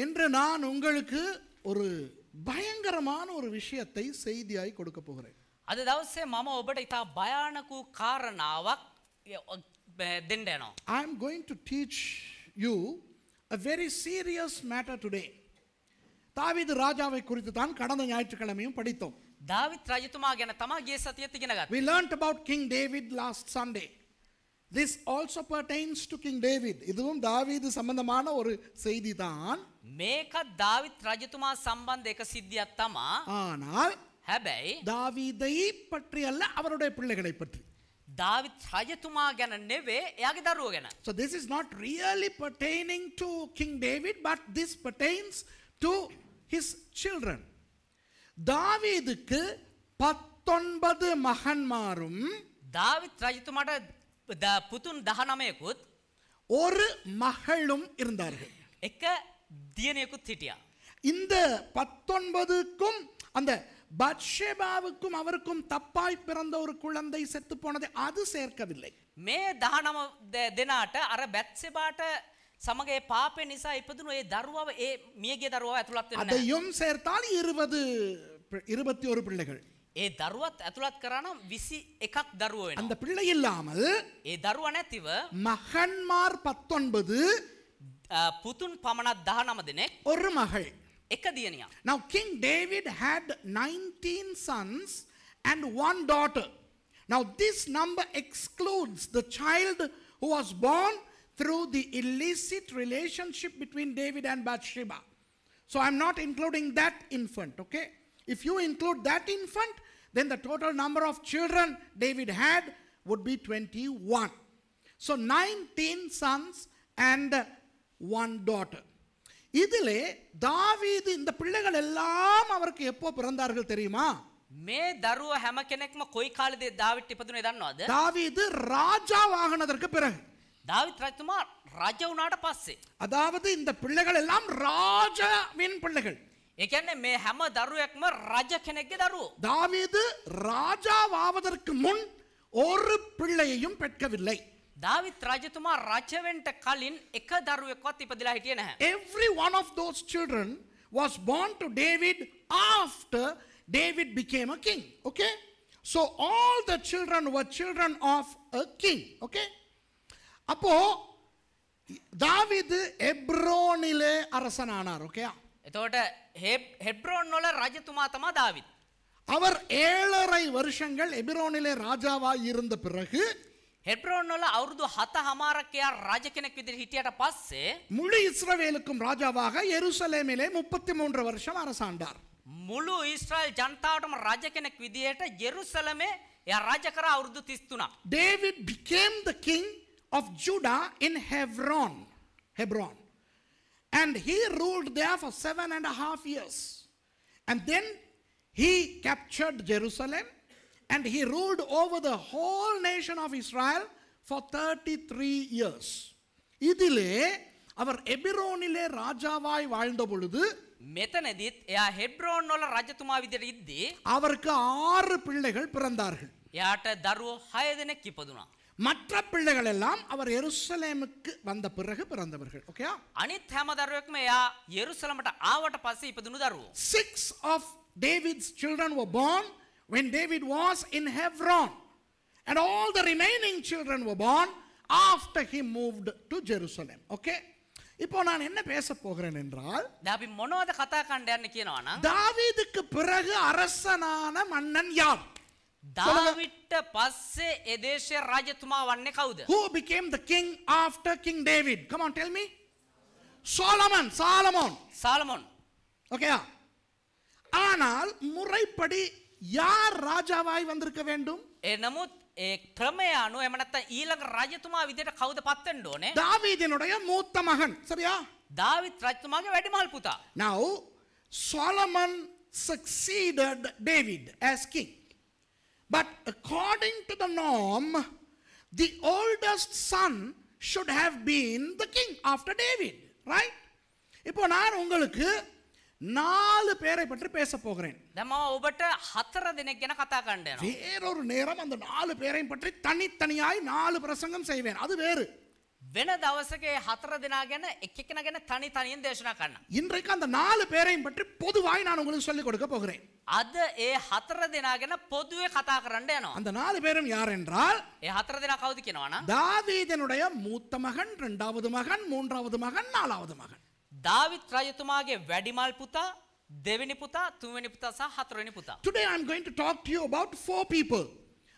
இன்று நான் உங்களுக்கு ஒரு பயங்கரமான ஒரு விஷயத்தை செய்தியாய் கொடுக்க போகிறேன் அது தவசே மாம உபடைத்தா பயானகு காரணாவக் திண்டேனோ I am going to teach you a very serious matter today தாவிது ராஜாவை குறித்து தான் கடந்த ஞாயிற்றுக்கிழமையும் படித்தோம் தாவித் ராஜ்யத்துமாக என தமா கே சத்தியத்துக்கு we learned about King David last Sunday this also pertains to King David இதுவும் தாவிது சம்பந்தமான ஒரு செய்தி தான் මේකත් දාවිත් රජතුමා සම්බන්ධ එක සිද්ධියක් තමා ஆனால் හැබැයි தாவீதை பற்றி அல்ல அவருடைய பிள்ளைகளை பற்றி දාවිත් රජතුමා ගැන නෙවේ එයාගේ දරුව ගැන So this is not really pertaining to King David but this pertains to his children. தாவீதுக்கு பத்தொன்பது மகன்மாரும் දාවිත් රජතුමාට පුතුන් දහනමයකුත් ஒரு மகளும் இருந்தார்கள் එක தியனைக்கு இந்த பத்தொன்பதுக்கும் அந்த பத்ஷேபாவுக்கும் அவருக்கும் தப்பாய் பிறந்த ஒரு குழந்தை செத்து போனதை அது சேர்க்கவில்லை மே දානම දෙනාට අර බැත්සෙබාට සමග ඒ පාපේ නිසා ඉපදුණු ඒ දරුවව ඒ මියගේ දරුවව ඇතුළත් වෙන්නේ නැහැ. අදයොම් சேர்த்தால் பிள்ளைகள். ஏ දරුවත් ඇතුළත් කරා නම් 21ක් දරුවෝ அந்த பிள்ளை இல்லாமல் ඒ දරුවා නැතිව மகன்மார் பத்தொன்பது Putun පමණක් 19 දෙනෙක් ஒரு மகள் now king david had 19 sons and one daughter now this number excludes the child who was born through the illicit relationship between david and bathsheba so i'm not including that infant okay if you include that infant then the total number of children david had would be 21 so 19 sons and one daughter இதிலே தாவீது இந்த பிள்ளைகள் எல்லாம் அவருக்கு எப்போ பிறந்தார்கள் தெரியுமா මේ දරුව හැම කෙනෙක්ම කොයි කාලෙද දාවිට් அது தாவீது ராஜா வாகனதற்கு பிறகு தாவித் රජතුමා ராஜாவு நாட පස්සේ அதாவது இந்த பிள்ளைகள் எல்லாம் ராஜாவின் பிள்ளைகள் ඒ மே මේ හැම ராஜா கெனக்கே தருவ தாவீது ராஜா ராஜாவாவதற்கு முன் ஒரு பிள்ளையையும் பெற்கவில்லை දාවිත් රජතුමා රජවෙන්ට කලින් එක දරුවෙක්වත් ඉපදිලා හිටියේ නැහැ. Every one of those children was born to David after David became a king. Okay? So all the children were children of a king. Okay? அப்போ தாவிது எப்ரோனிலே அரசனானார் ஓகே එතකොට හෙබ්‍රෝන් වල රජතුමා තමයි දාවිත්. அவர் ஏழரை வருஷங்கள் எபிரோனிலே ராஜாவாய் இருந்த பிறகு ஹெப்ரோனோல அவருது ஹத ஹமாரக்கியா ராஜக்கினக்கு இதில் ஹிட்டியாட முழு இஸ்ரவேலுக்கும் ராஜாவாக எருசலேமிலே முப்பத்தி மூன்று வருஷம் அரசாண்டார் முழு இஸ்ரேல் ஜனதாவிடம் ராஜக்கினக்கு விதியேட்ட எருசலமே என் ராஜக்கர அவருது தீஸ்துனா David became the king of Judah in Hebron Hebron and he ruled there and half years and then he captured Jerusalem And he ruled over the whole nation of Israel for 33 years. இதிலே அவர் எபிரோனிலே ராஜாவாய் வாழ்ந்த பொழுது ಮೆತನದಿತ್ யா Hebron ನೊಲ இத்தி அவருக்கு ஆறு பிள்ளைகள் பிறந்தார்கள் யாட்ட ದರು ಹಯದನೆ ಕಿಪದುನಾ மற்ற பிள்ளைகள் எல்லாம் அவர் எருசலேமுக்கு வந்த பிறகு பிறந்தவர்கள் ஓகே அனித் ஹேமதர்வக்குமே யா எருசலேமட்ட ஆவட்ட பாசி இப்பதுனு தரு 6 of David's children were born when David was in Hebron. And all the remaining children were born after he moved to Jerusalem. Okay? இப்போ நான் என்ன பேச போகிறேன் என்றால் நாபி මොනවද කතා කරන්න යන්නේ කියනවා නම් தாவீதுக்கு பிறகு அரசனான மன்னன் யார் දාවිට්ට පස්සේ ඒ දේශයේ රාජතුමා වන්නේ කවුද Who became the king after King David Come on tell me Solomon Solomon Solomon Okay ஆனால் முறைப்படி யார் ராஜாவாய் வந்திருக்க வேண்டும் ඒ නමුත් ඒ ක්‍රමය අනුව එහෙම නැත්නම් ඊළඟ රජතුමා විදියට කවුද පත් ඕනේ? දාවීදිனுடைய மூத்த மகன் சரியா? දාවිත් රජතුමාගේ වැඩිමහල් පුතා. Now Solomon succeeded David as king. But according to the norm, the oldest son should have been the king after David, right? இப்போ நான் உங்களுக்கு நாலு பேரை பற்றி பேச போகிறேன் දැන් මම ඔබට හතර දෙනෙක් ගැන வேறொரு நேரம் அந்த நாலு பேரையும் பற்றி தனித்தனியாய் நாலு பிரசங்கம் செய்வேன் அது வேறு වෙන දවසකේ හතර දෙනා ගැන එක එකනා ගැන තනි இன்றைக்கு அந்த நாலு பேரையும் பற்றி பொதுவாய் நான் உங்களுக்கு சொல்லிக் கொடுக்க போகிறேன். අද ஏ හතර දෙනා ගැන පොදුවේ කතා அந்த நாலு பேரும் யார் என்றால் ඒ හතර දෙනා කවුද කියනවා மூத்த மகன் இரண்டாவது மகன் மூன்றாவது மகன் நாலாவது மகன் Today I'm going to talk to you about four people.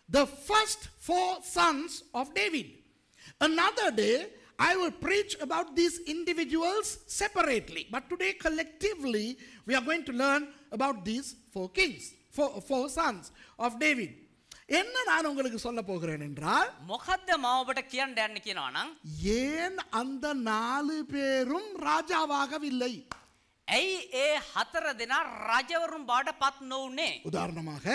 The first four sons of David. Another day I will preach about these individuals separately. But today, collectively, we are going to learn about these four kings, four, four sons of David. என்ன நான் உங்களுக்கு சொல்ல போகிறேன் என்றால் මොකද්ද மாவட்ட ඔබට කියන්න ஏன் அந்த நாலு பேரும் ராஜாவாகவில்லை ஐ ஏ හතර දෙනා රජවරුන් බවට පත් නොවුනේ உதாரணமாக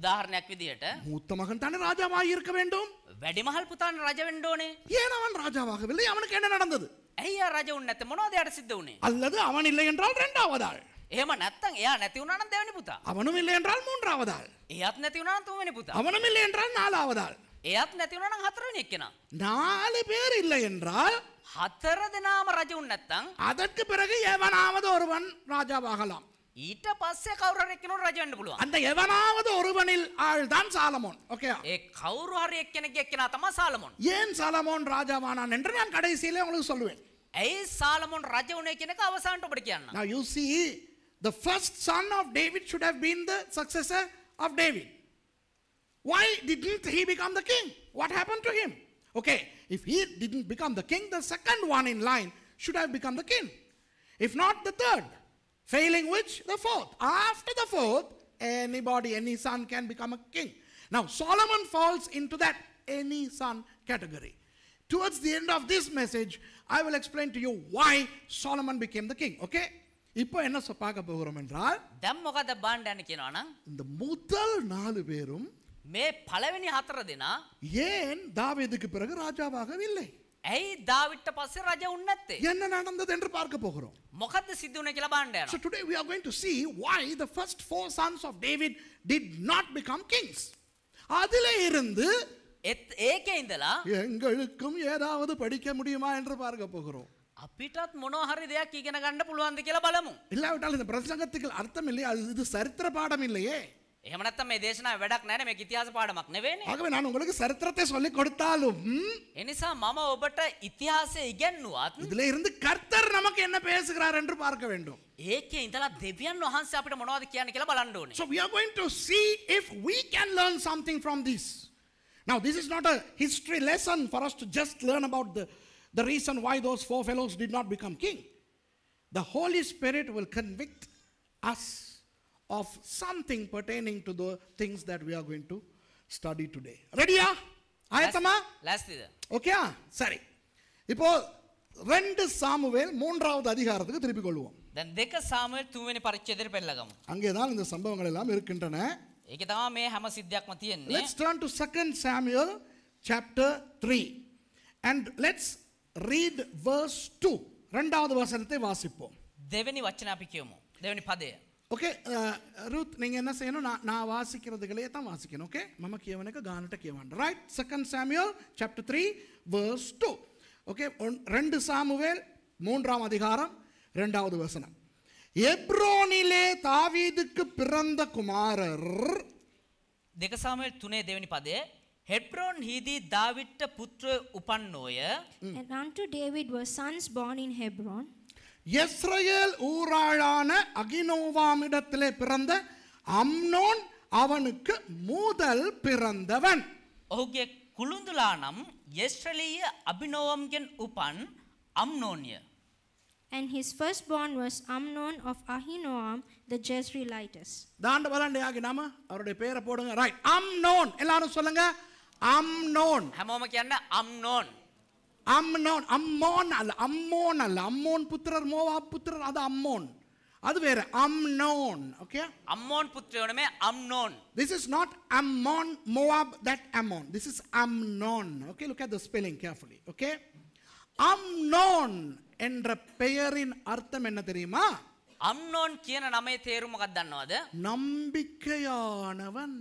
உதாரணයක් විදිහට மூத்த மகன் தானே ராஜாவாக இருக்க வேண்டும் වැඩිමහල් புத்தான் රජ වෙන්න ஏன் அவன் ராஜாவாகவில்லை அவனுக்கு என்ன நடந்தது ඇයි ආ රජ වුණ නැත්තේ මොනවද යට සිද්ධ அல்லது அவன் இல்லை என்றால் இரண்டாவது එහෙම නැත්තම් එයා නැති වුණා නම් දෙවෙනි පුතා. அவனும் இல்லை என்றால் மூன்றாவது ஆள். එයාත් නැති වුණා නම් තුන්වෙනி පුතා. அவனும் இல்லை என்றால் நாலாவது ஆள். එයාත් නැති වුණා නම් හතරවෙනි එක්කෙනා. நாலு பேர் இல்லை என்றால் හතර දෙනාම රජුන් නැත්තම් அதற்கு பிறகு எவனாவது ஒருவன் ராஜாவாகலாம். ඊට පස්සේ කවුරු හරි එක්කෙනෙකුට රජ වෙන්න පුළුවන්. அந்த எவனாவது ஒருவனில் ஆள் தான் சாலமோன். ஓகே. ඒ කවුරු හරි එක්කෙනෙක් එක්කෙනා තමයි சாலமோன். ஏன் சாலமோன் ராஜாவானான் என்று நான் கடைசிலே உங்களுக்கு சொல்லுவேன். ඇයි சாலமோன் රජ වුණේ කියන එක අවසානට ඔබට කියන්නම්. Now you see the first son of David should have been the successor of David. Why didn't he become the king? What happened to him? Okay, if he didn't become the king, the second one in line should have become the king. If not, the third. Failing which, the fourth. After the fourth, anybody, any son can become a king. Now, Solomon falls into that any son category. Towards the end of this message, I will explain to you why Solomon became the king. Okay? இப்போ என்ன பார்க்க போகிறோம் என்றால் தம் முகத பாண்டனிக்கிறானா இந்த முதல் நாலு பேரும் மே பலவினி ஆத்துறதுனா ஏன் தாவேதுக்கு பிறகு ராஜாவாகவில்லை ஐ தாவிட்ட பாச ராஜா உன்னத்து என்ன நடந்தது என்று பார்க்க போகிறோம் முகத்து சித்து உனக்கில பாண்டே so today we are to see why the first four sons of David did not become kings அதில் எத் ஏகே இந்தலா எங்களுக்கும் ஏதாவது படிக்க முடியுமா என்று பார்க்க போகிறோம் අපිටත් මොනහරි දෙයක් ඉගෙන ගන්න පුළුවන්ද කියලා බලමු. எல்லாவற்றாலும் இந்த பிரசங்கத்துக்கு அர்த்தம் இல்லை அது இது சரித்திர பாடம் இல்லையே එහෙම නැත්නම් මේ දේශනාව වැඩක් නැහැ නේ මේක ඉතිහාස පාඩමක් නෙවෙයිනේ. ஆகவே நான் உங்களுக்கு சரித்திரத்தை சொல்லி கொடுத்தாலும் ඒ නිසා මම ඔබට ඉතිහාසය ඉගෙන්නුවත් இதுல இருந்து கர்த்தர் நமக்கு என்ன பேசுகிறார் என்று பார்க்க வேண்டும். ඒකේ ඉඳලා දෙවියන් වහන්සේ අපිට මොනවද කියන්නේ කියලා බලන්න ඕනේ. So we are going to see if we can learn something from this. Now this is not a history lesson for us to just learn about the the reason why those four fellows did not become king. The Holy Spirit will convict us of something pertaining to the things that we are going to study today. ரெடியா ஆயத்தமா last இது okay சரி இப்போ ரெண்டு Samuel மூன்றாவது அதிகாரத்துக்கு திருப்பி கொள்வோம் දැන් දෙක සාමුවෙල් තුන්වෙනි පරිච්ඡේදයට පෙරලගමු. இந்த சம்பவங்கள் எல்லாம் இருக்கின்றன. ඒක තමයි මේ හැම සිද්ධියක්ම තියෙන්නේ. Let's turn to 2 Samuel chapter 3 and let's read verse 2 ரெண்டாவது வசனத்தை வாசிப்போம் தேவனி වචන අපි කියමු. දෙවැනි ஓகே ரூத் நீங்க என்ன செய்யணும் நான் நான் வாசிக்கிறதுகளே தான் வாசிக்கணும் ஓகே மம கேவனுக்கு கானட்ட கேவான் right second Samuel chapter three verse 2 okay one ரெண்டு சாமுவேல் மூன்றாம் அதிகாரம் ரெண்டாவது வசனம் எப்ரோனிலே தாவீதுக்கு பிறந்த குமாரர் தேக சாமுவேல் තුනේ தேவனி பதே හෙබ්‍රෝන් හිදී දාවිට්ට පුත්‍ර උපන්නෝය. And unto David were sons born in Hebron. Jezreel ஊராளான அகினோவாமிடத்திலே பிறந்த அம்னோன் அவனுக்கு மூதல் பிறந்தவன். ඔහුගේ කුළුඳුලානම් එස්රලීය අභිනෝවම්ගෙන් උපන් අම්නෝන්ය. And his firstborn was Amnon of Ahinoam, the Jezreelitess. தாண்ட බලන්න යාගේ නම அவருடைய பெயரை போடுங்க ரைட் அம்னோன் எல்லாரும் சொல்லுங்க அம்னோன் හැමෝම කියන්න අම්නෝන් அம்னோன் அம்மோன் அல்ல அம்மோன் அல்ல அம்மோன் புத்திரர் மோவாப் புத்திரர் அது அம்மோன் அது வேற அம்னோன் ஓகே அம்மோன் புத்திரனுமே Amnon this is not Ammon Moab that Ammon this is Amnon okay look at the spelling carefully okay Amnon என்ற பெயரின் அர்த்தம் என்ன தெரியுமா அம்னோன் කියන නමේ තේරුම මොකක්ද දන්නවද? நம்பிக்கையானவன்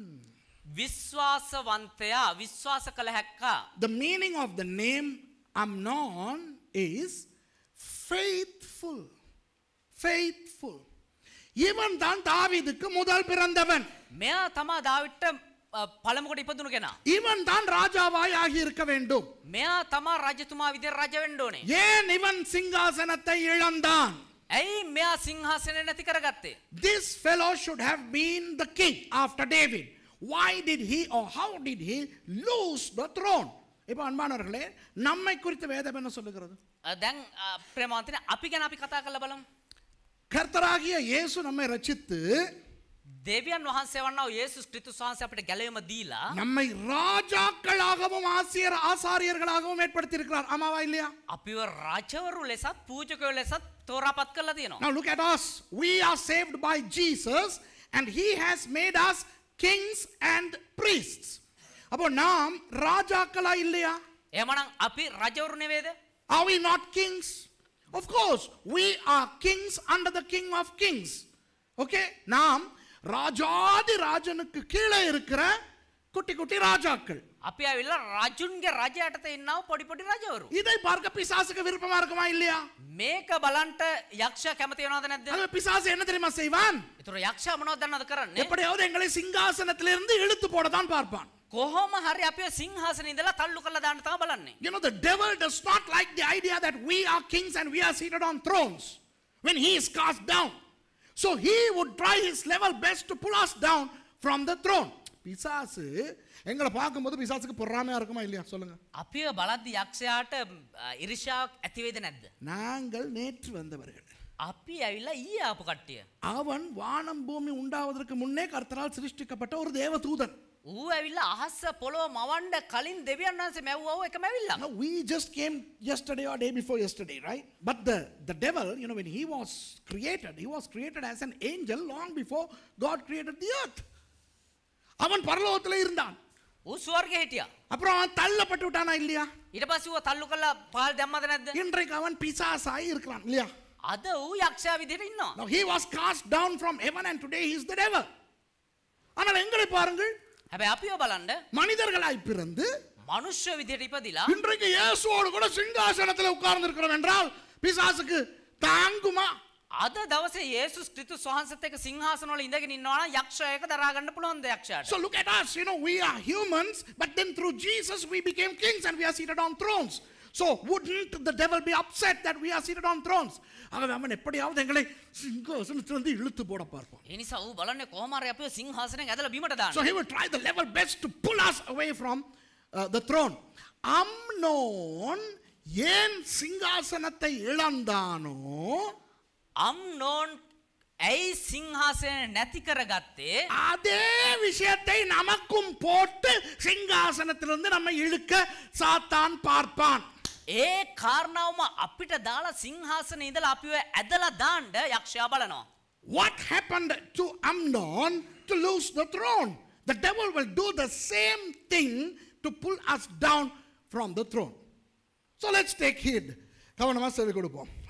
ವಿಶ್ವಾಸವಂತೆಯ ವಿಶ್ವಾಸ ಕಲೆ ಹಕ್ಕ the meaning of the name Amnon is faithful faithful இவன் தான் தாவிதுக்கு முதல் பிறந்தவன் மே தமா தாவிட்ட பழமுகடி பதுனுகேனா இவன் தான் ராஜாவாய் ஆகி இருக்க வேண்டும் மே தமா ராஜதுமா விதே ராஜ வேண்டோனே ஏன் இவன் சிங்காசனத்தை இழந்தான் ඇයි මෙයා සිංහාසනය නැති කරගත්තේ this fellow should have been the king after david why did he oh how did he lose the throne இப்போ அன்பானவர்களே நம்மை குறித்து வேதம் என்ன சொல்லுகிறது දැන් ප්‍රමාන්තන අපි ගැන අපි කතා කළ බලම් කර්තරාගිය நம்மை ரச்சித்து දෙවියන් වහන්සේ වන්නා යේසුස් ක්‍රිස්තුස් වහන්සේ අපිට ගැලවීම දීලා நம்மை ராஜாக்களாகவும் ஆசிரியர் ஆசாரியர்களாகவும் ஏற்படுத்தி இருக்கிறார் ஆமாவா இல்லையா අපිව රජවරු ලෙසත් පූජකයෝ ලෙසත් තෝරාපත් කරලා තියෙනවා now look at us we are saved by jesus and he has made us kings and priests அப்போ நாம் ராஜாக்களா இல்லையா ఏమనం అపి రజవరు నివేద are we not kings of course we are kings under the king of kings okay நாம் ராஜாதி ராஜனுக்கு கீழே இருக்கிற குட்டி குட்டி ராஜாக்கள் ಅಪ್ಯಾವಿಲ್ಲ ರಾಜುನ್ಗೆ ರಾಜೆ ಆಟತೆ ಇನ್ನಾವು ಪಡಿ ಪಡಿ ರಾಜವರು ಇದೇ ಪಾರ್ಕ ಪಿಸಾಸಕ ವಿರೂಪಮಾ இருக்குமா இல்லையா මේක බලන්ට යක්ෂ කැමති වෙනවද නැද්ද? අර பிசாசு என்ன தெரியுமா செய்வான்? ඒතර යක්ෂයා මොනවද දන්නවද කරන්නේ? எப்படியாவது எங்களை சிங்காசனத்திலிருந்து இழுத்து போட தான் பார்ப்பான். කොහොම හරි අපිව සිංහාසනේ ඉඳලා තල්ලු කරලා දාන්න තමයි බලන්නේ. You know the devil does not like the idea that we are kings and we are seated on thrones when he is cast down. So he would try his level best to pull us down from the throne. பிசாசு எங்களை பார்க்கும்போது பிசாசுக்கு பொறாமையா இருக்குமா இல்லையா சொல்லுங்க அப்பிய பலாத் யாக்ஷாட்ட இரிஷா அத்திவேத நடந்தது நாங்கள் நேற்று வந்தவர்கள் அப்பியாவில் ஈ ஆப்பு கட்டிய அவன் வானம் பூமி உண்டாவதற்கு முன்னே கர்த்தரால் சிருஷ்டிக்கப்பட்ட ஒரு தேவ தூதன் ஊவில் ஆச பொலோ மவாண்ட கலின் தேவியன்னா சே மேவோ எக்க மேவில்ல we just came yesterday or day before yesterday right but the the devil you know when he was created he was created as an angel long before god அவன் பரலோகத்திலே இருந்தான் ඌ ස්වර්ග හිටියා. அப்புறம் தள்ளப்பட்டு விட்டானா இல்லையா? ඊට පස්සේ ඌ තල්ලු කළා පහල් දැම්මද இன்றைக்கு அவன் பிசாசாய் இருக்கிறான் இல்லையா? අද ඌ යක්ෂයා විදිහට ඉන්නවා. Now was was down from from and and today he is the ஆனால் எங்களை பாருங்கள். හැබැයි அப்பியோ பலாண்ட மனிதர்களாய் பிறந்து மனுஷ விதிයට ඉපදිලා இன்றைக்கு இயேசுவோடு கூட சிங்காசனத்தில் உட்கார்ந்து இருக்கிறோம் என்றால் பிசாசுக்கு தாங்குமா අද දවසේ යේසුස් ක්‍රිස්තුස් වහන්සේත් එක්ක සිංහාසනවල ඉඳගෙන ඉන්නවා නම් යක්ෂයෙක් දරා ගන්න පුළුවන්ද යක්ෂයාට? So look at us, you know, we are humans, but then through Jesus we became kings and we are seated on thrones. So wouldn't the devil be upset that we are seated on thrones? ஆகவே அவன் எப்படியாவது எங்களை சிங்காசனத்திலிருந்து இழுத்து போட பார்ப்பான் எனிசா ஊ பலனே கோமாரி அப்போ சிங்காசனம் எதல பீமட்ட தான் So he will try the level best to pull us away from uh, the throne. amnon ஏன் சிங்காசனத்தை இழந்தானோ unknown ඇයි සිංහාසනය නැති කරගත්තේ අදේ විෂයතයි නමක්කුම් පෝට්ට සිංහාසනතිරද නම ඉල්ක සාතාන් පාර්පාන්. ඒ කාරණාවම අපිට දාලා සිංහාසන ඉදල අපිව ඇදල දාන්ඩ යක්ෂා බලනවා. What happened to Amnon to lose the throne? The devil will do the same thing to pull us down from the throne. So let's take heed.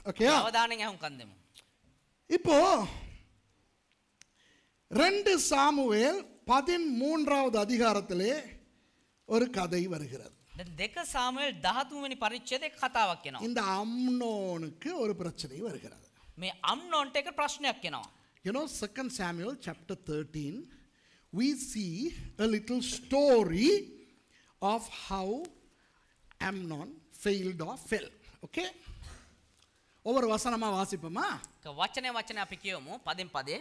Okay. Yeah. இப்போ ரெண்டு சாமுவேல் பதிமூன்றாவது அதிகாரத்திலே ஒரு கதை வருகிறது දෙක සාමල් දහතුමනි පරිච්චේද කතාවක් කෙනවා இந்த அம்னோனுக்கு ஒரு பிரச்சனை வருகிறது මේ අම්නොන්ට එක ප්‍රශ්නයක් කෙනවා you know second samuel chapter 13 we see a little story of how amnon failed or fell okay ஒவ்வொரு வசனமாக ವಾಸಿಪಮಾ ವಚನೆ ವಚನೆ ಅಪಿಕೆಯೋಮು ಪದೇ ಪದೇ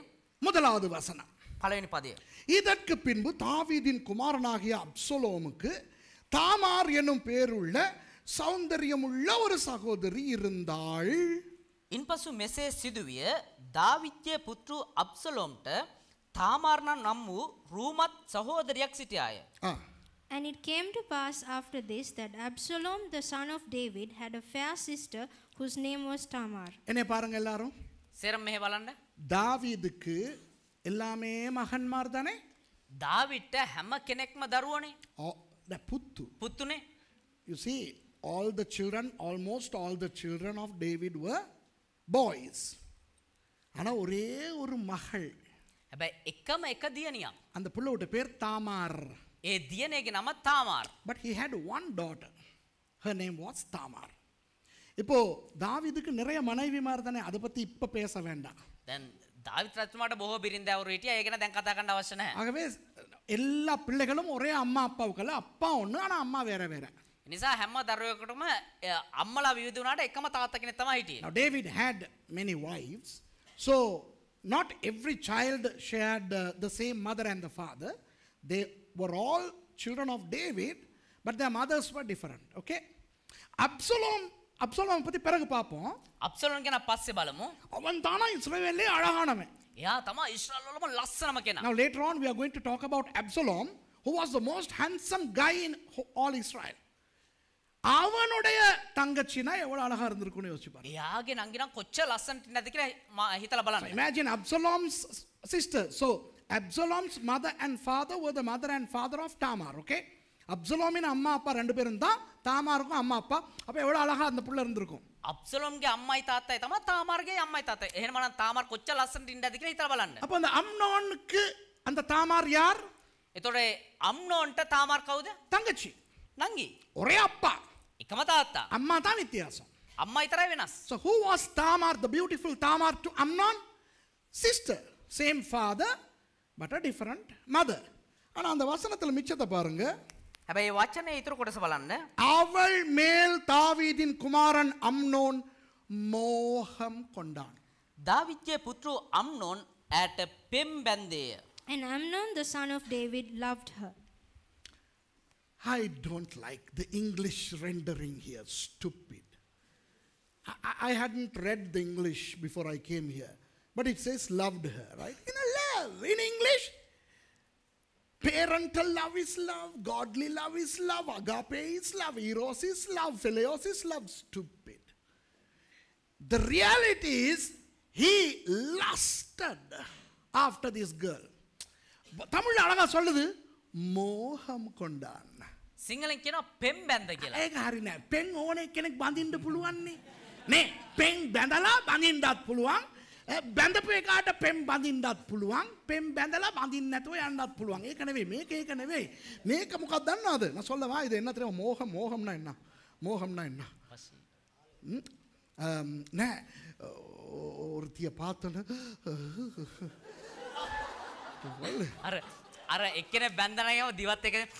முதலாவது வசனம் பழைய பதே இதற்கு பின்பு தாவீதின் குமாரனாகிய அப்சலோமுக்கு தாமார் என்னும் பேருள்ள சௌந்தரியமுள்ள ஒரு சகோதரி இருந்தாள் ඉන්පසු මෙසේ සිදුවිය දාවිච්‍ය පුත්‍රු අබ්සලෝම්ට තාමාර් නම් වූ රූමත් සහෝදරියක් සිටියාය. And it came to pass after this that Absalom the son of David had a fair sister whose name was Tamar. என்னை பாருங்க எல்லாரும் சேரம் මෙහෙ බලන්න. දාවීදුக்கு எல்லாமே මහන්මාර් தானே? දාවිට හැම කෙනෙක්ම දරුවනේ. ඔව් පුත්තු. පුත්තුනේ. You see all the children almost all the children of David were boys. ஆனா ஒரே ஒரு மகள் හැබැයි එකම එක දියණියක්. அந்த புள்ளோட பேர் தாமார். ඒ දියණියගේ නම තාමාර්. But he had one daughter. Her name was Tamar. இப்போ ದಾವಿದಕ್ಕೆ நிறைய மனைவிமார் தானே அதை பத்தி இப்ப பேச வேண்டாம் දැන් දාවිත් රජතුමාට බොහෝ බිරින්දෑවරු හිටියා ඒක ගැන දැන් කතා කරන්න අවශ්‍ය නැහැ. ஆகவே எல்லா பிள்ளைகளும் ஒரே அம்மா அப்பாவுக்குள்ள அப்பா ஒன்று ஆனால் அம்மா வேற வேற නිසා හැම දරුවෙකුටම අම්මලා විවිධ වුණාට එකම තාත්තා කෙනෙක් තමයි හිටියේ. Now David had many wives. So not every child shared the, the same mother and the father. They were all children of David, but their mothers were different. Okay? Absalom Absalom பத்தி பிறகு பார்ப்போம் అబ్సలోనికి నా పస్సే బలము அவன் தானா இஸ்ரவேலே அழகானவன் එයා තමා ඉස්්‍රල්ලොම ලස්සනම කෙන Now later on we are going to talk about Absalom who was the most handsome guy in all Israel. அவனுடைய தங்கச்சினா எவ்வளவு அழகா இருந்திருக்கும்னு யோசிச்சு பாருங்க. එයාගේ නංගිනම් කොච්ච ලස්සනට නැතිකෙන හිතල බලන්න Imagine Absalom's sister. So Absalom's mother and father were the mother and father of Tamar, okay? அப்சலோமின் அம்மா அப்பா ரெண்டு பேரும் தான் தாமா இருக்கும் அம்மா ಅಪ್ಪ ಎವಳ ಅಳಹ ಅಂದ ಪುಳ್ಳ ಇರಂದಿರುಕು ಅಪ್ಸಲೋಮ್ಗೆ ಅಮ್ಮಾಯಿ அம்மாய் தாத்தா ತಾಮಾರ್ಗೆ ಅಮ್ಮಾಯಿ அம்மாய் தாத்தா ಮಾಡೋಣ ತಾಮಾರ್ ಕೊಚ್ಚ ಲಸನ್ ತಿಂಡದಕ್ಕೆ ಈ ಥರ ಬಲಣ್ಣ ಅಪ್ಪ அந்த தாமார் யார் இதோட அம்னோன்ட்ட தாமார் கவுது தங்கச்சி நங்கி ஒரே அப்பா இக்கம தாத்தா அம்மா தான் வித்தியாசம் அம்மா இத்தர வேணாஸ் so who was Tamar the beautiful Tamar to Amnon sister same father but a different mother ஆனால் அந்த வசனத்தில் மிச்சத்தை பாருங்கள் හැබැයි වචනය ඉතුරු කොටස බලන්න. அவள் மேல் தாவீதின் குமாரன் அம்னோன் மோகம் கொண்டான். දාවිච්චේ පුත්‍රු අම්නොන් ඇයට පෙම් බැන්දේය. And Amnon, the son of David, loved her. I don't like the English rendering here, stupid. I, I hadn't read the English before I came here, but it says loved her, right? In a love, in English, Parental love is love. Godly love is love. Agape is love. Eros is love. Phileos is love. Stupid. The reality is, he lusted after this girl. Tamil அழகா சொல்லுது மோகம் கொண்டான் සිංහලෙන් කියන පෙම් බැඳ කියලා. ඒක හරිනේ. පෙන් ඕනේ කෙනෙක් බඳින්න පුළුවන් නේ. නේ පෙන් බැඳලා බඳින්නත් පුළුවන්. Eh, බැඳපු එකාට පෙම් බඳින්නත් පුළුවන් පෙම් බැඳලා බඳින්න නැතුව යන්නත් පුළුවන් ඒක නෙවෙයි මේක ඒක නෙවෙයි මේක මොකක්ද දන්නවද මම சொல்ல வாய் දෙන්න තරම මෝහ මෝහම් නැන්න මෝහම් නැන්න නෑ ஒருத்திய பார்த்தோன்னு අර අර එක්කෙන බැඳනයව දිවත් එක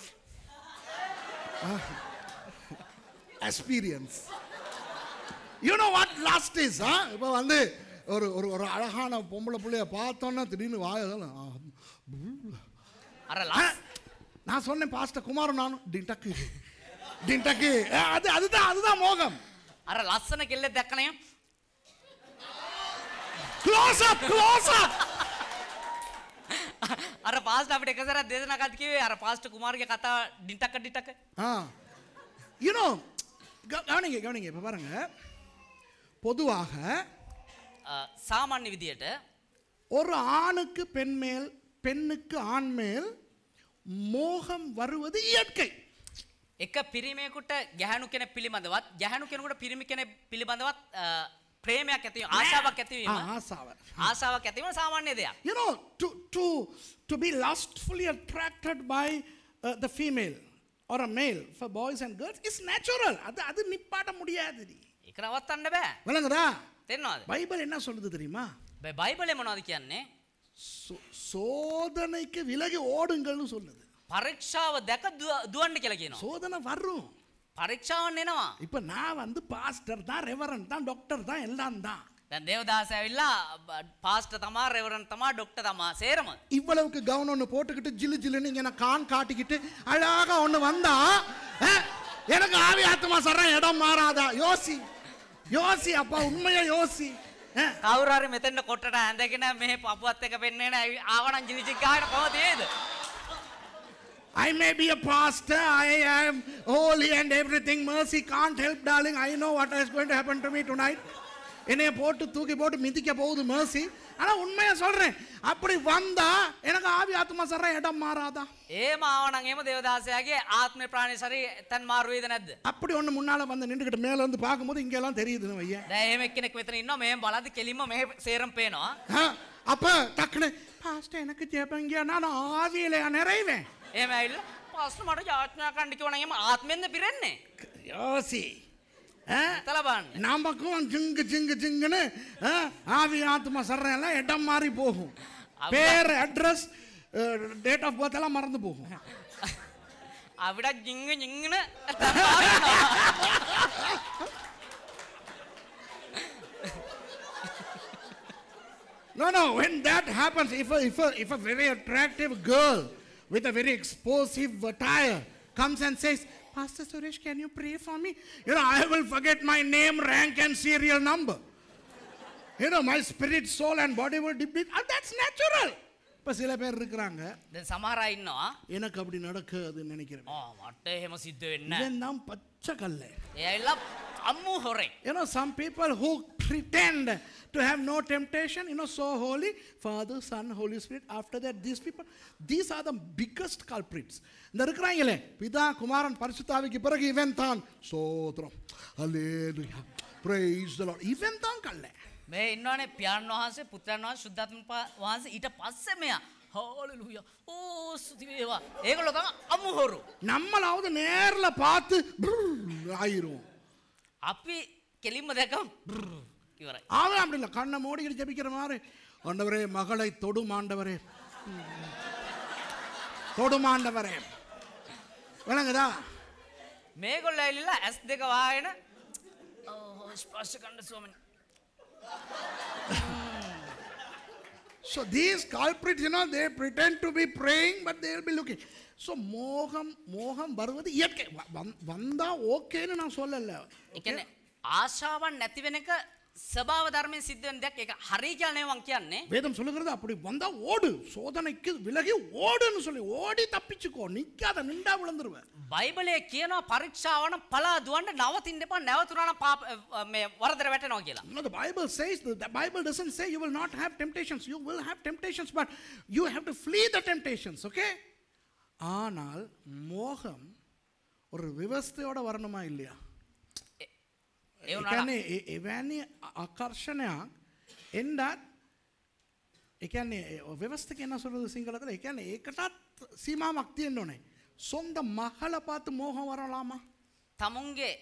experience you know what lust is huh? இப்போ வந்து ஒரு ஒரு ஒரு அழகான பொம்பளை பிள்ளைய பார்த்தோன்னா திடீர்னு வாயதெல்லாம் அரலாம் நான் சொன்னேன் பாஸ்டர் குமார் நானும் டின்டக்கு டின்டக்கு அது அதுதான் அதுதான் மோகம் அர லசனக்கு இல்லை தக்கனையும் க்ளோஸ் அப் க்ளோஸ் அப் අර පාස්ට අපිට එක සැරයක් දේශනා කත් කිව්වේ අර පාස්ට කුමාරගේ කතා ඩිටක ඩිටක யூனோ கவனிங்க கவனிங்க இப்போ பாருங்க பொதுவாக சாமானிய விதியட்ட ஒரு ஆணுக்கு பெண் மேல் பெண்ணுக்கு ஆண் மேல் මෝහම් වරුවද ඉියට්කයි. එක පිරිමයකුට ගැහනු කෙන පිළිබඳවත් ගැහනු කෙනකුට පිරිමි කෙන පිළිබඳවත් ප්‍රේමයක් ඇති ආශාවක් ඇතිවීම ආසාාව ආසාාවක් ඇතිවීම සාමාන්‍ය දෙයක්. You know, to, to, to be lustfully attracted by uh, the female or a male for boys and girls is natural. அது அது நிப்பாட்ட முடியாதுடி. එක නවත්තන්න බෑ. වලඟදා. තෙරනවාද பைபிள் என்ன சொல்லுது தெரியுமா බයිබලේ මොනවද කියන්නේ சோதனைக்கு விலகி ஓடுங்கள்னு சொல்லுது பரீட்சாவை தக்க துவண்டு கிளக்கணும் சோதனை வரும் பரீட்சா என்னவா இப்போ நான் வந்து பாஸ்டர் தான் ரெவரன் தான் டாக்டர் தான் எல்லாம் தான் දැන් දේවදාස பாஸ்டர் පාස්ට තමා රෙවරන් තමා ඩොක්ට තමා இவ்வளவுக்கு கவுன் ஒன்று போட்டுக்கிட்டு ஜிலு ஜிலுன்னு இங்கே நான் கான் காட்டிக்கிட்டு அழகா ஒன்று வந்தா எனக்கு ஆவி ஆத்மா சரம் இடம் மாறாதா யோசி යෝසි අප උන්මය යෝසි කවුරහරි මෙතෙන්ට කොටට ඇඳගෙන මෙහෙ පපුවත් එක පෙන්වන්න ආවනම් ජිවිචිකාට කොහොමද ඒද I may be a pastor, I am holy and everything. Mercy can't help, darling. I know what is going to happen to me tonight. என்னைய போட்டு தூக்கி போட்டு மிதிக்க போகுது மேசி ஆனா உண்மையாக சொல்கிறேன் அப்படி வந்தா எனக்கு ఆవి ఆత్మ సర్ర ఎడం మారాదా ஏமா ఆవణం ఏమో దేవదాసాగి ఆత్మ ప్రాణి సరి తన్ మారు ఇదనద్దు అప్పుడు ஒண்ணு முன்னால வந்து நின்னுகிட்டு மேல இருந்து பாக்கும்போது இங்க எல்லாம் தெரியுது ஐயா டேம் எக்கினக்கு வித்தனை இன்னும் மேம் வலது கெலிம மே சேரம் பேனோ அப்ப டக்குனு பாஸ்ட் எனக்கு ஜெபங்க நான் ஆவியில நிறைவேன் ஏமா இல்ல பாஸ்ட் மட்டும் யாத்னா கண்டிக்கணும் ஆத்மென்னு பிறன்னே யோசி தலபான் நமக்கும் ஜிங்கு ஜிங்கு ஜிங்குன்னு ஆவி ஆத்மா சர்றையெல்லாம் இடம் மாறி போகும் பேர் அட்ரஸ் டேட் ஆஃப் பர்த் மறந்து போகும் அவிட ஜிங்கு ஜிங்குன்னு no no when that if if if very attractive girl with a very explosive attire comes and Pastor Suresh, can you pray for me? You know, I will forget my name, rank, and serial number. You know, my spirit, soul, and body will deplete. And that's natural. இப்போ சில பேர் இருக்கிறாங்க Samara இன்னும் எனக்கு அப்படி நடக்குதுன்னு நினைக்கிறேன் மட்டேம சித்து என்ன இதெல்லாம் பச்சை கல்லு எல்லாம் அம்மு ஹொரை you know some people who pretend to have no temptation you so holy father son holy holy after after these these these these are the biggest இந்த இருக்கிறாங்களே பிதா குமாரன் பரிசுத்தாவிக்கு பிறகு இவன் தான் சோத்ரம் ஹalleluya praise இவன் தான் கல்லை මේ ඉන්නවනේ පියාණන් වහන්සේ පුත්‍රයන් වහන්සේ සුද්ධාත්ම වහන්සේ ඊට පස්සේ මෙයා ஹalleluya ඕ ස්තුති වේවා ඒගොල්ලෝ තමයි අමුහොරු நம்மளாவது நேர்ல பார்த்து ஆயிரும் අපි කෙලින්ම දැකම් இவரை அவன் அப்படி இல்லை கண்ணை மூடிக்கிட்டு ஜபிக்கிற மாதிரி ஆண்டவரே மகளை தொடுமாண்டவரே தொடுமாண்டவரே விளங்குதா மேகொள்ள இல்ல எஸ் திக வாயன ஸ்பர்ஷ கண்ட சுவாமி so these culprits, you know, they pretend to be praying, but they will be looking. So மோகம் மோகம் வருவது இயற்கை வந்தா ஓகேன்னு நான் சொல்லலை ஆசாவான் நெத்திவனுக்கு சபாவதாரமே சித்தன் தான் கேட்க ஹரிக்கானே அவன் கேன்னே வேதம் சொல்லுகிறது அப்படி வந்தா ஓடு சோதனைக்கு விலகி ஓடுன்னு சொல்லி ஓடி தப்பிச்சுக்கோ நிக்காத நிண்டா விழுந்துருவேன் பைபிளே கேனோ பரீட்சாவன பல அதுவண்ட நவத்தின்டப்பா நவத்துறான பாப் வரதர வெட்ட நோக்கிலாம் no the bible says the bible doesn't say you will not have temptations you will have temptations but you have to flee the temptations okay ஆனால் மோகம் ஒரு விவஸ்தையோட வரணுமா இல்லையா ඒකන්නේ එවැනි ආකර්ෂණයක් එන්නත් එකන්නේ ව්‍යවස්ථ කියන සුරුදු සිංහල කර එකන ඒකටත් සීමාමක් තියෙන් ඕනේ. සොන්ද මහලපත් මෝහවරලාම. තමුන්ගේ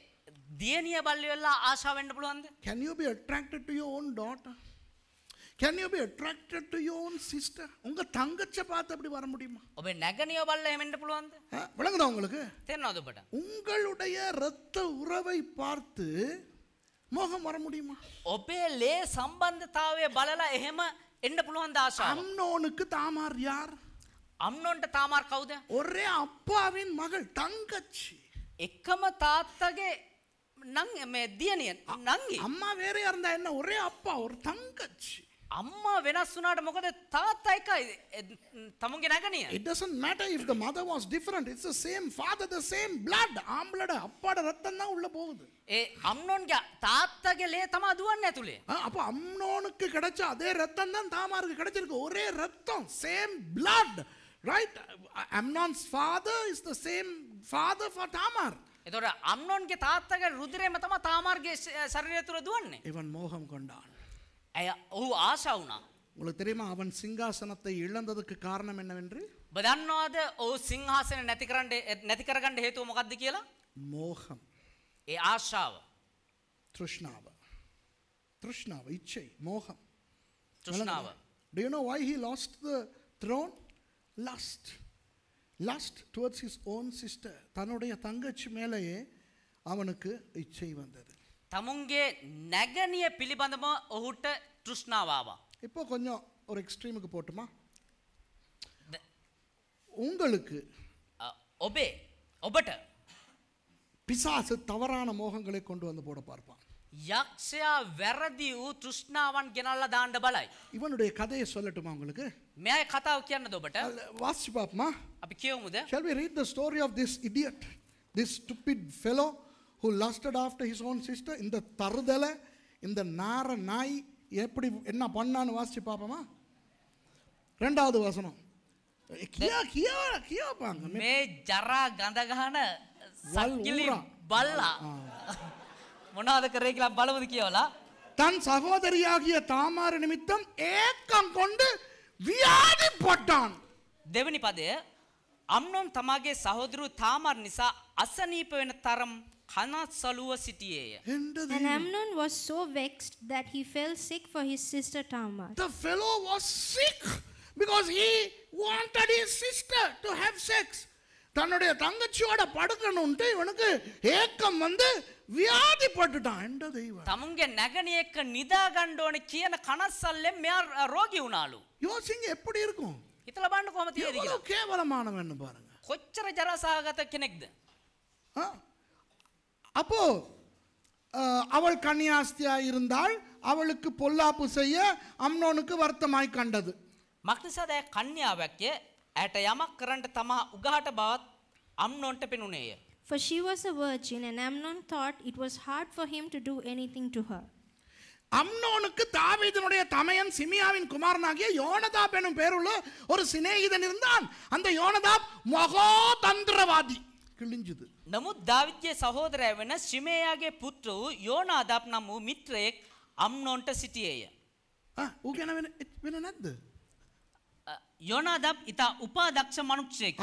දියනිය බල්ලවෙල්ලා ආශාවෙන්ඩ පුළුවන්ද කැනියෝබ ටක්ට ෝන් ඩෝට. Can you be attracted to your own sister உங்க தங்கச்ச பார்த்து அப்படி வர முடியுமா ஓ பே நகனியோ பல்ல என்ன புல வந்து விளங்குதா உங்களுக்கு தெரியாது பட உங்களுடைய இரத்த உறவை பார்த்து மோகம் வர முடியுமா ஒபே பே லே சம்பந்தத்தாவே பலல ஹெம என்ன புல வந்து ஆசா அம்னோனுக்கு தாமார் யார் அம்னோன்ட தாமார் கவுத ஒரே அப்பாவின் மகள் தங்கச்சி எக்கம தாத்தகே நங் தியனியன் நங்கி அம்மா வேற இருந்தா என்ன ஒரே அப்பா ஒரு தங்கச்சி අම්මා වෙනස් වුණාට මොකද තාත්තා එකයි තමුන්ගේ නැගණිය it doesn't matter if the mother was different it's the same father the same blood ආම්ලඩ අපාට රත්තම් නම් உள்ள போகுது ඒ අම්නෝන්ගේ තාත්තගේ ලේ තමයි දුවන්නේ ඇතුලේ අප අම්නෝனுக்கு கிடைச்ச அதே ரத்தம் தான் தாமாருக்கு கிடைச்சிருக்கு ஒரே ரத்தம் same blood right amnon's father is the same father for tamar එතකොට අම්නෝන්ගේ තාත්තගේ රුධිරයම තමයි තාමාර්ගේ ශරීරය තුල දුවන්නේ එවන් මෝහම් කොණ්ඩාන ඔහු ආසා වුණා. உங்களுக்கு தெரியுமா அவன் சிங்காசனத்தை இழந்ததுக்கு காரணம் என்னவென்று? බදන්නවාද ඔහු සිංහාසන නැති කරන්න නැති කරගන්න හේතුව මොකක්ද කියලා? මෝහම්. ඒ ආශාව. තෘෂ්ණාව. තෘෂ්ණාව, ඉච්ඡය, මෝහම්. තෘෂ්ණාව. Do you know why he lost the throne? Lust. Lust towards his own sister. தன்னுடைய தங்கச்சி மேலேயே அவனுக்கு இச்சை வந்தது. தமுங்கே நகனிய பிலிபந்தமா ஒஹுட்ட ட்ருஷ்ணாவாவா இப்போ கொஞ்சம் ஒரு எக்ஸ்ட்ரீமுக்கு போட்டுமா உங்களுக்கு ஒபே ஒபட்ட பிசாசு தவறான மோகங்களை கொண்டு வந்து போட பார்ப்பான் යක්ෂයා වැරදි වූ තෘෂ්ණාවන් ගෙනල්ලා දාන්න බලයි. ඉවනුடைய கதையை சொல்லட்டுமா உங்களுக்கு? මෙයා කතාව කියන්නද ඔබට? වාස්චි පාප්මා. අපි කියමුද? Shall we read the story of this idiot, this stupid fellow who lusted after his own sister இந்த தருதலை இந்த நார நாய் எப்படி என்ன பண்ணான்னு வாசிச்சு பார்ப்போமா ரெண்டாவது வசனம் கியா கியா மே ஜரா கந்தகான சக்கிலி பல்லா මොනාද කරේ කියලා බලවද කියවලා தன் சகோதரியாகிய தாமார் நிமித்தம் ஏக்கம் கொண்டு வியாதிப்பட்டான் දෙවනි පදය අම්නොන් තමාගේ සහෝදරු තාමර් නිසා අසනීප වෙන තරම් කනත් සලුව සිටියේය. And Amnon was so vexed that he fell sick for his sister Tamar. The fellow was sick because he wanted his sister to have sex. தன்னுடைய தங்கச்சியோட படுக்கணும்ட்டு இவனுக்கு ஏக்கம் வந்து வியாதிப்பட்டுட்டான் என்ற தெய்வம் தமங்க நகனியக்க நிதா கண்டோன்னு கியன கணசல்ல மேல் ரோகி உணாலும் யோசிங்க எப்படி இருக்கும் இதில் பாண்டு கோமத்தி கேவலமானவன் பாருங்க கொச்சர ஜராசாகத்த கிணக்குது ஆ அப்போ அவள் கன்னியாஸ்தியாக இருந்தால் அவளுக்கு பொல்லாப்பு செய்ய அம்னோனுக்கு வருத்தமாய் கண்டது මක්නිසාද කන්‍යාවක්ය ඇයට යමක් කරන්නට තමා උගහට බවත් අම්නොන්ට පෙනුනේය. For she was a virgin and Amnon thought it was hard for him to do anything to her. அம்னோனுக்கு தாவீதனுடைய தமையன் சிமியாவின் குமாரனாகிய யோனதாப் எனும் பேருள்ள ஒரு சிநேகிதன் இருந்தான் அந்த யோனதாப் மகோ தந்திரவாதி கிழிஞ்சுது நமுத் தாவித்ய சகோதரவன சிமேயாகே புத்து யோனாதாப் நம்மு மித்ரேக் அம்னோன்ட சிட்டியேய ஊகேன வேண வேண நத்து யோனாதாப் இதா உபாதக்ஷ மனுக்ஷேக்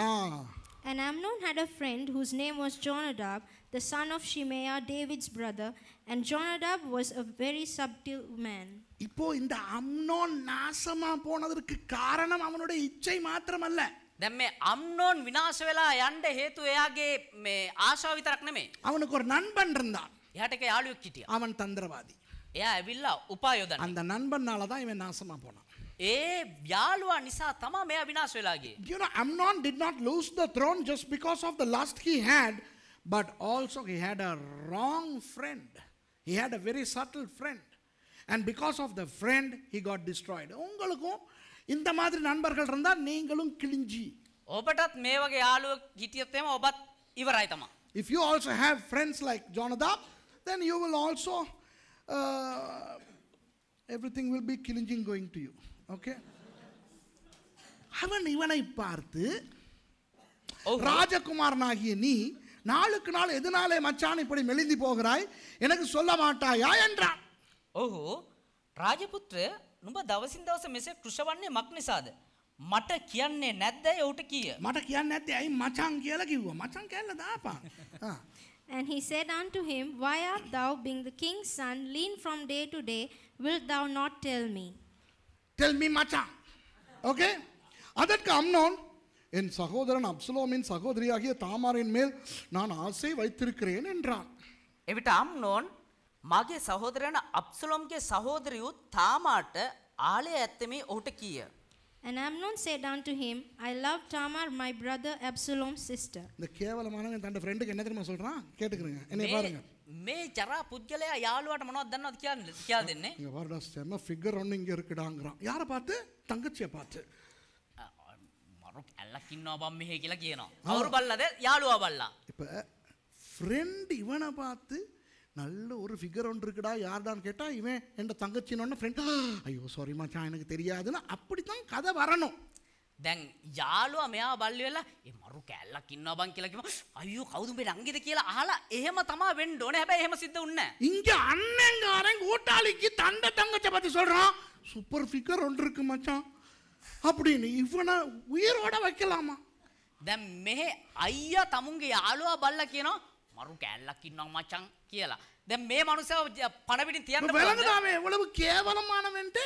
An Amnon had a friend whose name was Jonadab, the son of Shimeah, David's brother, and Jonadab was a very subtle man. இப்போ இந்த அம்னோன் நாசமா போனதற்கு காரணம் அவனுடைய இச்சை மாத்திரமல்ல දැන් මේ அம்னோன் විනාශ වෙලා යන්න හේතුව එයාගේ මේ ආශාව විතරක් නෙමෙයි. அவனுக்கு ஒரு நண்பன் இருந்தான். එයාට එක යාළුවෙක් හිටියා. அவன் தந்திரவாதி. එයා ඇවිල්ලා උපායෝදන. அந்த நண்பன்னால தான் இவன் நாசமா போனான். ඒ යාළුවා නිසා තමයි මෙයා විනාශ වෙලා ගියේ. You know Amnon did not lose the throne just because of the lust he had, but also he had a wrong friend. He had a very subtle friend. And because of the friend he got destroyed. உங்களுக்கும் இந்த மாதிரி நண்பர்கள் இருந்தால் நீங்களும் கிழிஞ்சி ஒபட்டத் மே வகை ஆளு கிட்டியத்தேம் ஒபத் இவர் ஆயிட்டமா if you also have friends like Jonathan then you will also everything will be கிழிஞ்சிங் கோயிங் டு யூ ஓகே அவன் இவனை பார்த்து oh. ராஜகுமாரனாகிய நீ நாளுக்கு நாள் எதுனாலே மச்சான் இப்படி மெலிந்தி போகிறாய் எனக்கு சொல்ல மாட்டாயா என்றான் ஓஹோ ராஜபுத்திர නුඹ දවසින් දවස මෙසේ කෘෂවන්නේ මක් නිසාද? මට කියන්නේ නැද්දයි ඔහුට කීය. මට කියන්නේ නැද්ද? ඇයි මචං කියලා කිව්වා. මචං කැල්ල දාපන්. ආ And he said unto him, Why art thou, being the king's son, lean from day to day? Wilt thou not tell me? Tell me, macha. Okay? அதற்கு அம்னோன் என் சகோதரன் அப்சலோமின் சகோதரியாகிய தாமாரின் மேல் நான் ஆசை வைத்திருக்கிறேன் என்றான் එවිට අම්නෝන් මගේ සහෝදරයන අබ්සලොම්ගේ සහෝදරියුත් තාමාට ආලේ ඇත්තමේ ඔහුට කීය. And Amnon said unto him, I love Tamar, my brother Absalom's sister. இந்த கேவலமானவன் தன்னோட ஃப்ரெண்டுக்கு என்ன தெரியுமா சொல்றான்? கேட்டுக்கிறீங்க. என்னை பாருங்க. මේ ජරා පුද්ගලයා යාළුවාට මොනවද දන්නවද කියන්නේ කියලා දෙන්නේ. இங்க பாருடா செம ஃபிகர் ஒன்னு இங்க இருக்குடாங்கறான். யார பார்த்து? தங்கச்சியை பார்த்து. මරු ඇල්ලක් ඉන්නවා බම් මෙහෙ කියලා කියනවා. කවුරු බල්ලද? යාළුවා බල්ලා. இப்ப ஃப்ரெண்ட் இவனை பார்த்து நல்ல ஒரு ஃபிகர் ஒன்று இருக்குடா யார்டான்னு கேட்டால் இவன் என் தங்கச்சினோன்னு ஃப்ரெண்ட் ஐயோ சாரி மச்சான் எனக்கு தெரியாதுன்னா அப்படி தான் கதை வரணும் දැන් යාළුවා මෙයා බල්ලි වෙලා ඒ මරු කෑල්ලක් ඉන්නවා බං කියලා කිව්වා අයියෝ කවුද මේ රංගෙද කියලා අහලා එහෙම තමයි වෙන්න ඕනේ හැබැයි එහෙම සිද්ධ இங்க அண்ணங்காரன் கூட்டாளிக்கு தண்ட தங்கச்ச பத்தி சொல்றான் சூப்பர் ஃபிகர் ஒன்று இருக்கு மச்சான் அப்படின்னு இவனை உயிரோட வைக்கலாமா දැන් மே ஐயா தமுங்க යාළුවා බල්ලා කියනවා මරු කෑල්ලක් ඉන්නවා මචං කියලා. දැන් මේ මනුස්සයා පණවිඩින් තියන්න පුළුවන්. වෙලඳ දාමේ ඔලව කේවලමානවෙන්ට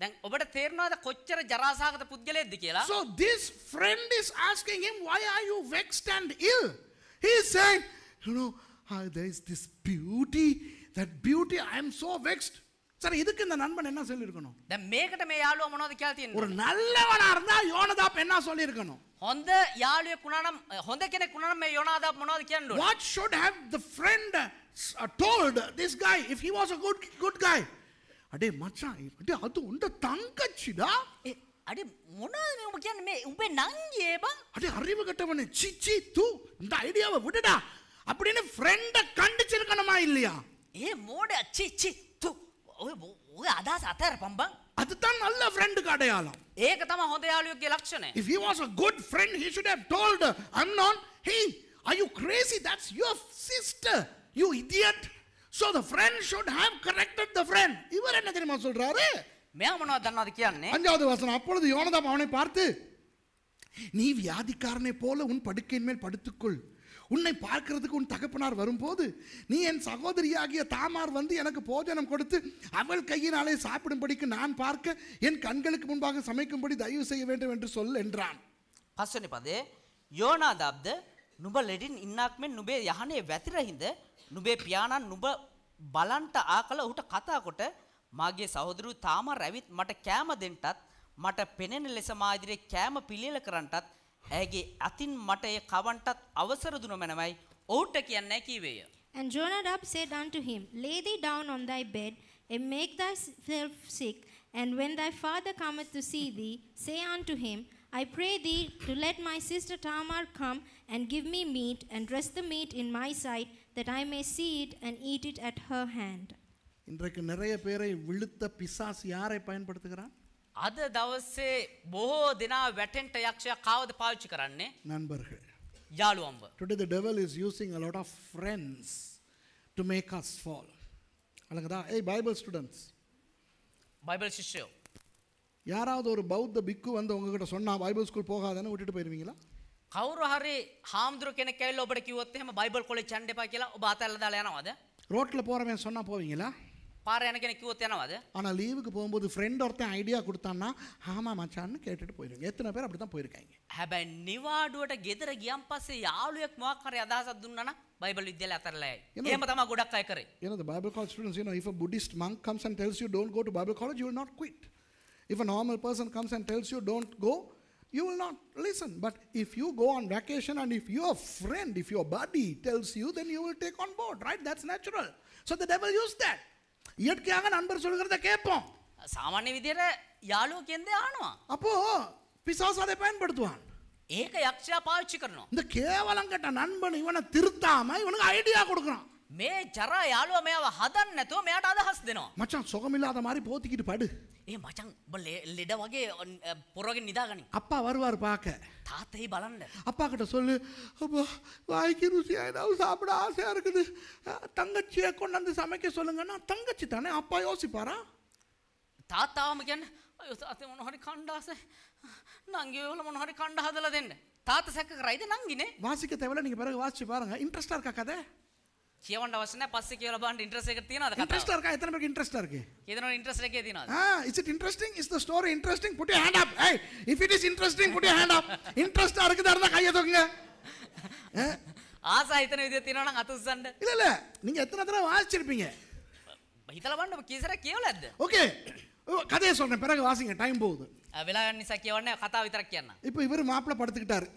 දැන් ඔබට තේරෙනවද කොච්චර ජරාසාගත පුද්ගලයෙක්ද කියලා? So this friend is asking him why are you vexed and ill? He is saying, you know, uh, there is this beauty, that beauty I am so vexed. சரி இதுக்கு இந்த நண்பன் என்ன சொல்லியிருக்கணும் දැන් මේකට මේ යාළුවා මොනවද ஒரு நல்லவனா இருந்தா யோனதாப் என்ன சொல்லியிருக்கணும் හොඳ යාළුවෙක් වුණා නම් හොඳ කෙනෙක් மே නම් මේ යෝනාදාප් මොනවද කියන්න the what should this the if uh, told was guy good he was அடே மச்சான் அடே அது உண்ட தங்கச்சிடா அடே මොනවද මේ ඔබ කියන්නේ මේ උඹේ அடே அறிவு கட்டவனே சி சி தூ இந்த ஐடியாவை விடுடா அப்படின்னு ஃப்ரெண்ட கண்டிச்சிருக்கணுமா இல்லையா ஏ மோட சி சி ඔය අදහස් අතහැරපම්බං அதுதான் நல்ல ஃப்ரெண்டுக்கு அடையாளம் ඒක තමයි හොඳ යාළුවෙක්ගේ ලක්ෂණය if he was a good friend he should have told amnon hey are you crazy that's your sister you idiot so the friend should have corrected the friend இவர் என்ன தெரியுமா சொல்றாரு මෙයා මොනවද දන්නවද කියන්නේ அஞ்சாவது வசனம் அப்பொழுது யோனதாம் அவனை பார்த்து நீ வியாதிக்காரனை போல உன் படுக்கையின் மேல் படுத்துக்கொள் உன்னை பார்க்கிறதுக்கு உன் தகப்பனார் வரும்போது நீ என் சகோதரியாகிய தாமார் வந்து எனக்கு போஜனம் கொடுத்து அவள் கையினாலே சாப்பிடும்படிக்கு நான் பார்க்க என் கண்களுக்கு முன்பாக சமைக்கும்படி தயவு செய்ய வேண்டும் என்று சொல் என்றான் පස්සනි පදේ යෝනාදබ්ද නුබ ලෙඩින් ඉන්නක් මෙන් නුබේ යහනේ වැතිරහින්ද නුබේ පියාණන් නුබ බලන්ට ආකල ඔහුට කතාකොට මාගේ සහෝදරු තාම රැවිත් මට කෑම දෙන්නටත් මට පෙනෙන ලෙස මා ඉදිරියේ කෑම පිළියෙල කරන්නටත් ඇගේ අතින් මට ඒ කවන්ටත් අවසර කියන්නේ කීවේය. And Jonah said unto him, Lay thee down on thy bed, and make thyself sick, and when thy father cometh to see thee, say unto him, I pray thee to let my sister Tamar come and give me meat, and dress the meat in my sight, that I may see it and eat it at her hand. இன்றைக்கு நிறைய பேரை விழுத்த பிசாசு யாரை பயன்படுத்துகிறான் අද දවස්සේ බොහෝ දෙනා වැටෙන්ට යක්ෂයා කාවද පාවිච්චි කරන්නේ නන්බර්හ යාළුවම්ව. Today the devil is using a lot of friends to make us fall. அழகதா ஏய் பைபிள் ஸ்டூடெண்ட்ஸ் பைபிள் சிஷ்யோ யாராவது ஒரு பௌத்த பிக்கு வந்து உங்ககிட்ட சொன்னா பைபிள் ஸ்கூல் போகாதன்னு விட்டுட்டு போயிருவீங்களா කවුරු හරි හාමුදුරු කෙනෙක් ඇවිල්ලා ඔබට කිව්වොත් එහෙම බයිබල් කොලෙජ් යන්න එපා කියලා ඔබ අතහැරලා දාලා යනවද? රෝට්ල போறவன் சொன்னா போவீங்களா? பாரு எனக்கு எனக்கு ஊத்தேனா அது ஆனால் லீவுக்கு போகும்போது ஃப்ரெண்ட் ஒருத்தன் ஐடியா கொடுத்தான்னா ஆமா மச்சான்னு கேட்டுட்டு போயிருங்க எத்தனை பேர் அப்படி தான் போயிருக்காங்க හැබැයි නිවාඩුවට ගෙදර ගියන් පස්සේ යාළුවෙක් මොකක් හරි අදහසක් දුන්නා නම් බයිබල් විද්‍යාලය අතරලයි. එහෙම තමයි ගොඩක් අය කරේ. You know the Bible college students you know if a Buddhist monk comes and tells you don't go to Bible college you will not quit. If a normal person comes and tells you don't go you will not listen. But if you go on vacation and if your friend, if your buddy tells you, then you will take on board, right? That's natural. So the devil used that. இயற்கையாக நண்பர் சொல்கிறத கேட்போம் சாமானிய விதியில යාළුව கேந்தே ආනවා. அப்போ பிசாசு அதை பயன்படுத்துவான். ஏக யக்ஷா பாவிச்சுக்கணும் இந்த கேவலம் கெட்ட நண்பன் இவனை திருத்தாம இவனுக்கு ஐடியா கொடுக்குறான். මේ ජරා යාළුවා මෙයාව හදන්න නැතුව මෙයාට අදහස් දෙනවා. මචං සොගමිලාද මාරි පෝතිකිට පඩු. ඒ මචං ඔබ ලෙඩ වගේ පොරගෙන් නිදාගනින්. අප්පා වරුවරු පාක. තාත්තෙහි බලන්න. අපාකට சொல்லு ඔබ வாய்க்கு ருசியா ஏதாவது சாப்பிட ஆசையா இருக்குது தங்கச்சியை கொண்டு வந்து சமைக்க சொல்லுங்கன்னா தங்கச்சி தானே அப்பா யோசிப்பாரா තාත්තාවම කියන්න අයෝ තාතේ මොන හරි කණ්ඩාස නංගේ වල මොන හරි කණ්ඩා හදලා දෙන්න තාත්තා සැක කරයිද නංගිනේ වාසික තැවල நீங்க பிறகு வாசிச்சு பாருங்க இன்ட்ரஸ்டா இருக்கா கதை கேவண்ட வசனே பஸ் கேவல பாண்ட் இன்ட்ரஸ்ட் ஏத்தினா அது இன்ட்ரஸ்ட் இருக்கா எத்தனை பேருக்கு இன்ட்ரஸ்ட் இருக்கு இதனோட இன்ட்ரஸ்ட் இருக்கே நான் ah is it interesting is the story interesting put your hand up ஏய் if it is interesting put your hand up interest இருக்குதா இருந்தா கைய தூக்குங்க ஆசா இத்தனை விதத்தை தினோட நான் அத்து சண்ட இல்ல இல்ல நீங்க எத்தனை தடவை வாசிச்சிருப்பீங்க இதல வாண்ட் கேசர கேவல அது ஓகே கதைய சொல்றேன் பிறகு வாசிங்க டைம் போகுது விலாகன்னி சக்கிய உடனே கதா வித்திரக்கியன்னா இப்போ இவர் மாப்பிள படுத்துக்கிட்டாரு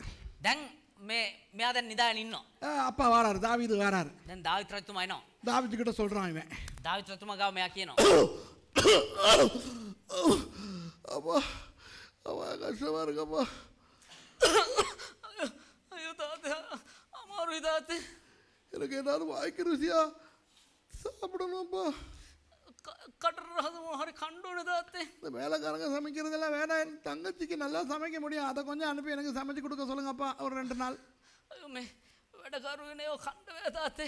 தென் மே மேதன் நிதா நின்னோம் அப்பா வாராரு தாவிது வாராரு தென் தாவித் ரத்துமா இன்னும் தாவிது கிட்ட சொல்றான் இவன் தாவித் ரத்துமா காவ மே அப்பா அப்பா கஷ்டமா இருக்கப்பா ஐயோ தாத்தா அம்மா ஒரு எனக்கு எல்லாரும் வாய்க்கு ருசியா சாப்பிடணும்ப்பா கட்டுறது கண்டோடு தாத்தே இந்த வேலைக்காரங்க சமைக்கிறதெல்லாம் வேற என் தங்கச்சிக்கு நல்லா சமைக்க முடியும் அதை கொஞ்சம் அனுப்பி எனக்கு சமைச்சு கொடுக்க சொல்லுங்கப்பா ஒரு ரெண்டு நாள் ஐயோமே கண்டு கண்டவே தாத்தே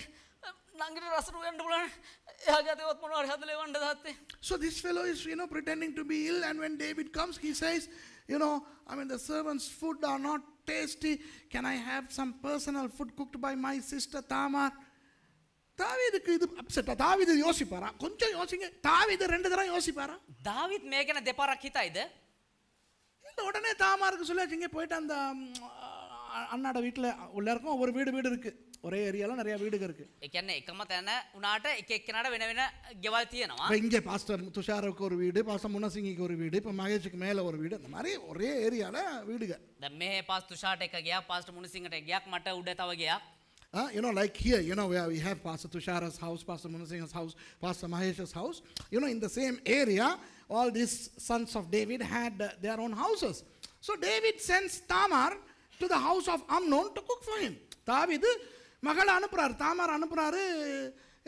ನಂಗೆ ರಸರು ಎಂಡುಗಳ ಹಾಗಾದ್ರೆ ಇವತ್ತು ಮೂರು ಹದಲೇ ಒಂಡದಾತೆ so this fellow is you know pretending to be ill and when David comes he says you know I mean the servants food are not tasty can I have some personal food cooked by my sister Tamar தாவீதுக்கு இது அப்செட்டா தாவீது யோசிப்பாரா கொஞ்சம் யோசிங்க தாவீது ரெண்டு தடவை யோசிப்பாரா தாவீத் மேகன ದೆಪಾರ ಕಿತಾ இது இல்லை உடனே தாமாருக்கு சொல்லியாச்சுங்க போயிட்டு அந்த அண்ணாட வீட்டில் எல்லாருக்கும் ஒவ்வொரு வீடு வீடு இருக்குது ஒரே ஏரியாவில் நிறைய வீடுகள் இருக்கு ஏன்னா எக்கம்மா தானே உன்னாட்ட நாட வேண வேண கெவால் தீயனவா இங்கே பாஸ்டர் துஷாருக்கு ஒரு வீடு பாஸ்டர் முனசிங்கிக்கு ஒரு வீடு இப்போ மகேஷுக்கு மேலே ஒரு வீடு அந்த மாதிரி ஒரே ஏரியாவில் வீடுகள் இந்த மே பாஸ் துஷார்ட்ட எக்க கேயா பாஸ்டர் முனசிங்கிட்ட கேக் மாட்ட உடே தவ கேயா Uh, you know, like here, you know, where we have Pastor Tushara's house, Pastor Munasingha's house, Pastor Mahesh's house. You know, in the same area, all these sons of David had uh, their own houses. So David sends Tamar to the house of Amnon to cook for him. தாவிது மகளை அனுப்புறாரு தாமார் அனுப்புறாரு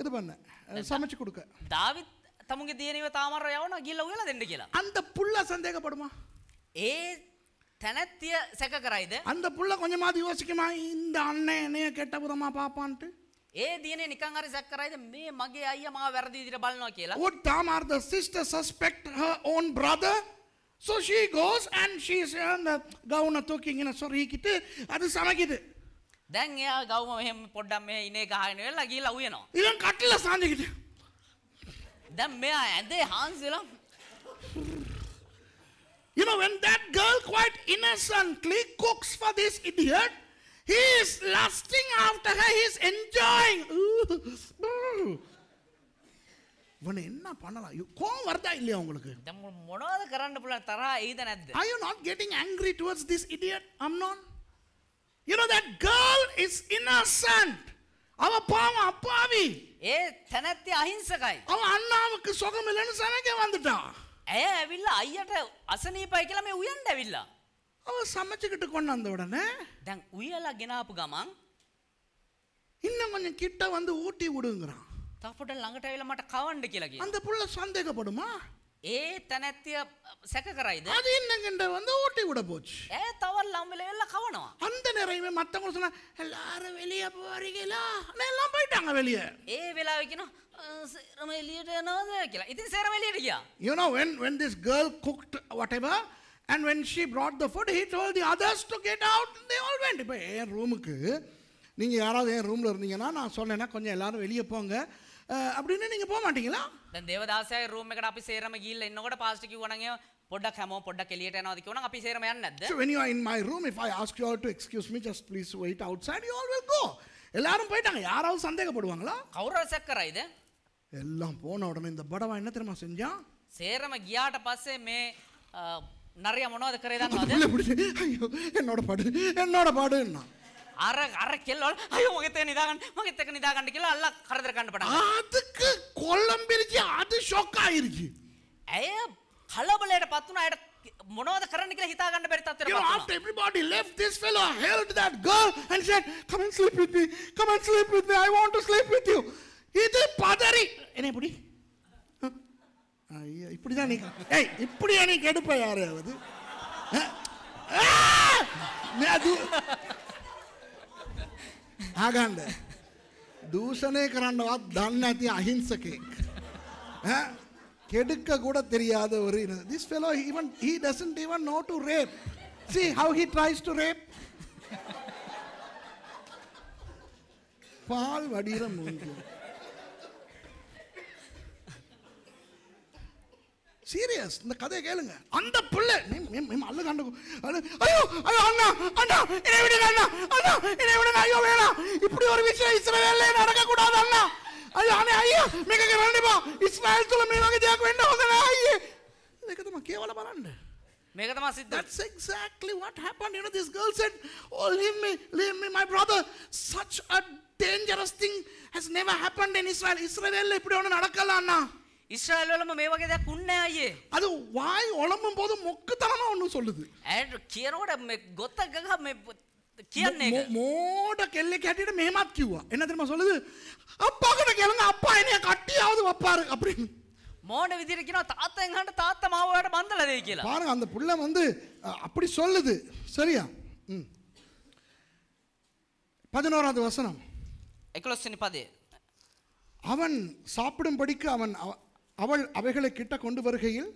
இது பண்ண சமைச்சு கொடுக்க தாவித் ತಮಗೆ ದೇನಿವ ತಾಮರ ಯಾವನ ಗಿಲ್ಲ ಹೋಗಲ್ಲ ದಂಡ ಗಿಲ್ಲ ಅಂತ ಪುಳ್ಳ ಸಂದೇಹ ಪಡುಮ ಏ தனத்திய செக்க கராய்து அந்த புள்ள கொஞ்சமாவது யோசிக்குமா இந்த அண்ணன் என்னைய கெட்ட விதமா பாப்பான்ட்டு ඒ දින නිකන් හරි සැක කරයිද මේ මගේ අයියා මාව වැරදි විදිහට බලනවා කියලා would tamar the sister suspect her own brother so she goes and she's in uh, the gown talking in a sorry කිට අද සමගිද දැන් එයා ගවම මෙහෙම පොඩ්ඩක් මෙහෙ ඉනේ ගහගෙන වෙලා ගිහලා උයනවා ඊළඟ කටල සාන්දෙකට දැන් මෙයා ඇඳේ හාන්සිලා You know, when that girl quite innocently cooks for this idiot, he is lusting after her, he's enjoying. Are you not getting angry towards this idiot, Amnon? You know, that girl is innocent. Our palm, our ஏ ඇවිල්ලා අයියට අසනීපයි பாய்க்கலாமே මේ උයන්ඩ ඇවිල්ලා. சமைச்சுக்கிட்டு கொண்டு வந்த உடனே දැන් උයලා ගෙනාපු ගමන් இன்னும் கொஞ்சம் கிட்ட வந்து ஊட்டி விடுங்கிறான் தப்புட்ட லங்கட்ட மட்ட கவண்டு கிழக்கு அந்த புள்ள சந்தேகப்படுமா ஏ தனத்திய செக்கக்கறாயுது அது என்னங்கன்ற வந்து ஓட்டி விட போச்சு ஏ தவறலாம் இல்லை எல்லாம் கவனம் அந்த நிறையுமே மற்றவங்க சொன்னா எல்லாரும் வெளியே போறீங்களா எல்லாம் போயிட்டாங்க வெளியே ஏ விழா வைக்கணும் சிறம வெளியிடணும் வைக்கலாம் இது சிறம வெளியிடுக்கியா you know when when this girl cooked whatever and when she brought the food he told the others to get out they all went இப்போ ரூமுக்கு நீங்கள் யாராவது என் ரூமில் இருந்தீங்கன்னா நான் சொன்னேன்னா கொஞ்சம் எல்லாரும் வெளியே போங்க அப்படின்னு நீங்கள் போக மாட்டீங்களா දැන් දේවදාසයයි රූම් එකට අපි සේරම ගිහිල්ලා ඉන්නකොට පාස්ටර් කිව්වනම් එහෙම පොඩ්ඩක් හැමෝම පොඩ්ඩක් එළියට යනවාද කිව්වනම් අපි සේරම යන්නේ නැද්ද? So when you are in my room if I ask you all to excuse me just please wait outside you all will go. எல்லாரும் போயிட்டாங்க யாராவது சந்தேகப்படுவாங்களா? කවුරු රසක් இது எல்லாம் போன உடனே இந்த படவா என்ன தெரியுமா செஞ்சான்? சேரம ගියාට පස්සේ මේ நிறைய මොනවද කරේ දන්නවද? என்னோட பாடு என்னோட பாடுன்னா ಅರ ಅರ ಕೆಲ್ಲ ಅಯ್ಯೋ ಮುಗಿತೆ ನಿದಾಗಂಡ್ ಮುಗಿತಕ್ಕ ನಿದಾಗಂಡಕ್ಕೆಲ್ಲ ಅಲ್ಲ ಕರೆದ್ರೆ ಕಂಡುಪಡ அதுக்கு கொலம்பிருச்சு அது ஷாக் ஆயிருச்சு ඇය හලබලයට පත්වන අයට මොනවද කරන්නක හිතාගන්න බැරි You know, තත්වර after everybody left, this fellow held that girl and said, Come and sleep with me. Come and sleep with me. I want to sleep with you. இது பதறி என்ன இப்படி அஹ், ஐயா, இப்படிதான் நீ ஏய் இப்படியா நீ கெடுப்ப யாரையாவது அஹ், ஆ! நீ அது- අහගන්න. දූෂණය කරන්නවත් දන්නේ නැති අහිංසකෙක්. ඈ කෙඩුක්ක கூட தெரியாத ஒரு this fellow he even he doesn't even know to rape. See how he tries to rape. பால் வடியில மூஞ்சி சீரியஸ் இந்த கதையை கேளுங்க அந்த பிள்ளை அல்ல கண்டு ஐயோ ஐயோ அண்ணா அண்ணா என்னை விடுங்க அண்ணா அண்ணா என்னை விடுங்க ஐயோ வேணாம் இப்படி ஒரு விஷயம் இஸ்ரவேல்ல நடக்க கூடாது அண்ணா ஐயோ அண்ணா ஐயோ மிக கண்டிப்பா இஸ்ரவேல் துல மீ வகை ஜாக் வேண்டும் அதனா ஐயோ இதுக்கு கேவல பரண்டு மிகதமா சித் that's exactly what happened you know this girl said oh leave me leave me my brother such a dangerous thing has never happened in israel israel இப்படி ஒன்று நடக்கல அண்ணா இஸ்ரேல் உலமம் ஏ வகையதா குன்னாயே அது வாய் உலமம் போது மொக்குத்தனமா ஒண்ணு சொல்லுது அண்ட் கியரோட மெ கொத்த கக மே கியன்னே மோட கெல்ல கேட்டிட மேமா கியுவா என்ன தெரியுமா சொல்லுது அப்பா கிட்ட கேளுங்க அப்பா என்ன கட்டியாவது வப்பாரு அப்படி மோட விதி இருக்கினா தாத்தா எங்கண்ட தாத்தா மாவோட மந்தல தேக்கல பாருங்க அந்த புள்ள வந்து அப்படி சொல்லுது சரியா ம் பதினோராவது வசனம் எக்லோசனி பாதி அவன் சாப்பிடும்படிக்கு அவன் அவள் அவைகளை கிட்ட கொண்டு வருகையில்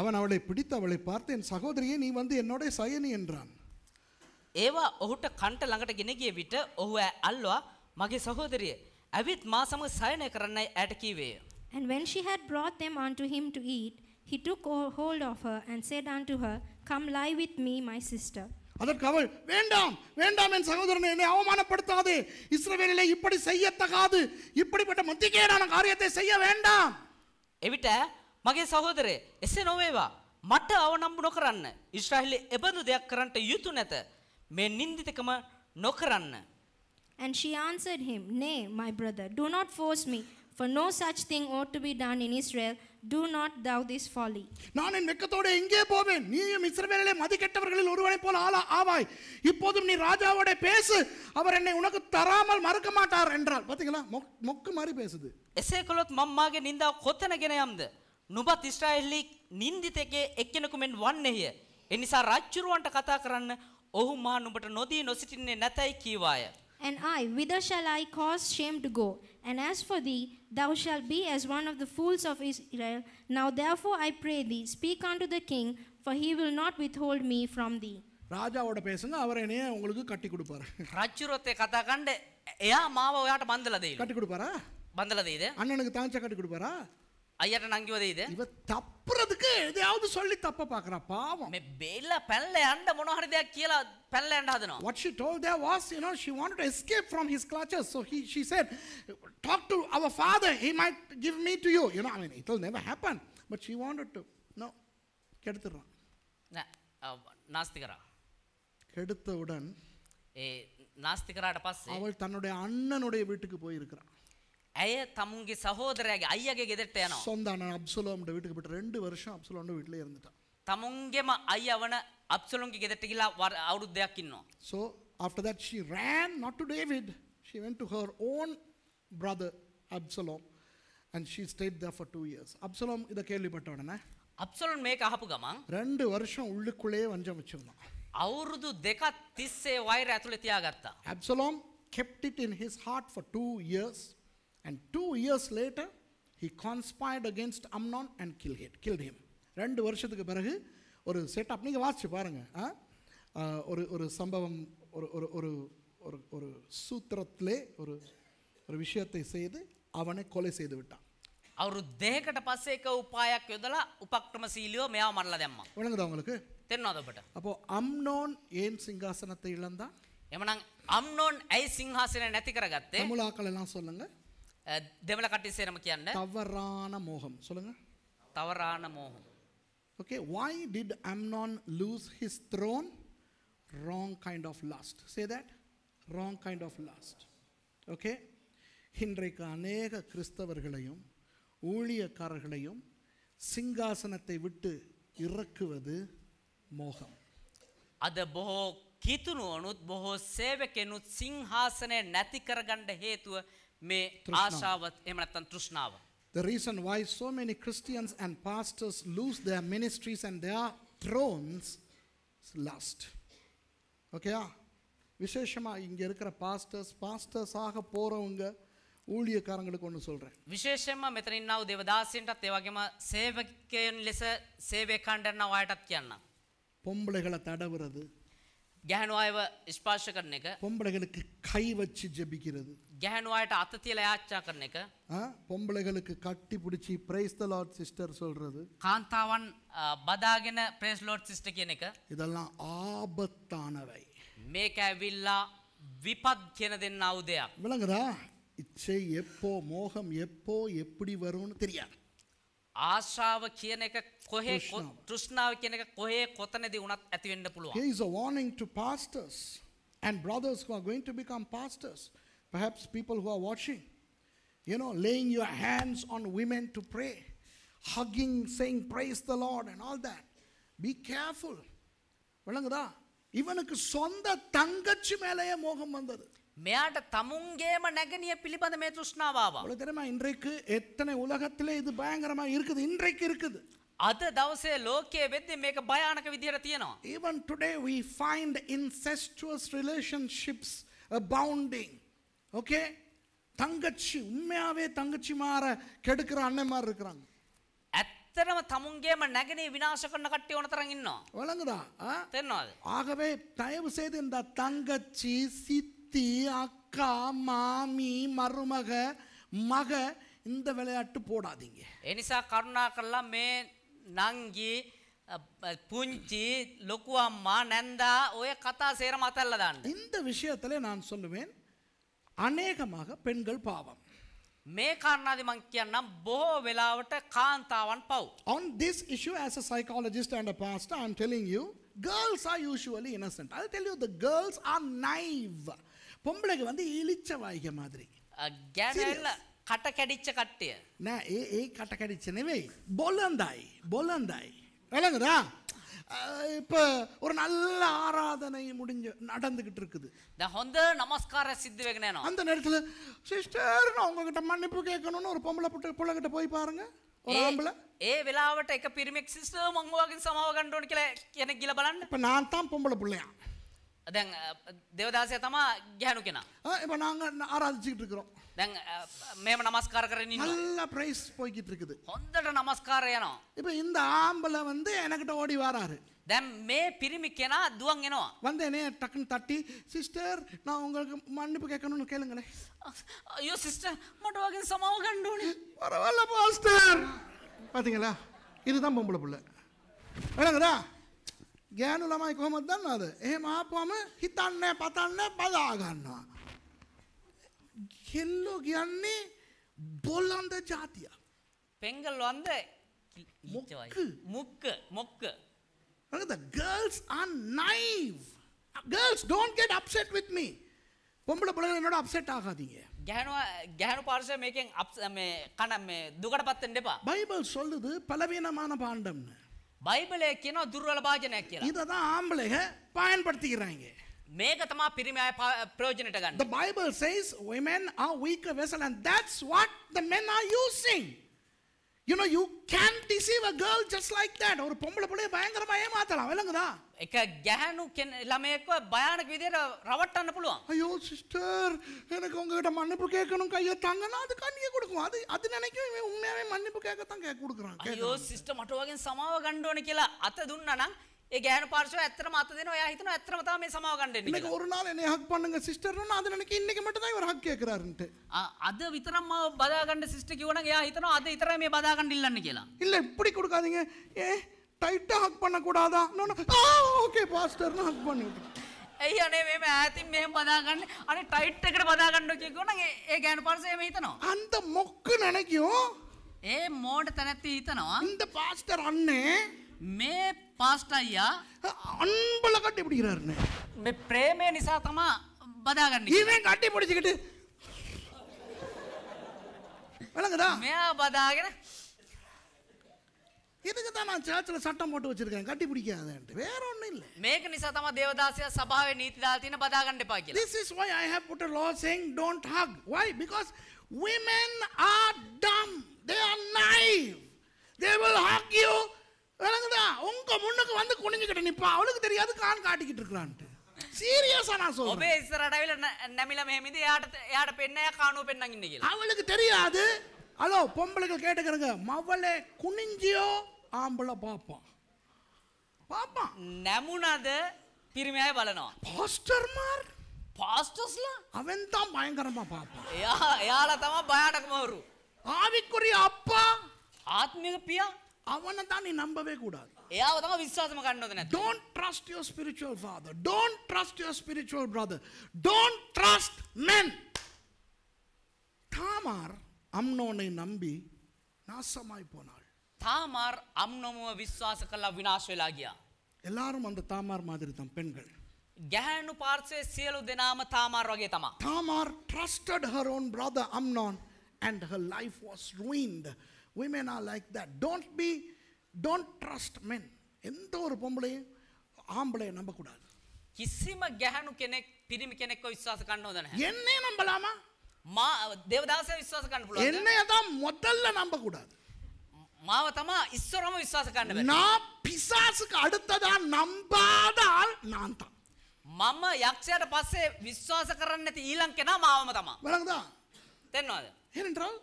அவன் அவளை பிடித்து அவளை பார்த்து என் சகோதரியே நீ வந்து என்னோட சயனி என்றான் ஏவா ඔහුට කන්ට ළඟට ගෙන விட்டு විට அல்வா மகே சகோதரி සහෝදරිය ඇවිත් මා සමග සයනය කරන්නයි ඇයට කීවේය. And when she had brought them to him to took hold of hold of her and said unto her, Come lie with me, my அதற்கு அவள் வேண்டாம் வேண்டாம் என் சகோதரனை என்னை அவமானப்படுத்தாது இஸ்ரவேலிலே இப்படி செய்யத்தகாது இப்படிப்பட்ட மத்திகேடான காரியத்தை செய்ய வேண்டாம் එවිට මගේ සහෝදරය එසේ නොවේවා මට අවනම්බු නොකරන්න ඉස්රාහිලේ එබඳු දෙයක් කරන්නට යුතු නැත මේ නින්දිතකම නොකරන්න And she answered him, Nay, my brother, do not force me, for no such thing ought to be done in Israel, do not thou this folly நான் என் வெக்கத்தோடு எங்கே போவேன் நீயும் இஸ்ரவேலிலே மதி கெட்டவர்களில் ஒருவனை போல ஆளா ஆவாய் இப்போதும் நீ ராஜாவோட பேசு அவர் என்னை உனக்கு தராமல் மறக்க மாட்டார் என்றால் பாத்தீங்களா மொக்கு மாதிரி பேசுது එසේ කළොත් මම මාගේ නින්දාව කොතනගෙන යම්ද නුඹත් ඉස්රායෙලි නින්දිතකේ එක්කෙනෙකු මෙන් වන්නේය එනිසා රජුරවන්ට කතා කරන්න ඔහු මා නුඹට නොදී නොසිටින්නේ නැතයි කීවාය And I, whither shall I cause shame to go? And as for thee, thou shalt be as one of the fools of Israel. Now therefore, I pray thee, speak unto the king, for he will not withhold me from thee. ராஜாவோட பேசுங்க அவர் என்னைய உங்களுக்கு கட்டி கொடுப்பாரு ரச்சுரத்தை கதா கண்டு ஏன் மாவை யாட்ட பந்தலதை கட்டி கொடுப்பாரா பந்தலதை இது அண்ணனுக்கு தாஞ்சா கட்டி கொடுப்பாரா ஐயாட்ட நான் அங்கே இது இவ தப்புறதுக்கு எதையாவது சொல்லி தப்ப பாக்குறா பாவம் மே பெல்ல பெல்ல அந்த மனோஹரதே கீழ பெல்ல அண்டாதனோ what she told there was you know she wanted to escape from his clutches so he she said talk to our father he might give me to you you know I mean it will never happen but she wanted to no கெடுத்துறா நாஸ்திகரா கெடுத்த உடன் ஏ நாஸ்திகராட pass அவள் தன்னுடைய அண்ணனுடைய வீட்டுக்கு போய் இருக்கறா அய தமுங்கி சகோதரியாகி ஐயாக்கு எதிர்த்தேனோ சொந்தான அப்சுலோம்ட வீட்டுக்கு போயிட்டு ரெண்டு வருஷம் அப்சுலோம்ட வீட்டிலே இருந்துட்டான் ತಮುಂಗೆಮ ಅಯ್ಯ ಅವನ ಅಪ್ಸಲೋಂಗೆ ಗೆದಟ್ಟಿಗಿಲ್ಲ ಅವರು ದೇಹಕ್ಕಿನ್ನು so after that she ran not to David she went to her own brother Absalom and she stayed the for two years Absalom இதை கேள்விப்பட்டவனே அப்சலோன் மேக் அகப்புகமா ரெண்டு வருஷம் உள்ளுக்குள்ளேயே வஞ்சம் வச்சிருந்தான் அவரது தெகா திஸ்ஸே வாயிர அத்துலத்தியாக Absalom kept it in his heart for two years and two years later he conspired against Amnon and kill hit kill him ரெண்டு வருஷத்துக்கு பிறகு ஒரு செட்டப் நீங்கள் வாசிச்சு பாருங்கள் ஒரு ஒரு சம்பவம் ஒரு ஒரு ஒரு ஒரு ஒரு சூத்திரத்திலே ஒரு ஒரு விஷயத்தை செய்து அவனை கொலை செய்து விட்டான் தேகட்ட பசேக்க ಪಸ್ಸೇಕ இதெல்லாம் ಯೋದಲ ಉಪಕ್ರಮಶೀಲಿಯೋ ಮೇವ ಮಾಡಲ ದೆಮ್ಮ ಒಳಗದ ಅವங்களுக்கு ತೆನ್ನೋದ ಬಟ ಅಪ್ಪೋ ಅಮ್ನೋನ್ ಏನ್ ಸಿಂಹಾಸನತೆ ಇಳಂದ ಎಮನಂಗ್ ಅಮ್ನೋನ್ ಐ ಸಿಂಹಾಸನ ನೆತಿಕರಗತ್ತೆ ತಮಿಳಾಕಳೆಲ್ಲ சொல்லுங்க දෙවල කට්ටිය සේරම කියන්න. තවරාන මෝහම්. சொல்லுங்க. තවරාන මෝහම්. Okay, why did Amnon lose his throne? Wrong kind of lust. Say that. Wrong kind of lust. Okay? இன்றைக்கு அநேக கிறிஸ்தவர்களையும் ஊழியக்காரர்களையும் සිංහාසනத்தை விட்டு இறக்குவது මෝහම්. අද බොහෝ කිතුනුවනුත් බොහෝ සේවකෙනුත් සිංහාසනය නැති කරගණ්ඩ හේතුව මේ ආශාවත් එහෙම නැත්නම් තෘෂ්ණාව. The reason why so many Christians and pastors lose their ministries and their thrones is lust. ஓகேயா விசேஷமாக இங்கே இருக்கிற பாஸ்டர்ஸ் பாஸ்டர்ஸாக போகிறவங்க ஊழியக்காரங்களுக்கு ஒன்று சொல்கிறேன் විශේෂයෙන්ම මෙතන ඉන්නව දෙවදාසයන්ටත් ඒ වගේම සේවකයන් ලෙස සේවය කණ්ඩන අයටත් කියන්න. பொம்பளைகளை தடவுறது ගැහැණු අයව ස්පර්ශ කරන එක பொம்பளைகளுக்கு கை வச்சு ஜெபிக்கிறது ගැහැණු අයට අත තියලා යාච්චා කරන එක பொம்பளைகளுக்கு கட்டி பிடிச்சி பிரைஸ் த லார்ட் சிஸ்டர் சொல்றது කාන්තාවන් බදාගෙන ප්‍රේස් ලෝඩ් සිස්ටර් කියන එක இதெல்லாம் ஆபத்தானவை මේක ඇවිල්ලා විපත් කියන දෙන්නා වූ දෙයක් விளங்குதா இச்சை எப்போ மோகம் எப்போ எப்படி வரும்னு தெரியாது ආශාව කියන එක කොහේ තෘෂ්ණාව කියන එක කොහේ කොතනදී වුණත් ඇති වෙන්න පුළුවන්. a warning to pastors and brothers who are going to become pastors, perhaps people who are watching. You know, laying your hands on women to pray, hugging, saying praise the Lord and all that. Be careful. விளங்குதா சொந்த தங்கச்சி மேலேயே மோகம் வந்தது මෙයාට தமுங்கேම நெகனிய பிலிபந்த மே தෘஷ்ணாவாவா உங்களுக்கு தெரியுமா இன்றைக்கு எத்தனை உலகத்திலே இது பயங்கரமா இருக்குது இன்றைக்கு இருக்குது අද දවසේ ලෝකයේ වෙද්දි මේක භයානක විදිහට තියෙනවා. Even today we find incestuous relationships abounding. Okay? தங்கச்சி உண்மையாவே தங்கச்சி மாற கெடுக்கிற அண்ணன் மாதிரி இருக்கிறாங்க. ඇත්තරම තමුන්ගේම නැගනේ විනාශ කරන කට්ටිය ඕන තරම් ඉන්නවා. වළංගුදා. තේරෙනවද? ආගමේ தயவு செய்து இந்த தங்கச்சி சித் சித்தி அக்கா மாமி மருமக மக இந்த விளையாட்டு போடாதீங்க එනිසා කරුණා කරලා මේ නංගි පුංචි ලොකු අම්මා නැන්දා ඔය කතා සේරම අතල්ලා දාන්න. இந்த விஷயத்துல நான் சொல்லுவேன் அநேகமாக பெண்கள் பாவம். මේ කාරණාදි මං කියන්නම් බොහෝ වෙලාවට කාන්තාවන් පව්. On this issue as a psychologist and a pastor I'm telling you girls are usually innocent. I'll tell you the girls are naive. பொம்பளைக்கு வந்து இழிச்ச வாய்க மாதிரி කට කැඩිච්ච කට්ටය නෑ ඒ ඒ කට කැඩිච්ච නෙවෙයි බොලන්දයි බොලන්දයි விளங்குதா இப்போ ஒரு நல்ல ஆராதனை முடிஞ்சு நடந்துகிட்டு இருக்குது இந்த ஹொந்த நமஸ்கார சித்து வைக்கணும் அந்த நேரத்தில் சிஸ்டர் நான் உங்ககிட்ட மன்னிப்பு கேட்கணும்னு ஒரு பொம்பளை புட்டு பிள்ளைகிட்ட போய் பாருங்க ஒரு ஏ விழாவட்ட எக்க பிரிமிக் சிஸ்டர் மங்குவாகின் சமாவ கண்டோன்னு கிளை எனக்கு இல்லை பலன் இப்போ நான் தான் பொம்பளை பிள்ளையான் දැන් දෙවදාසය තමා ගැහනු කෙනා இப்ப நாங்க ஆராதிச்சுக்கிட்டு இருக்கிறோம் දැන් මේම නමස්කාර කරගෙන ඉන්නවා நல்லா பிரைஸ் போய்கிட்டு இருக்குது හොඳට නමස්කාර යනවා இப்ப இந்த ஆம்பளை வந்து எனக்கிட்ட ஓடி வராரு දැන් මේ පිරිමි කෙනා දුවන් එනවා வந்து என்னைய டக்குன்னு தட்டி சிஸ்டர் நான் உங்களுக்கு மன்னிப்பு கேட்கணும்னு கேளுங்களேன் ஐயோ சிஸ்டர் මට වගේ සමාව ගන්න ඕනේ பரவாயில்ல பாஸ்டர் பாத்தீங்களா இதுதான் பொம்பளை பிள்ளை வேணாங்கடா ගෑනු ළමයි කොහොමද දන්නවද? එහෙම ආපුවම හිතන්නේ පතන්නේ බදා ගන්නවා. කෙල්ලෝ කියන්නේ බොළඳ జాතිය. பெண்கள் வந்து முக்கு முக்கு the girls are naive girls don't get upset with me பொம்பளை பிள்ளைங்க என்னோட அப்செட் ஆகாதீங்க ගැහනවා ගැහනු පාර්ශවය මේකෙන් අප් මේ කන මේ දුකට පත් වෙන්න එපා බයිබල් சொல்லுது பலவீனமான பாண்டம்னு பைபிளே கேனா துர்வல பாஜனයක් කියලා. இத தான் ஆம்பளைங்க பயன்படுத்திக்கிறாங்க. මේක තමා පිරිමය ප්‍රයෝජනට ගන්න. The Bible says women are weaker vessel and that's what the men are using. You know you can deceive a girl just like that ஒரு பொம்பளை பிள்ளைய பயங்கரமா ஏமாத்தலாம் விளங்குதா එක ගැහණු ළමයෙක්ව භයානක විදියට රවට්ටන්න පුළුවන්. අයියෝ සිස්ටර් எனக்கு உங்ககிட்ட மன்னிப்பு கேட்கணும் கைய தங்கனா அது கண்ணிய கொடுக்கும் அது அது நினைக்கும் இவன் உண்மையாவே மன்னிப்பு கேட்க தான் கேட்க கொடுக்குறான். ஐயோ சிஸ்டர் மட்டும் வகையும் சமாව ගන්න ඕනේ කියලා අත දුන්නා නම් ඒ ගෑනු පාර්ශවය ඇත්තටම අත දෙනවා. එයා හිතනවා ඇත්තටම තමයි මේ සමාව ගන්න දෙන්නේ කියලා. මේක ஒரு நாள் என்ன ஹக் பண்ணுங்க சிஸ்டர் நான் அதுல எனக்கு இன்னைக்கு மட்டும் தான் இவர் ஹக் கேக்குறாருன்ட்டு. අද විතරක්ම බදා ගන්න සිස්ටර් කිව්වනම් එයා හිතනවා අද විතරයි මේ බදා ගන්න இல்லன்னு කියලා. இல்ல இப்படி கொடுக்காதீங்க. ஏ டைட்டா ஹக் பண்ண கூடாதா? No no. Ah okay pastor நான் ஹக் பண்ணி விட்டேன். ඇයි අනේ මේ ඈතින් මෙහෙම බදාගන්න අනේ ටයිට් එකට බදාගන්න කියනකොට ඒ ගෑනු පරසේ එහෙම හිතනවා අන්ත මොක්ක නැණකියෝ ඒ මෝඩ තැනැත්ති හිතනවා ඉන්ද පාස්ටර් අන්නේ මේ පාස්ට අයියා අන්බල කට්ටි පිටිකරන්න මේ ප්‍රේමය නිසා තමා බදාගන්න ඉවෙන් කට්ටි පොඩිසිකට வழங்குதா மேயா பதாகிற இதுக்கு தான் நான் சேர்ச்சில் சட்டம் போட்டு வச்சிருக்கேன் கட்டி பிடிக்காதேன்ட்டு வேற ஒன்றும் இல்லை மேக நிசா தமா தேவதாசியா சபாவை நீதி தாத்தின பதாகண்டே பாக்கி this is why I have put a law change don't hug why because women are dumb they are naive they will hug you விளங்குதா உங்க முன்னுக்கு வந்து குனிஞ்சுக்கிட்டு நிப்பா அவளுக்கு தெரியாது கான் காட்டிக்கிட்டு இருக்கிறான்ட்டு சீரியஸா நான் சொல்றேன் ඔබේ நமில ඇවිල්ලා නැමිලා මෙහෙම ඉදී එයාට එයාට පෙන්න එයා කානුව அவளுக்கு தெரியாது ஹலோ பொம்பளைகள் கேட்டுக்கிறங்க மவளே குனிஞ்சியோ ஆம்பளை பார்ப்பான் பார்ப்பான் නැමුණද පිරිමි අය බලනවා. பாஸ்டர்மார் පාස්ටර්ස්ලා அவன் தான் பயங்கரமா பார்ப்பான் එයා එයාලා வரும் භයානකම ஆவிக்குரிய அப்பா ආත්මික පියා அவனை தான் நீ நம்பவே கூடாது ஏயாவை தான் விசுவாசமா காணணும் நான் don't trust your spiritual father don't trust your spiritual brother don't trust men Tamar அம்னோனை நம்பி நாசமாய் போனாள் தாமார் அம்னோமுவ ವಿಶ್ವಾಸಕಲ್ಲ ವಿನಾಶ ವೆಲಾಗಿಯ ಎಲ್ಲರೂ அந்த தாமார் மாதிரி தான் பெண்கள் ගැහැණු පාර්ශවයේ සියලු දෙනාම තාමාර් වගේ තමයි. Tamar trusted her own brother Amnon and her life was ruined women are like that. Don't be, don't trust men. எந்த ஒரு பொம்பளையும் ஆம்பளையை நம்பக்கூடாது කිසිම ගැහණු කෙනෙක් පිරිමි කෙනෙක්ව විශ්වාස කරන්න හොඳ නැහැ. එන්නේ නම්බලාම මා දේවදාසය විශ්වාස කරන්න පුළුවන්. එන්නේ தான் முதல்ல நம்பக்கூடாது. மாவ තමා ඉස්සරම විශ්වාස කරන්න බෑ. நான் பிசாசுக்கு அடுத்ததா நம்பாத ஆள் நான் தான். මම යක්ෂයාට පස්සේ විශ්වාස කරන්නේ නැති ඊළඟ කෙනා මාවම තමා. බලන්න. තේරෙනවද? ஏனென்றால்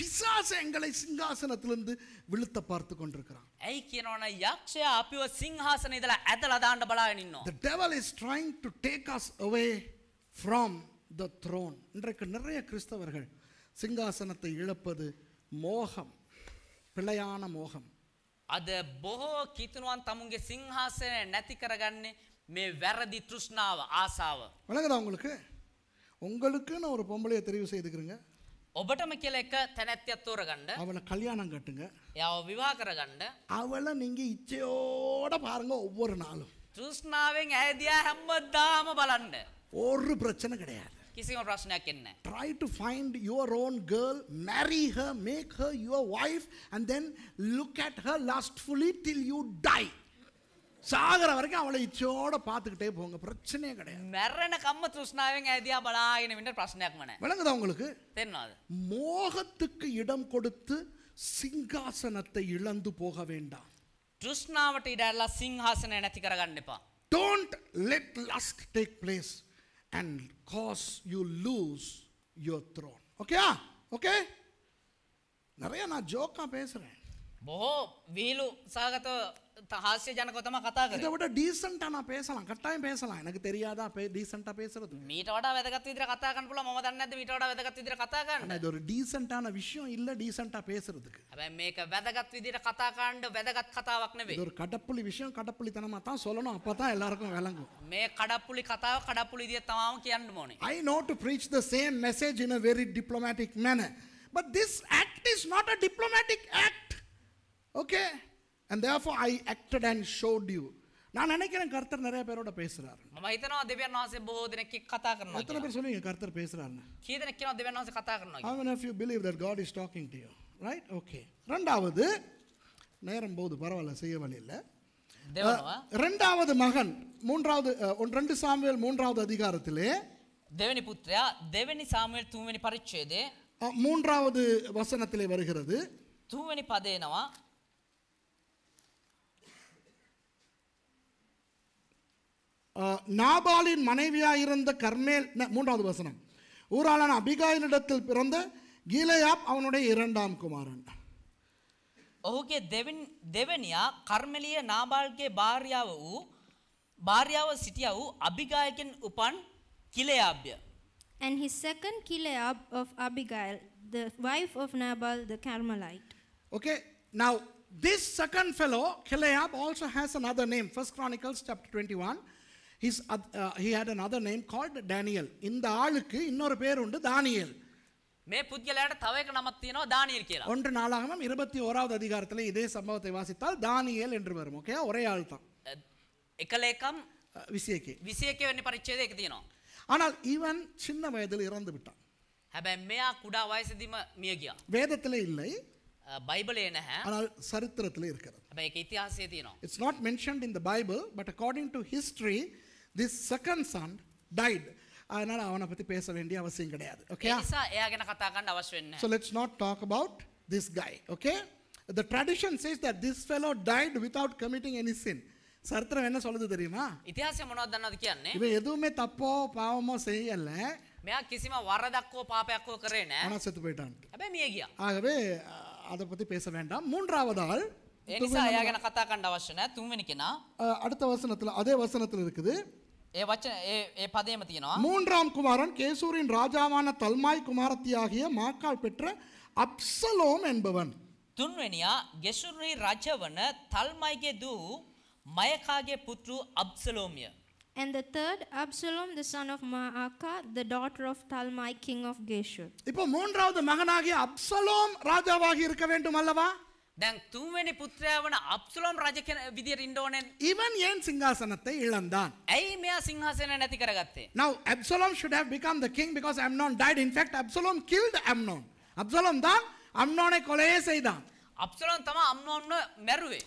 பிசாசு எங்களை சிங்காசனத்திலிருந்து விழுத்த பார்த்து கொண்டிருக்கிறான் ஐக்கியனான யாக்ஷய அப்பியோ சிங்காசன இதில் அதில் தாண்ட பலா நின்னோம் devil is trying to take us away from the throne இன்றைக்கு நிறைய கிறிஸ்தவர்கள் சிங்காசனத்தை இழப்பது மோகம் பிழையான மோகம் அது போகோ கீர்த்தனுவான் தமுங்க சிங்காசன நத்திக்கிறகன்னு மே வெரதி துஷ்ணாவ ஆசாவ விளங்குதா உங்களுக்கு உங்களுக்குன்னு ஒரு பொம்பளையை தெரிவு செய்துக்கிறேங்க ඔබටම කියල එක තැනැත්තියක් තෝරගන්න அவளை கல்யாணம் கட்டுங்க යව විවා කරගන්න அவளை நீங்க இச்சையோட பாருங்க ஒவ்வொரு நாளும் තෘෂ්ණාවෙන් ඇහැදියා හැම්බදාම බලන්න ஒரு பிரச்சனை கிடையாது කිසිම ප්‍රශ්නයක් එන්න. Try to find your own girl, marry her, make her your wife, and then look at her lustfully till you die. சாகிற வரைக்கும் அவளை இச்சோட பார்த்துக்கிட்டே போங்க பிரச்சனையே கிடையாது மரண கம்ம தூஷ்ணாவேங்க எதியாபலா என்ன வின்ன பிரச்சனை விளங்குதா உங்களுக்கு தெரியாது மோகத்துக்கு இடம் கொடுத்து சிங்காசனத்தை இழந்து போக வேண்டாம் தூஷ்ணாவட்ட சிங்காசனம் சிங்காசன எனத்தி கண்டிப்பா don't let lust take place and cause you lose your throne ஓகேயா ஓகே நிறைய நான் ஜோக்கா பேசுறேன் போ வீலு சாகத்தோ හාස්‍යජනකොතම කතා කරේ. ඒකට ඩීසන්ට් අනා பேசலாம். කට්ටායෙන් பேசலாம். எனக்கு தெரியாதா අපේ ඩීසන්ට් අපේ பேசுறது. මීට වඩා වැදගත් විදිහට කතා කරන්න පුළුවන්. මම දන්නේ නැද්ද මීට වඩා වැදගත් විදිහට කතා කරන්න. නේද? ஒரு ඩීසන්ට් ஆன விஷயம் இல்ல ඩීසන්ටா பேசுறதுக்கு. හැබැයි මේක වැදගත් විදිහට කතා කරන්න වැදගත් කතාවක් නෙවෙයි. இது ஒரு கடப்புளி விஷயம் கடப்புளி தனமா தான் சொல்லணும். அப்பதான் எல்லாருக்கும் விளங்கும். මේ කඩප්පුලි කතාව කඩප්පුලි විදිහට තමාම කියන්න ඕනේ. I know to preach the same message in a very diplomatic manner. But this act is not a diplomatic act. Okay? And therefore I acted and showed you நான் நினைக்கிறேன் கர்த்தர் நிறைய பேரோட பேசுறாரு நம்ம இதனோ திவ்யன் நாசி போ தினக்கி கதா கரணும் எத்தனை பேர் சொல்லுங்க கர்த்தர் பேசுறாரு கீதன கினோ திவ்யன் நாசி கதா கரணும் how many of you believe that god is talking to you right okay ரெண்டாவது நேரம் போது பரவாயில்ல செய்ய வழி இல்ல ரெண்டாவது மகன் மூன்றாவது ரெண்டு சாமுவேல் மூன்றாவது அதிகாரத்திலே தேவனி புத்திரா தேவனி சாமுவேல் தூவனி பரிச்சேதே மூன்றாவது வசனத்திலே வருகிறது தூவனி பதேனவா நாபாலின் மனைவியாக இருந்த கர்மேல் மூன்றாவது வசனம் ஊராளான அபிகாயினிடத்தில் பிறந்த கீலயாப் அவனுடைய இரண்டாம் குமாரன் ஓகே දෙවනියා தேவனியா නාබාල්ගේ භාර්යාව වූ பாரியாவ සිටිය වූ අභිගායකෙන් උපන් And his second Kileab of Abigail, the wife of Nabal the Carmelite. Okay, now this second fellow, Kileab, also has another name. First Chronicles chapter 21. He had another name called Daniel In the இன்னொரு பேர் உண்டு Daniel Daniel. පුද්ගලයාට තව එක Daniel තියෙනවා දානියෙල් කියලා. ஒன்று நாளாகமம் 21வது அதிகாரத்திலே இதே சம்பவத்தை வாசித்தால் தானியேல் என்று வரும் ஓகே ஒரே ஆள் தான். එකලේකම් 21 21 වෙනි පරිච්ඡේදය ඒක තියෙනවා. ஆனால் இவன் சின்ன வயதில் இறந்து விட்டான். හැබැයි මෙයා කුඩා වයසේදීම මිය ගියා. வேதத்திலே இல்லை. பைபிளே නැහැ. ஆனால் சரித்திரத்திலே இருக்கிறது. It's not mentioned in the Bible but according to history this second son died அதனால் அவனை பற்றி பேச வேண்டிய அவசியம் கிடையாது ஓகே එයාගෙන කතා කරන්න අවශ්‍ය වෙන්නේ So let's not talk about this guy okay the tradition says that this fellow died without committing any sin சரித்திரம் என்ன சொல்லுது தெரியுமா ඉතිහාසය මොනවද දන්නවද කියන්නේ இவன் எதுவுமே தப்போ பாவமோ செய்யல මෙයා කිසිම වරදක්කෝ පාපයක්කෝ කරේ නෑ ஆனா செத்து போயிட்டான் හැබැයි මිය ගියා ஆகவே அதை பத்தி பேச வேண்டாம் மூன்றாவது ஆள் එනිසා එයා ගැන කතා කරන්න අවශ්‍ය නෑ තුන්වෙනි කෙනා அடுத்த வசனத்துல அதே வசனத்துல இருக்குது ඒ වචන ඒ පදේම තියෙනවා மூன்றாம் குமாரன் கேசூரின் ராஜாவான தல்மாய் குமாரத்தியாகிய மாக்கால் பெற்ற அப்சலோம் என்பவன் තුන්වැනියා ගෙසුරේ රජවන තල්මයිගේ දූ මයකාගේ පුත්‍රු අබ්සලෝමිය And the third, Absalom, the son of Maaka, the daughter of Talmai, king of Geshur. இப்போ மூன்றாவது மகனாகிய அப்சலோம் ராஜாவாகி இருக்க வேண்டும் அல்லவா දැන් තුන්වෙනි පුත්‍රයා වන අබ්සලෝම් රජ විදියට ඉන්න ඕනේ. even ஏன் சிங்காசனத்தை இழந்தான்? ඇයි මෙයා සිංහාසනය නැති කරගත්තේ? now Absalom should have become the king because Amnon died. in fact Absalom killed Amnon. Absalom தான் அம்னோனை கொலையே செய்தான் அப்சலோம் தமா அம்னோன்னு மெருவே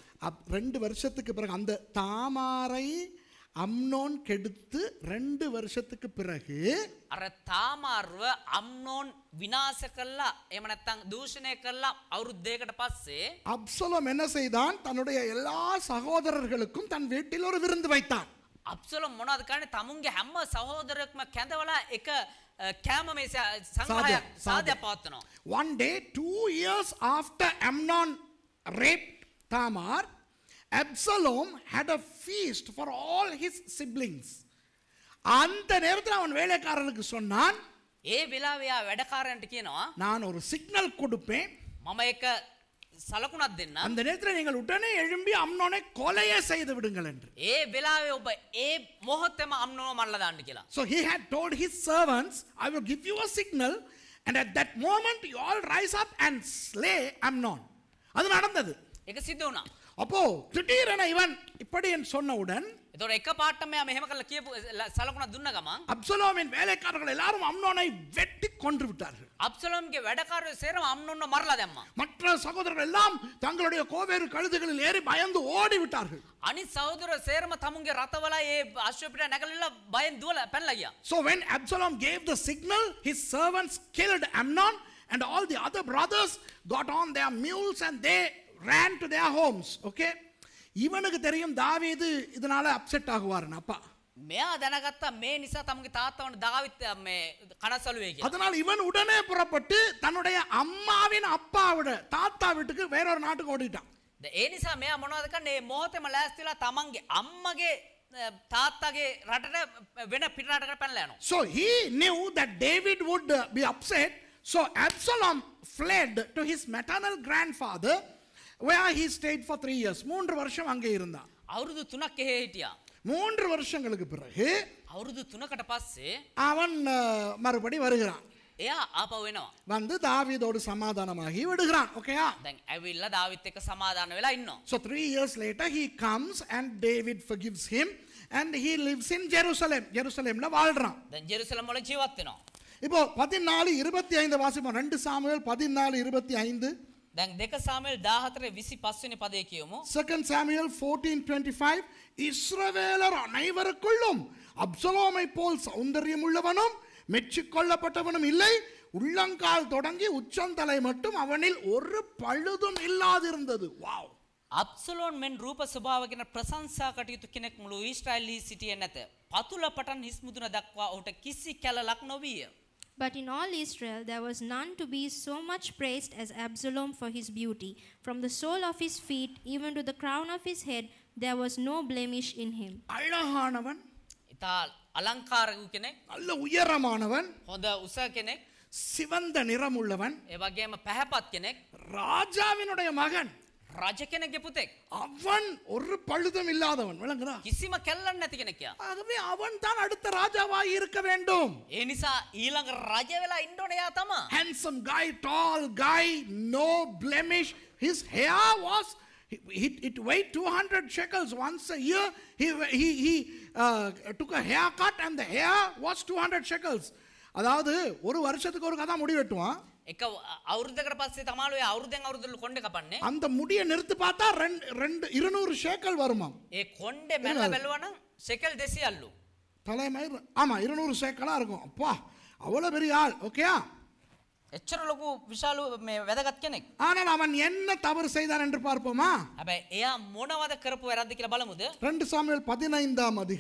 ரெண்டு வருஷத்துக்கு பிறகு அந்த தாமாரை அம்னோன் கெடுத்து ரெண்டு வருஷத்துக்கு பிறகு අර තාමාර්ව අම්නෝන් විනාශ කළා එහෙම නැත්නම් දූෂණය කළා අවුරුද්දයකට පස්සේ அப்சலோம் என்ன செய்தான் தன்னுடைய எல்லா சகோதரர்களுக்கும் தன் வீட்டில் ஒரு விருந்து வைத்தான் අබ්සලොම් මොනවද කරන්නේ? තමුන්ගේ හැම සහෝදරයෙක්ම කැඳවලා එක කෑම මේ සංග්‍රහයක් සාදයක් පවත්වනවා. One day 2 years after Amnon raped Tamar Absalom had a feast for all his siblings அந்த நேரத்தில் அவன் வேலைக்காரனுக்கு சொன்னான் ஏ விழாவையா வெடக்காரன் கேனோ நான் ஒரு சிக்னல் கொடுப்பேன் மமயக்க சலகுணா தென்ன அந்த நேரத்தில் நீங்கள் உடனே எழும்பி அம்னோனே கொலையே செய்து விடுங்கள் என்று ஏ விழாவை ஒப்ப ஏ முகத்தை அம்னோ மல்லதான் கேலாம் so he had told his servants I will you a signal and that moment all rise up and slay Amnon அது நடந்தது எக சித்தோனா அப்போ திடீரென இவன் இப்படி என் சொன்னவுடன் இதோட எக்க பாட்டமே மெஹம கல்ல கீப் சலகுன வேலைக்காரர்கள் எல்லாரும் அம்னோனை வெட்டி கொன்று விட்டார்கள் அப்சலோமுக்கு வெடக்காரர் சேரும் அம்னோன மரலதம்மா மற்ற சகோதரர்கள் எல்லாம் தங்களுடைய கோவேறு கழுதுகளில் ஏறி பயந்து ஓடி விட்டார்கள் அனி சகோதர சேரும தமுங்க ரத்தவலா ஏ அஸ்வபிட நகலல பயந்து தூல பெண்ணலையா so when absalom gave the signal his servants killed amnon and all the other brothers got on their mules and they ran to their homes okay இவனுக்கு தெரியும் தாவீது இதனால அப்செட் ஆகுவாருன் அப்பா மே தனகத்த மே நிசா தமக்கு தாத்தவன் தாவித்த அம்மே கட சொல்லுவேங்க அதனால் இவன் உடனே புறப்பட்டு தன்னுடைய அம்மாவின் அப்பாவோட தாத்தா வீட்டுக்கு வேறொரு நாட்டுக்கு ஓடிட்டான் இந்த ஏனிசா மே மனோதுக்கா நே மோத்தம் லேஸ்தில தமங்க அம்மகே தாத்தாகே ரட்டட வின பிடராட்டகர் பண்ணலேனும் so he knew that David would be upset so Absalom fled to his maternal grand where he stayed for three years மூன்று வருஷம் அங்கே இருந்தா அவரது துணக்கே ஐட்டியா மூன்று வருஷங்களுக்கு பிறகு அவரது துணக்கட்ட பாஸ் அவன் மறுபடி வருகிறான் வந்து தாவிதோடு சமாதானமாகி விடுகிறான் ஓகேயா அவில்ல தாவித்துக்கு சமாதான விழா இன்னும் so three years later he comes and David forgives him and he lives in Jerusalem ஜெருசலேம்ல வாழ்றான் தென் ஜெருசலேம் போல ஜீவத்தினோம் இப்போ பதினாலு இருபத்தி ஐந்து வாசிப்போம் ரெண்டு சாமுவேல் பதினாலு இருபத்தி ஐந்து දැන් 2 සාමුවෙල් 14 25 වෙනි පදයේ කියමු 2 Samuel 14:25 இஸ்ரவேலர் அனைவருக்குள்ளும் அப்சலோமை போல் சௌந்தரியம் உள்ளவனும் மெச்சிக்கொள்ளப்பட்டவனும் இல்லை உள்ளங்கால் தொடங்கி உச்சந்தலை மட்டும் அவனில் ஒரு பழுதும் இல்லாதிருந்தது வாவ் அப்சலோன் மென் රූප ස්වභාව ගැන ප්‍රශංසා කටයුතු කෙනෙක් මුළු ඊශ්‍රායලි සිටියේ නැත. පතුල පටන් හිස් මුදුන දක්වා ඔහුට කිසි කැලලක් But in all Israel there was none to be so much praised as Absalom for his beauty. From the sole of his feet even to the crown of his head, there was no blemish in him. சிவந்த நிறம் ராஜாவினுடைய மகன் அவன் ஒரு பழுதும் இல்லாதவன் விளங்குறான் ஆகவே அவன் தான் அடுத்த ராஜாவாய் இருக்க வேண்டும் ஏனிசா இலங்க ராஜாவேலா இந்தோனையா தாமா handsome guy tall guy no blemish his hair was it it weight two hundred shekels once a year he he he took a hair cut and the hair was two hundred shekels அதாவது ஒரு வருஷத்துக்கு ஒரு கதா முடிவெட்டுவான் එක අවුරුද්දකට පස්සේ තමාලු ඔය අවුරුද්දෙන් අවුරුද්දට කොණ්ඩ කපන්නේ. அந்த முடிய நிறுத்து பார்த்தா ரெண்டு ரெண்டு 200 ஷேக்கல் வருமாம். ඒ කොණ්ඩේ මැල බැලුවනම් ஷேக்கல் 200ල්ලු. தலைமை ஆமா 200 ஷேக்கலா இருக்கும். அப்பா அவ்வளவு பெரிய ஆள் ஓகேயா එච්චර ලොකු විශාල මේ වැදගත් කෙනෙක්. ஆனால் அவன் என்ன தவறு செய்தான் என்று பார்ப்போமா? හැබැයි එයා මොනවද කරපු වැරද්ද කියලා බලමුද? 2 சாமுவேல் 15 ஆம் 2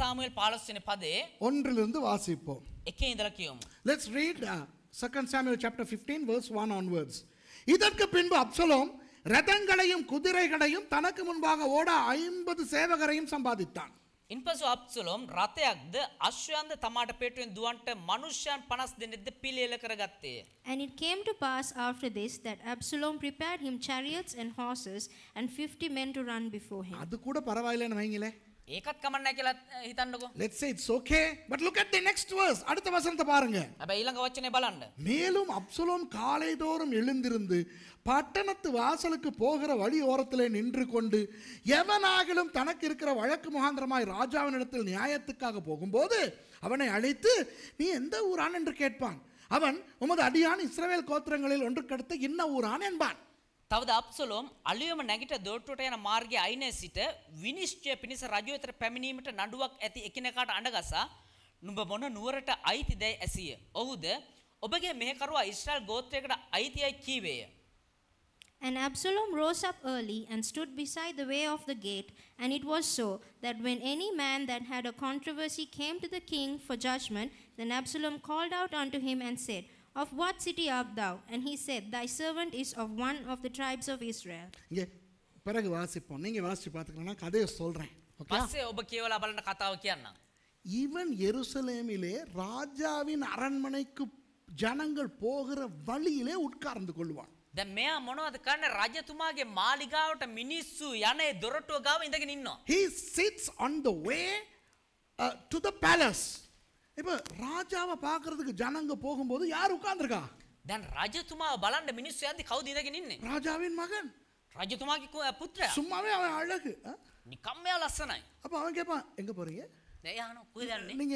சாமுவேல் 15 වෙනි පදේ ஒன்றிலிருந்து வாசிப்போம். එකේ ඉඳලා කියමු. Let's read uh, second Samuel chapter fifteen verse one onwards இதற்கு பின்பு அப்சலோம் ரதங்களையும் குதிரைகளையும் தனக்கு முன்பாக ஓட ஐம்பது சேவகரையும் சம்பாதித்தான் இன்பசு அப்சலோம் ரத்தையாக்து அஸ்வந்த தமாட பேட்டுவின் துவான்ட மனுஷன் பணஸ் தினித்து பீலியில் கிரகத்தே and it came to pass after this that Absalom prepare him chariots and horses and fifty men to run before him அது கூட பரவாயில்லைன்னு வைங்களேன் ඒකත් කමන්න කියලා හිතන්නකෝ let's say it's okay but look at the next verse அடுத்த வசனத்தை பாருங்க அப்ப ඊළඟ වචනේ බලන්න மேலும் அப்சலோம் காலை தோறும் எழுந்திருந்து பட்டணத்து வாசலுக்கு போகிற வழி ஓரத்தில் நின்று கொண்டு எவனாகிலும் தனக்கு இருக்கிற வழக்கு முகாந்திரமாய் ராஜாவினிடத்தில் நியாயத்துக்காக போகும்போது அவனை அழைத்து நீ எந்த ஊரான் என்று கேட்பான் அவன் உமது அடியான் இஸ்ரவேல் கோத்திரங்களில் ஒன்று கடத்த இன்ன ஊரான் என்பான் තවද අප්සලෝම් අලුයම නැගිට දොට්ටුවට යන මාර්ගයේ අයිනේ සිට විනිශ්චය පිණිස රජු වෙතට පැමිණීමට නඩුවක් ඇති එකිනෙකාට අඬගසා නුඹ මොන නුවරට අයිති දැයි ඇසිය. ඔහුද ඔබගේ මෙහෙකරුවා ඊශ්‍රායල් ගෝත්‍රයකට අයිතියි කීවේය. And Absalom rose up early and stood beside the way of the gate. And it was so that when any man that had a controversy came to the king for judgment, then Absalom called out unto him and said, Of what city art thou? And he said, Thy servant is of one of the tribes of Israel. இங்கே பிறகு வாசிப்போம் நீங்க வாசிச்சு பார்த்துக்கலாம் கதையை சொல்றேன் පස්සේ ඔබ කියවලා බලන කතාව කියන්න. இவன் எருசலேமிலே ராஜாவின் அரண்மனைக்கு ஜனங்கள் போகிற வழியிலே உட்கார்ந்து கொள்வான் දැන් මෙයා මොනවද කරන්නේ රජතුමාගේ මාලිගාවට මිනිස්සු යන්නේ දොරටුව ගාව ඉඳගෙන ඉන්නවා. He sits on the way uh, to the palace. இப்போ ராஜாவை பார்க்கறதுக்கு ஜனங்க போகும்போது யார் உட்கார்ந்துருக்கா දැන් රජතුමා බලන්න මිනිස්සු ඇද කවුද ඉඳගෙන ඉන්නේ? රාජාවෙන් මගන්. රජතුමාගේ පුත්‍රයා. சும்மாவே அவன் அழகு. நீ එයා ලස්සනයි. அப்போ அவன் கேட்பான் எங்க போறீங்க? நீங்க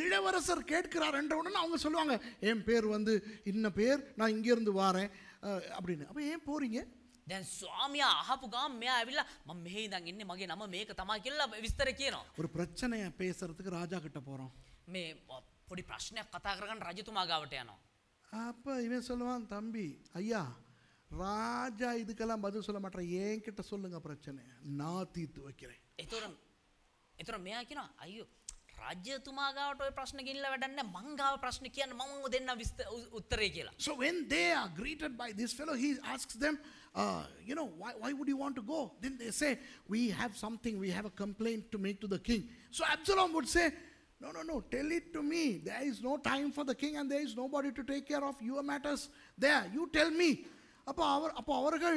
இளவரசர் கேட்கிறார் அவங்க சொல்லுவாங்க என் பேர் வந்து இன்ன பேர் நான் இங்க இருந்து வாரேன் அப்படின்னு அப்ப ஏன் போறீங்க දැන් ස්වාමයා අහපු ගාම් මෙයා ඇවිල්ලා මම මෙහි ඉඳන් ඉන්නේ මගේ නම මේක තමයි කියලා විස්තර කියනවා. ஒரு பிரச்சனைய பேசுறதுக்கு ராஜா கிட்ட போறோம். මේ පොඩි ප්‍රශ්නයක් කතා කරගන්න රජතුමා ගාවට යනවා. அப்ப இவன் சொல்லுவான் தம்பி ஐயா ராஜா இதுக்கெல்லாம் பதில் சொல்ல மாட்டேன் என்கிட்ட சொல்லுங்க பிரச்சனை நான் தீர்த்து வைக்கிறேன். ඒතොර ඒතොර මෙයා කියනවා අයියෝ රජතුමාගාවට ඔය ප්‍රශ්න ගිල්ල වැඩන්න මංගාව ප්‍රශ්න කියන්න මම දෙන්න විස්තර උත්තරේ කියලා. So when they are greeted by this fellow he asks them you know, why, why would you want to go? Then they say, We have something, we have a complaint to make to the king. So Absalom would say, No, no, no, tell it to me. There is no time for the king and there is nobody to take care of your matters there. You tell me. அப்போ அவர் அப்போ அவர்கள்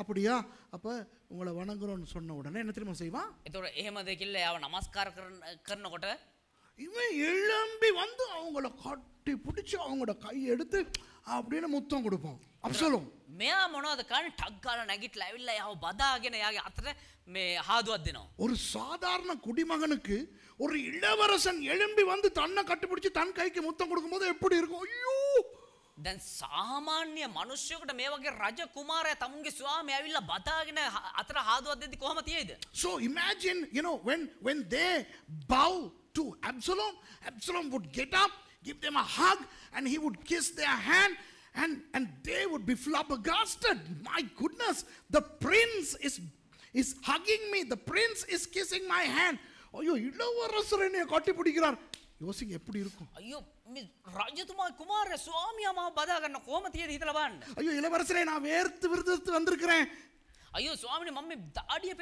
அப்படியா அப்போ உங்களை வணங்குறோன்னு சொன்ன உடனே என்ன தெரியுமா செய்வான் இதோட ஏமதைக்கில்ல அவன் நமஸ்கார கர்ண கொட்ட இவன் எழும்பி வந்து அவங்கள கட்டி பிடிச்சி அவங்களோட கை எடுத்து அப்படின்னு முத்தம் கொடுப்பான் ಅಬ್ಸಲೋಮ್ ಮೇಮನೋ ಅದಕ್ಕೆ ಟಗ್ಗಾಲ ನಗಿಟ್ಲ ಇಲ್ಲ ಯಾವ ಬದ ಆಗಿನ ಯಾಕೆ ಆತರ ಮೇ ಹಾದು ಅದಿನೋ ஒரு சாதாரண குடிமகனுக்கு ஒரு இளவரசன் எழும்பி வந்து தன்னை கட்டுப்பிடிச்சு தன் கைக்கு முத்தம் கொடுக்கும்போது எப்படி இருக்கும் ஐயோ දැන් සාමාන්‍ය මනුෂ්‍යයකට මේ වගේ රජ කුමාරය තමුන්ගේ ස්වාමය ඇවිල්ලා බතාගෙන අතර හාදුවක් දෙද්දි කොහොම තියෙයිද? So imagine you know when when they bow to Absalom, Absalom would get up, give them a hug and he would kiss their hand And, and they would be flabbergasted. My goodness, the prince is, is hugging me. The prince is kissing my hand. ஐயோ இளவரசர் என்னை கட்டி பிடிக்கிறார் யோசிங்க எப்படி இருக்கும் ஐயோ ராஜ்யத்துமா குமார சுவாமியாமா பதாக கோமத்திய இதலவான் ஐயோ இளவரசரே நான் வேர்த்து விருது வந்திருக்கிறேன் ஐயோ சுவாமி மம்மி தாடிய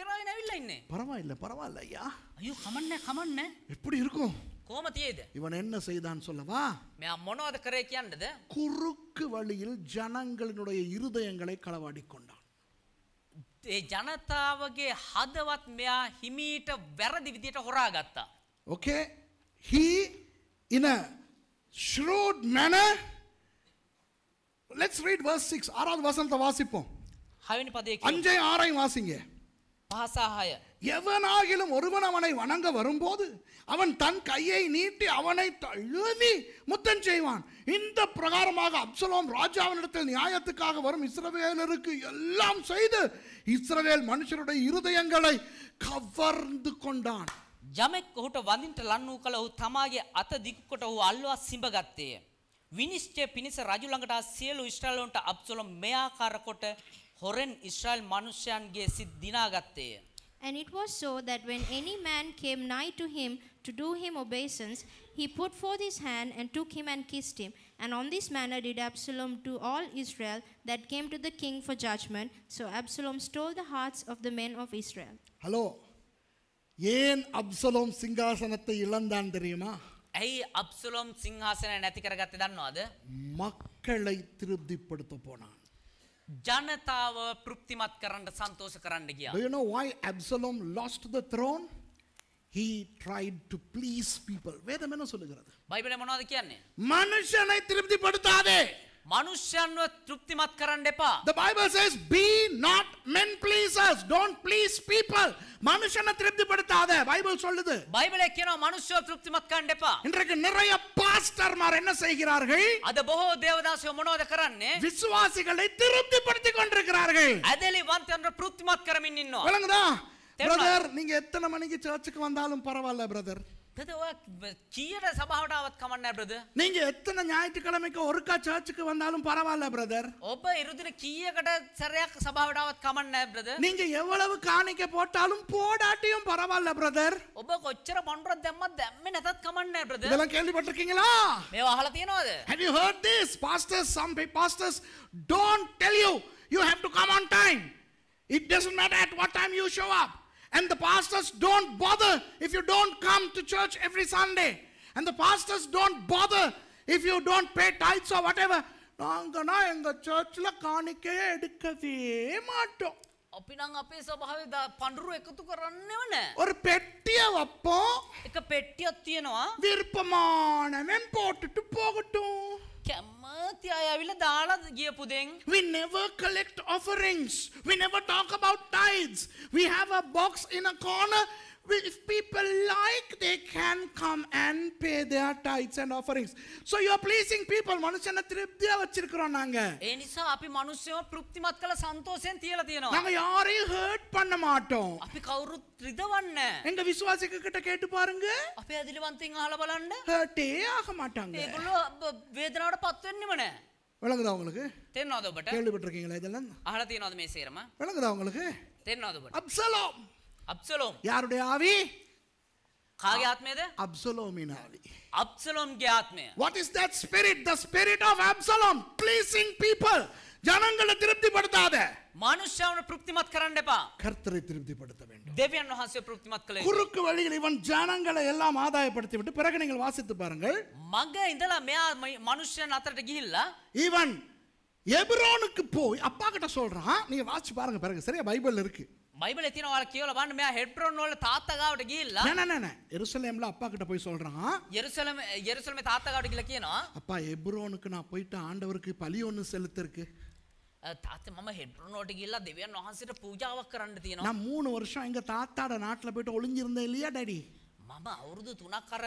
இல்லை இன்னே பரவாயில்ல பரவாயில்ல ஐயா ஐயோ கமண்ணே கமண்ணே எப்படி இருக்கும் இது இவன் என்ன செய்தான் சொல்லவா மொனோத கரைக்கியான்றது குறுக்கு வழியில் ஜனங்களினுடைய இருதயங்களை களவாடி கொண்டான் ජනතාවගේ හදවත් මෙයා හිමීට වැරදි විදියට හොරාගත්තා. Okay, he in a shrewd manner. Let's read verse 6. ஆறாவது வசனத்தை வாசிப்போம். அஞ்சை ஆறையும் வாசிங்க. பாசாகாய எவனாகிலும் ஒருவன் அவனை வணங்க வரும்போது அவன் தன் கையை நீட்டி அவனை தழுவி முத்தம் செய்வான் இந்த பிரகாரமாக அப்சலோம் ராஜாவினிடத்தில் நியாயத்துக்காக வரும் இஸ்ரவேலருக்கு எல்லாம் செய்து இஸ்ரவேல் மனுஷருடைய இருதயங்களை கவர்ந்து கொண்டான் ජමෙක් கூட்ட වඳින්ට லன்னு கலவு ඔහු அத்த අත அல்வா சிம்பகத்தே අල්වා பினிச විනිශ්චය පිණිස රජු ළඟට සියලු ඉස්රායලයන්ට හොරෙන් ඊශ්‍රායෙල් මිනිසයන්ගේ සිත් දිනාගත්තේය. And it was so that when any man came nigh to him to do him obeisance, he put forth his hand and took him and kissed him. And on this manner did Absalom to all Israel that came to the king for judgment. So Absalom stole the hearts of the men of Israel. Hello. ஏன் Absalom சிங்காசனத்தை இழந்தான் தெரியுமா ඇයි Absalom සිංහාසනය නැති කරගත්තේ දන්නවද? මක්කලයි திருப்திப்படுத்த போனான். ජනතාව ප්‍රෘප්තිමත් කරන්න සන්තෝෂ කරන්න ගියා. Do you know why Absalom lost the throne? He tried to please people. வேதம் என்ன சொல்லுகிறது? பைபிளே මොනවද කියන්නේ? மனுஷனை திருப்திப்படுத்தாதே. මනුෂ්‍යයන්ව திருப்தி කරන්න එපා. The Bible says be not men pleasers. Don't please people. மனுஷனை திருப்திப்படுத்தாத பைபிள் சொல்லுது பைபிளே கேனோ மனுஷோ திருப்தி மத்காண்டேப்பா இன்றைக்கு நிறைய பாஸ்டர்மார் என்ன செய்கிறார்கள் அது பஹோ தேவதாசிய மனோத கரன்னே விசுவாசிகளை படுத்தி கொண்டிருக்கிறார்கள் அதேலி வந்து என்ற திருப்தி மத்கரம் இன்னும் விளங்குதா பிரதர் நீங்க எத்தனை மணிக்கு சர்ச்சுக்கு வந்தாலும் பரவாயில்ல பிரதர் கீரை சபாவடாவத் கமண்ண பிரதர் நீங்க எத்தனை ஞாயிற்றுக்கிழமைக்கு ஒருக்கா சர்ச்சுக்கு வந்தாலும் பரவாயில்ல பிரதர் ஒப்ப கீய கீயகட சரியாக சபாவடாவத் கமண்ண பிரதர் நீங்க எவ்வளவு காணிக்க போட்டாலும் போடாட்டியும் பரவாயில்ல பிரதர் ஒப்ப கொச்சர பண்ற தெம்ம தெம்ம நதத் கமண்ண பிரதர் இதெல்லாம் கேள்விப்பட்டிருக்கீங்களா மேவ அஹல தியனோ அது have you heard this pastors some pastors don't tell you you have to come on time it doesn't matter at what time you show up And the pastors don't bother if you don't come to church every Sunday. And the pastors don't bother if you don't pay tithes or whatever. நாங்கன்னா எங்க சர்ச்ல காணிக்கையே எடுக்கவே மாட்டோம் අපි නම් අපේ ස්වභාවය පඳුරු එකතු කරන්නේව නෑ. ஒரு பெட்டிய வைப்போம். එක පෙට්ටියක් තියනවා. விருப்பமானவன் போட்டுட்டு போகட்டும். we never collect offerings we never talk about tithes we have a box in a corner if people like, they can come and pay their tithes and offerings. So you are pleasing people. மனுஷன திருப்தியா வச்சிருக்கிறோம் நாங்க. ඒ නිසා අපි මිනිස්සුව තෘප්තිමත් කළ සන්තෝෂයෙන් තියලා තියෙනවා. நாங்க யாரையும் ஹர்ட் பண்ண மாட்டோம். අපි කවුරුත් රිදවන්නේ නැහැ. எங்க விசுவாசிகக்கிட்ட கேட்டு பாருங்க. අපේ ඇදලිවන්තෙන් අහලා බලන්න. ஹர்ட் ஏ ஆக மாட்டாங்க. ඒගොල්ලෝ වේදනාවටපත් වෙන්නෙම නැහැ. விளங்குதா உங்களுக்கு? தெரியாத ඔබට. கேள்விப்பட்டிருக்கீங்களா இதெல்லாம்? අහලා තියනවාද මේ සේරම? விளங்குதா உங்களுக்கு? தெரியாத ඔබට. அப்சலோம் அப்சலோம் யாருடைய ஆவி காகே ஆத்மேது அப்சலோமின் ஆவி அப்சலோம் கே ஆத்மே what is that spirit the spirit of Absalom pleasing people ಜನங்களை ತೃಪ್ತಿಪಡ್ತಾದ ಮನುಷ್ಯವನ್ನು ತೃಪ್ತಿ ಮತ್ ಕರಂಡೆಪಾ கர்த்தரை திருப்திப்படுத்த வேண்டும் தேவியன் ஹாசிய திருப்தி மத் கலை குறுக்கு வழியில் இவன் ஜனங்களை எல்லாம் ஆதாயப்படுத்தி விட்டு பிறகு நீங்கள் வாசித்து பாருங்கள் மக இதெல்லாம் மே மனுஷன் அத்தட்ட இல்ல இவன் எப்ரோனுக்கு போய் அப்பா கிட்ட சொல்றான் நீங்க வாசிச்சு பாருங்க பிறகு சரியா பைபிள் இருக்கு பைபிள் எத்தின வாழ கேவலமான மே ஹெப்ரோன் உள்ள தாத்தா காவட்ட கீழ நான் நான் எருசலேம்ல அப்பா கிட்ட போய் சொல்றான் எருசலம் எருசலமே தாத்தா காவட்ட கீழ கீனா அப்பா ஹெப்ரோனுக்கு நான் போயிட்டு ஆண்டவருக்கு பலி ஒன்னு செலுத்திருக்கு தாத்த மாமா ஹெட்ரோன் ஓட்டு கீழ திவ்யா நான் சிட்ட பூஜா வைக்கிறான்னு நான் மூணு வருஷம் எங்க தாத்தாட நாட்டுல போயிட்டு ஒளிஞ்சிருந்தேன் இல்லையா டாடி මම අවුරුදු තුනක් අර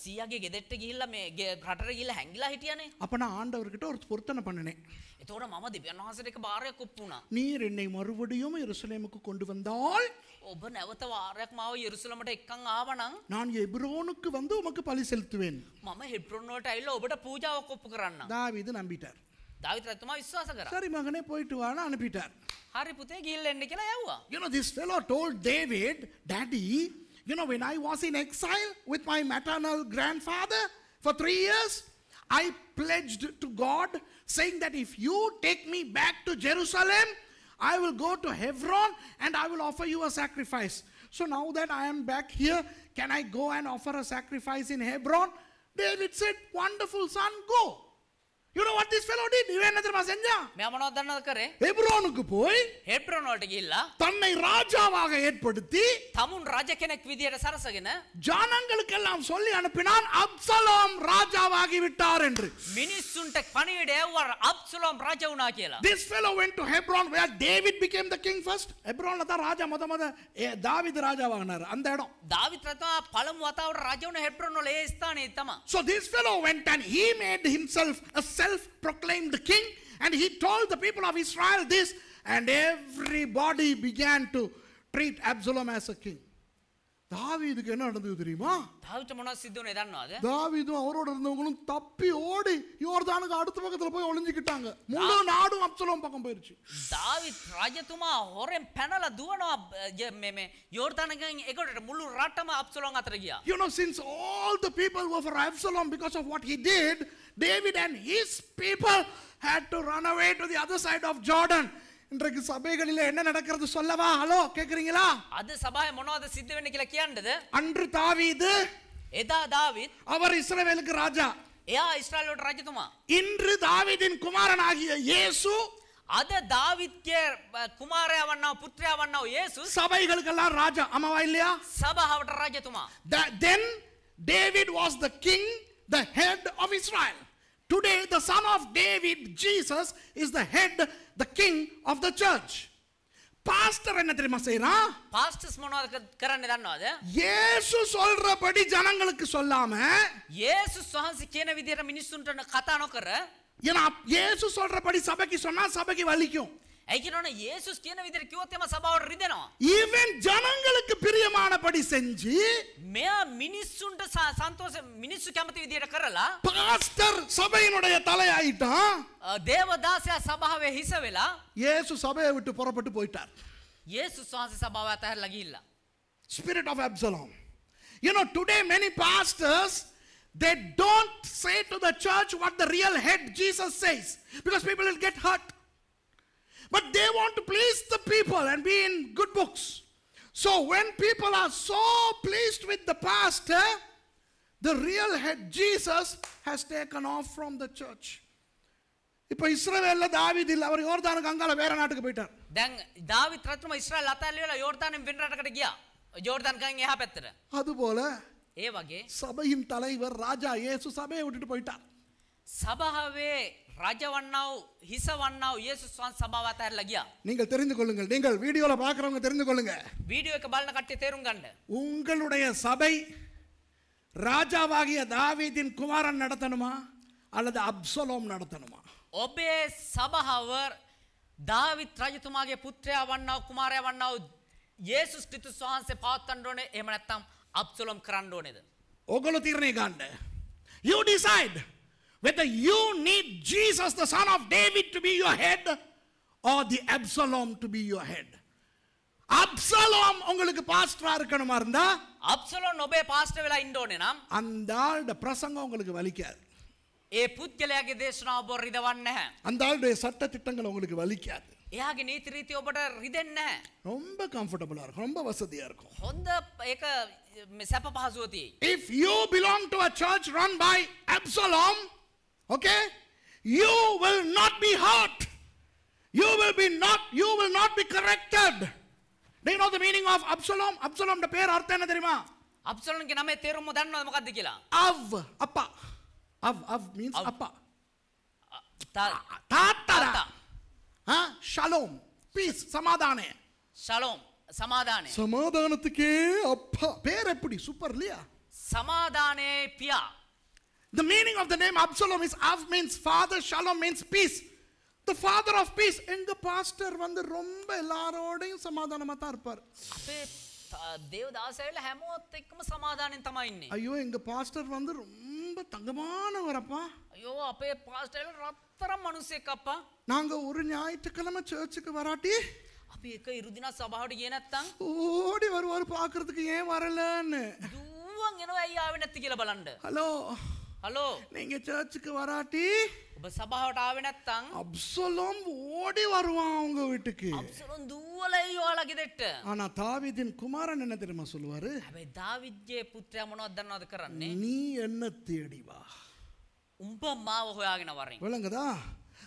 සීයාගේ ගෙදෙට්ට ගිහිල්ලා මේ රටට ගිහිල්ලා හැංගිලා හිටියනේ அப்ப நான் ஆண்டவர்கிட்ட ஒரு பொருத்தனை பண்ணினேன் එතකොට මම දෙවියන් වහන්සේට එක බාරයක් ඔප්පු වුණා நீர் என்னை மறுபடியும் எருசலேமுக்கு கொண்டு வந்தால் ඔබ නැවත වාරයක් මාව යෙරුසලමට එක්කන් ආවනම් நான் எபிரோனுக்கு வந்து உமக்கு பலி செலுத்துவேன் මම හෙබ්‍රෝන් වලට ඇවිල්ලා ඔබට පූජාවක් ඔප්පු කරන්න தாவீது நம்பிட்டார் தாவீது ரத்மா விசுவாசம் කරා சரி மகனே போயிட்டு வான்னு அனுப்பிட்டார் හරි පුතේ ගිහිල්ලා එන්න කියලා යවුවා you know this fellow told david daddy You know, when I was in exile with my maternal grandfather for three years, I pledged to God, saying that if you take me back to Jerusalem, I will go to Hebron and I will offer you a sacrifice. So now that I am back here, can I go and offer a sacrifice in Hebron? David said, Wonderful son, go. You know what this fellow did இவன் என்ன தெரியுமா செஞ்சான் மேமனோ தான இருக்காரு எப்ரோனுக்கு போய் Hebron ஓட்டகி இல்ல தன்னை ராஜாவாக ஏற்படுத்தி தமுன் ராஜக்கெனக் விதியட சரசகன எல்லாம் சொல்லி அனுப்பினான் அப்சலோம் ராஜாவாகி விட்டார் என்று மினிசுண்ட பணியிட அவர் அப்சலோம் ராஜாவுனாகியல this fellow went to hebron where david became the king first hebronல தான் ராஜா முத முத தாவீது ராஜாவானார் அந்த இடம் தாவீது தான் பலம் வாத்தாவோட ராஜாவுன ஹெப்ரோன்ல ஏ ஸ்தானம் இத்தமா so this fellow went and he made himself a self proclaimed king and he told the people of Israel this, and everybody began to treat Absalom as a king. தாவீதுக்கு என்ன நடந்தது தெரியுமா தாவீது முன்னா சித்துன்னு எதான்னு தாவீதும் அவரோட இருந்தவங்களும் தப்பி ஓடி யோர்தானுக்கு அடுத்த பக்கத்துல போய் ஒளிஞ்சுக்கிட்டாங்க முழு நாடும் அப்சலோம் பக்கம் போயிருச்சு தாவீத் ராஜத்துமா ஹோரேம் பெனல துவனோ மேமே யோர்தானுக்கு எகோட முழு ராட்டமா அப்சலோம் அத்தரகியா you know since all the people were for absalom because of what he did David and his people had to run away to the other side of Jordan இன்றைக்கு சபைகளில் என்ன நடக்கிறது சொல்லவா ஹலோ கேக்குறீங்களா அது சபாய் மனோத සිද්ධ වෙන්නේ කියලා அன்று தாவீது எதா தாவீத் அவர் இஸ்ரவேலுக்கு ராஜா එයා இஸ்ரவேலோட ராஜතුමා இன்று தாவீதின் குமாரனாகிய இயேசு அத தாவித்கே குமாரவன்னா புத்திரவன்னா இயேசு சபைகளுக்கெல்லாம் ராஜா ஆமாவா இல்லையா அவட ராஜத்துமா then David was the king the head of Israel. Today, the son of David, Jesus, is the head, the king of the church. Pastor என்ன தெரியுமா செய்யறான் பாஸ்டர்ஸ் மனோக்கரன் தான் அது இயேசு சொல்றபடி ஜனங்களுக்கு சொல்லாம இயேசு சுவாசிக்கேன விதியர மினிசுன்ற கதானோக்கற ஏன்னா இயேசு சொல்றபடி சபைக்கு சொன்னா சபைக்கு வலிக்கும் ஐக்கியனோட இயேசு கீன விதிர கியோத்தியம சபாவோட ரிதனோ இவன் ஜனங்களுக்கு பிரியமானபடி செஞ்சு மே மினிசுண்ட சந்தோஷம் மினிசு கமத்தி விதிர கரல பாஸ்டர் சபையினுடைய தலையாயிட்டான் தேவதாசிய சபாவே ஹிசவேலா இயேசு சபையை விட்டு புறப்பட்டு போயிட்டார் இயேசு சுவாசி சபாவை தயார் லகி இல்ல spirit of Absalom You know, today many pastors they don't say to the church what the real head Jesus says because people will get hurt. But they want to please the people and be in good books. So when people are so pleased with the pastor, the real head Jesus has taken off from the church. இப்போ இஸ்ரவேல்ல தாவீத் இல்ல அவர் யோர்தானுக்கு அங்கால வேற நாட்டுக்கு போயிட்டார் දැන් දාවිත් රත්නම ඉස්රායල් අතල්ලිවලා යෝර්දානෙන් වෙන රටකට ගියා. ජෝර්දාන් ගං එහා පැත්තට. அதுபோல ඒ වගේ සபையின் தலைவர் ராஜா இயேசு சபையை விட்டுட்டு போயிட்டார். சபාවේ ராஜவண்ணாவ் ஹிசவண்ணாவ் இயேசு சுவான் சம்பாவாத்தார் லகியா நீங்கள் தெரிந்து கொள்ளுங்கள் நீங்கள் வீடியோல பாக்குறவங்க தெரிந்து கொள்ளுங்க வீடியோக்கு பாலன கட்டி தேருங்கண்டு உங்களுடைய சபை ರಾಜಾವಾಗಿಯ ದಾವಿದಿನ ಕುಮಾರನ್ ನಡತನಮ ಅಲ್ಲದ ಅಬ್ಸಲೋಮ್ ನಡತನಮ ಒಬ್ಬೆ ಸಭಾವರ್ ದಾವಿತ್ ರಾಜತುಮಾಗೆ ಪುತ್ರ ಅವಣ್ಣವ್ ಕುಮಾರ ಅವಣ್ಣವ್ ಯೇಸು ಕ್ರಿಸ್ತು ಸುಹಾನ್ಸೆ ಪಾವತ್ತಂಡೋಣೆ ಏಮನತ್ತಂ ಅಬ್ಸಲೋಮ್ ಕರಂಡೋಣೆ ಒಗಲು ತೀರ್ಣೆ ಗಾಂಡೆ you decide Whether you need Jesus, the son of David, to be your head or the Absalom to be your head. Absalom உங்களுக்கு பாஸ்டரா இருக்கணுமா இருந்தா அப்சலோம் ஒபே பாஸ்டர் වෙලා ඉන්න ඕනේ அந்த ஆளுடைய பிரசங்கம் உங்களுக்கு வலிக்காது ඒ පුද්ගලයාගේ දේශනාව ඔබ රිදවන්නේ නැහැ அந்த ஆளுடைய சட்ட திட்டங்கள் உங்களுக்கு வலிக்காது එයාගේ නීති රීති ඔබට රිදෙන්නේ නැහැ ரொம்ப கம்ஃபர்ட்டபிளா இருக்கும் ரொம்ப வசதியா இருக்கும் හොඳ ඒක සැප පහසුව තියෙයි if you belong to a church run by absalom okay you will not be hurt you will be not you will not be corrected to know the meaning of Absalom அப்சலோம்ட பேர் அர்த்தம் என்ன தெரியுமா ಅಬ್ಸಲೋನ್ಗೆ ನಮ್ಮ ತೇರು ಮೊದಲು ನಾವು ಕದ್ದಿಕ್ಕಿಲ್ಲ ಅವ್ ಅಪ್ಪ ಅವ್ ಅವ್ ಮೀನ್ಸ್ ಅಪ್ಪ ತಾತರ ಹಾ ಶಲೋಮ್ ಪೀಸ್ ಸಮಾಧಾನೆ ಶಲೋಮ್ ಸಮಾಧಾನೆ ಸಮಾಧಾನಕ್ಕೆ ಅಪ್ಪ ಪೇರ್ ಎಪ್ಪಡಿ ಸೂಪರ್ ಲಿಯಾ ಸಮಾಧಾನೆ ಪಿಯಾ The meaning of the name Absalom is Av means father, Shalom means peace. The father of peace. எங்க பாஸ்டர் வந்து ரொம்ப எல்லாரோடையும் சமாதானமா தான் இருப்பார். දේවදාසයිල හැමෝත් එක්කම සමාධානයෙන් තමයින්නේ. අයෝ එங்க පාස්ටර් வந்து ரொம்ப தங்கமானவரப்பா. ஐயோ අපේ පාස්ටර්ල රත්තරන් මිනිස්සෙක් අප්පා. நாங்க ஒரு ஞாயிற்றுக்கிழமை சர்ச்சுக்கு வராட்டி අපි එක ඉරුදිනා සභාවට ගියේ නැත්තම් ஓடி வருவார் பார்க்கிறதுக்கு ஏன் வரலன்னு. දුවන් එනවා ඇයි ආවේ නැති කියලා බලන්න. හලෝ ஹலோ நீங்க சர்ச்சுக்கு வராட்டி ඔබ සභාවට ආවේ அப்சலோம் ஓடி வருவான் அவங்க வீட்டுக்கு அப்சலோம் දුවලයි ඔයාලා ஆனா தாவீதின் குமாரன் என்ன தெரியுமா சொல்லுவாரு அவை දාවිද්ගේ புத்திரமனோ මොනවද දන්නවද කරන්නේ நீ என்ன தேடி வா උඹ මාව හොයාගෙන වරින් விளங்குதா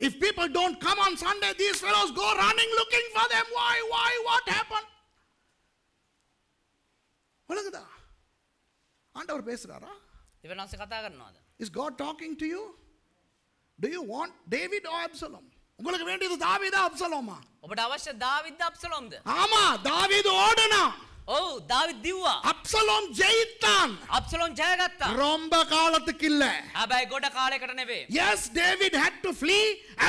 If people don't come on Sunday, these fellows go running looking for them. Why, why, what happened? Is God talking to you? Do you is David or Absalom? உங்களுக்கு வேண்டியது தாவீதா அப்சலோமா உங்களோட அவசியம் தாவீத் அப்சலோம் ஆமா தாவீது ஓடணும் ஓ தாவீது திவ்வா அப்சலோம் ஜெயித்தான் அப்சலோம் ஜெயகத்தா ரொம்ப காலத்துக்கு இல்ல அபாய் கோட காலைக்கட நெவே David had to flee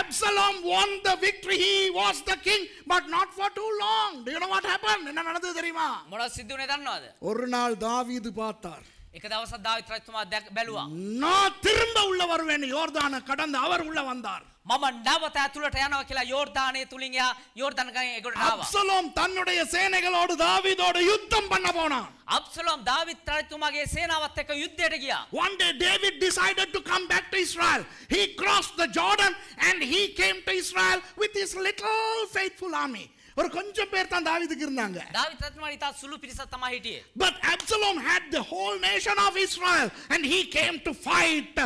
Absalom won the victory he was the king but not for too long do you know what happen என்ன தெரியுமா மொட சித்துனே ஒரு நாள் தாவீது பார்த்தார் එක දවසක් දාවිත් රජතුමා බැලුවා. "නා திரும்ப உள்ள வருவேன்" யோர்தான கடந்து அவர் உள்ள வந்தார். මම නැවත ඇතුළට යනවා කියලා යෝර්දානයේ තුලින් එයා යෝර්දාන ගඟේ එගොඩට ආවා. අබ්සලෝම් தன்னுடைய சேனைகளோடு தாவீதோடு யுத்தம் பண்ண போனான். அப்சலோம் தாவீத் ராஜ்குமாரගේ சேனாවත් එක්ක යුද්ධයට ගියා. One day David decided to come back to Israel. He crossed the Jordan and he came to Israel with his little faithful army. ஒரு கொஞ்சம் பேர் தான் தாவீதுக்கு இருந்தாங்க தாவீத் ரத்மாடி தா சுலு பிரிச தமா ஹிட்டி but Absalom had the whole nation of Israel and he came to fight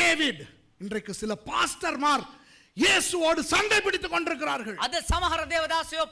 David இன்றைக்கு சில பாஸ்டர்மார் மார் இயேசுவோடு சண்டை பிடித்துக் கொண்டிருக்கிறார்கள் அது சமஹர ದೇವದಾಸೆಯೋ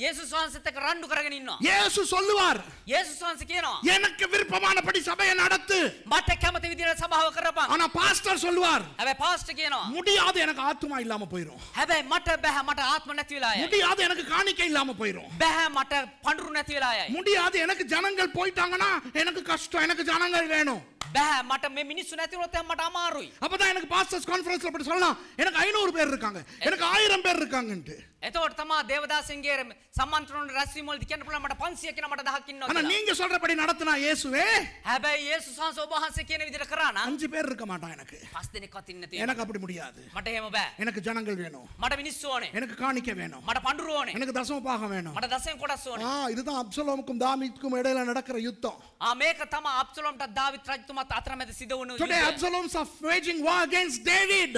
இயேசு சுவாசத்துக்கு ரெண்டு கரக நின்னோம் இயேசு சொல்லுவார் இயேசு சுவாசத்துக்கு எனக்கு விருப்பமானபடி சபையை நடத்து மத்த கேமத்தை விதியில சபாவை கரப்பா ஆனா பாஸ்டர் சொல்லுவார் அவ பாஸ்டர் கேனோ முடியாது எனக்கு ஆத்மா இல்லாம போயிரும் அவ மட்ட பெஹ மட்ட ஆத்மா நத்தி விலாய முடியாது எனக்கு காணிக்கை இல்லாம போயிரும் பெஹ மட்ட பண்ரு நத்தி விலாய முடியாது எனக்கு ஜனங்கள் போயிட்டாங்கன்னா எனக்கு கஷ்டம் எனக்கு ஜனங்கள் வேணும் பெஹ மட்ட மினிசு நத்தி விலத்த மட்ட அமாரு அப்பதான் எனக்கு பாஸ்டர்ஸ் கான்ஃபரன்ஸ்ல அப்படி சொல்லலாம் எனக்கு ஐநூறு பேர் இருக்காங்க எனக்கு ஆயிரம் பேர் இருக்காங்கன்ட்டு එතකොට තමා දේවදාසන්ගේ සම්මන්ත්‍රණ රැස්වීම වලදී කියන්න පුළුවන් මට 500ක මට 1000ක් ඉන්නවා කියලා. අනේ நீங்க சொல்றபடி நடத்தினா இயேசுவே. හැබැයි යේසුස් වහන්සේ ඔබ වහන්සේ කියන විදිහට කරා නම් அஞ்சு பேர் இருக்க மாட்டான் எனக்கு. පස් දෙනෙක්වත් ඉන්න තියෙනවා. எனக்கு அப்படி முடியாது. මට එහෙම බෑ. எனக்கு ஜனங்கள் வேணும். මට මිනිස්සු ඕනේ. எனக்கு காணிக்க வேணும். මට பண்டுரு ඕනේ. எனக்கு தசம பாகம் வேணும். மட தசம கொடஸ் ඕනේ. ஆ இதுதான் அப்சலோமுக்கும் தாவீதுக்கும் இடையில நடக்கிற யுத்தம். ஆ මේක තමයි අබ්සලෝම්ට දාවිත් රජතුමාත් අතරමැද සිදු වුණු யுத்தம். Today Absalom is waging war against David.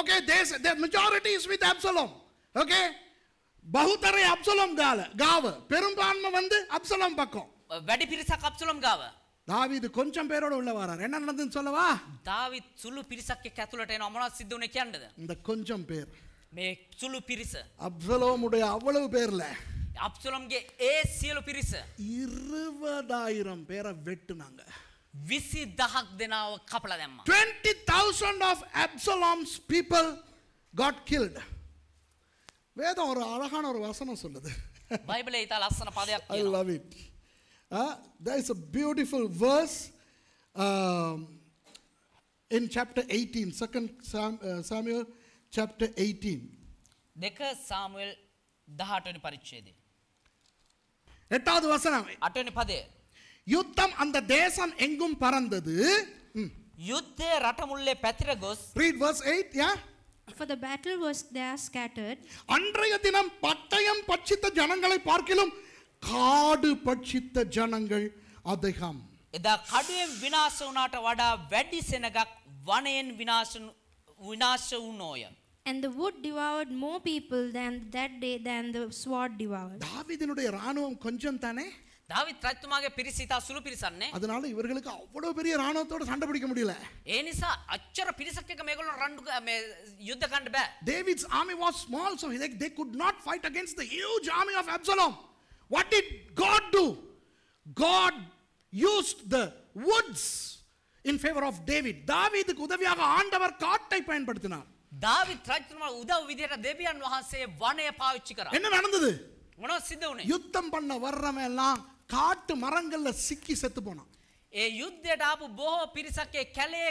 Okay, they, the majority is with Absalom. Okay, බහුතරය අබ්සලොම් ගාල ගාව பெரும்பான்மை வந்து அப்சலோம் பக்கம் වැඩි පිරිසක් අබ්සලොම් ගාව දාවීද් கொஞ்சம் பேரோட உள்ள வரார் என்ன நடந்துன்னு சொல்லவா දාවිත් සුළු පිරිසක් එක්ක ඇතුළට එනවා මොනවද සිද්ධ වුනේ කියන්නද இந்த கொஞ்சம் பேர் මේ සුළු පිරිස அப்சலோமுடைய அவ்வளவு பேர்ல அப்சலோம்ගේ ඒ සියලු පිරිස 20000 பேரை வெட்டுனாங்க 20,000 of Absalom's people got killed. வேதம் ஒரு அழகான ஒரு வசனம் சொல்லுது பைபிளே இத லස්සන பதයක් I love it. Uh, a beautiful verse um, in chapter 18, second uh, Samuel chapter 18. දෙක சாமுவேல் 18 වෙනි පරිච්ඡේදය. எட்டாவது வசனம் 8 වෙනි ಯುದ್ಧಂ ಅಂದ ದೇಶಂ ಎಂಗುಂ ಪರಂದದು ಯುದ್ಧೆ ರಟಮುಲ್ಲೆ ಪೆತ್ರಗೋಸ್ ರೀಡ್ ವರ್ಸ್ 8 ಯಾ For the battle was there scattered. அன்றைய தினம் பட்டயம் பட்சித்த ஜனங்களை பார்க்கிலும் කාඩු පච්චිත්ත ජනங்கள் අදහම්. එදා කඩුවෙන් විනාශ වුණාට වඩා වැඩි සෙනගක් වනයෙන් විනාශ විනාශ වුණෝය. And the wood devoured more people than that day than the sword devoured. தாவீதினுடைய ராணுவம் கொஞ்சம் தானே தாவித் தத்துமாக பிரிசிதா சுலு அதனால இவர்களுக்கு அவ்வளவு பெரிய ராணத்தோட சண்டை பிடிக்க முடியல ஏனிசா அச்சர பிரிசக்கக மேகல ரெண்டு யுத்த was small so like they could not fight against the huge army of Absalom what did god do god used the woods in favor of david உதவியாக ஆண்டவர் காட்டை பயன்படுத்தினார் தாவித் தத்துமாக உதவு விதியட தேவியான் வகாசே வனைய பாவிச்சிக்கிறார் என்ன நடந்தது யுத்தம் பண்ண வர்றவன் காட்டு மரங்கள்ல சிக்கி செத்து போனான் ඒ යුද්ධයට ආපු බොහෝ පිරිසක් ඒ කැලේ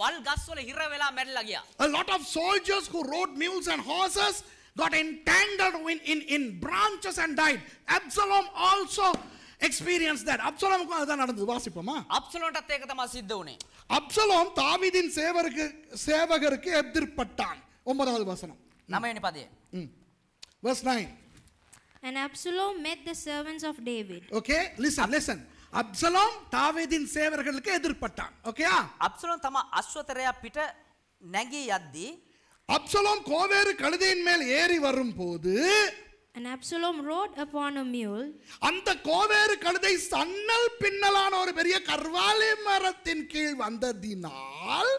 වල් ගස්වල හිර වෙලා මැරිලා ගියා. A lot of soldiers who rode mules and horses got entangled in, in, in branches and died. Absalom also experienced that. அப்சலோமுக்கு அதுதான் நடந்தது வாசிப்போமா அப்சலோம்ட்ட தேக்க தான் சித்த உனே அப்சலோம் தாவீதின் சேவருக்கு சேவகருக்கு எதிர்ப்பட்டான் ஒன்பதாவது வசனம் 9 වෙනි பாதியே verse 9 And Absalom met the servants of David. Okay, listen, listen. Absalom ತಾವೇದಿನ ಸೇವಕರಿಗೆ ಎದುರ್ಪಟ್ಟ ಓಕೆ ಅಬ್ಸಲೋಮ್ ತಮ್ಮ ಅಶ್ವತರೆಯ ಪಿಟ ನಗಿ ಅದ್ದಿ அப்சலோம் கோவேறு கழுதையின் மேல் ஏறி வரும் போது And Absalom rode upon a mule. அந்த கோவேறு கழுதை சன்னல் பின்னலான ஒரு பெரிய கர்வாலி மரத்தின் கீழ் வந்ததினால்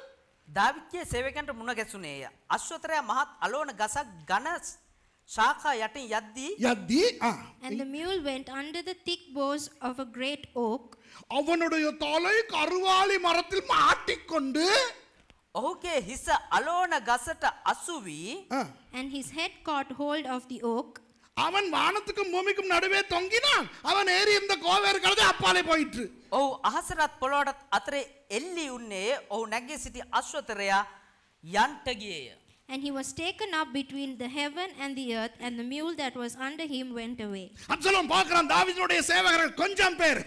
ದಾವಿತ್ಯ ಸೇವಕಂತ ಮುನ್ನಗೆಸುನೇಯ ಅಶ್ವತರೆಯ ಮಹತ್ ಅಲೋನ ಗಸ ಗಣ ශාකා යටින් යද්දී යද්දී and the mule went under the thick boughs of a great oak அவனுடைய தலை கருவாலி மரத்தில் மாட்டிக்கொண்டு ඔහුගේ හිස අලෝන ගසට අසුවි and his head caught hold of the oak அவன் வானத்துக்கும் பூமிக்கும் நடுவே தொங்கினான் அவன் ஏறி இந்த கோவேறு கழுது அப்பாலே போயிற்று ஓ අහසටත් பொலோட අතරේ எல்லி உன்னே ஓ நக்கே சிட்டி අශ්වතරයා යන්ට ගියේය And he was taken up between the heaven and the earth, and the mule that was under him went away. Absalom, Balkram, David's Lord, Sevagar, Kunjamper.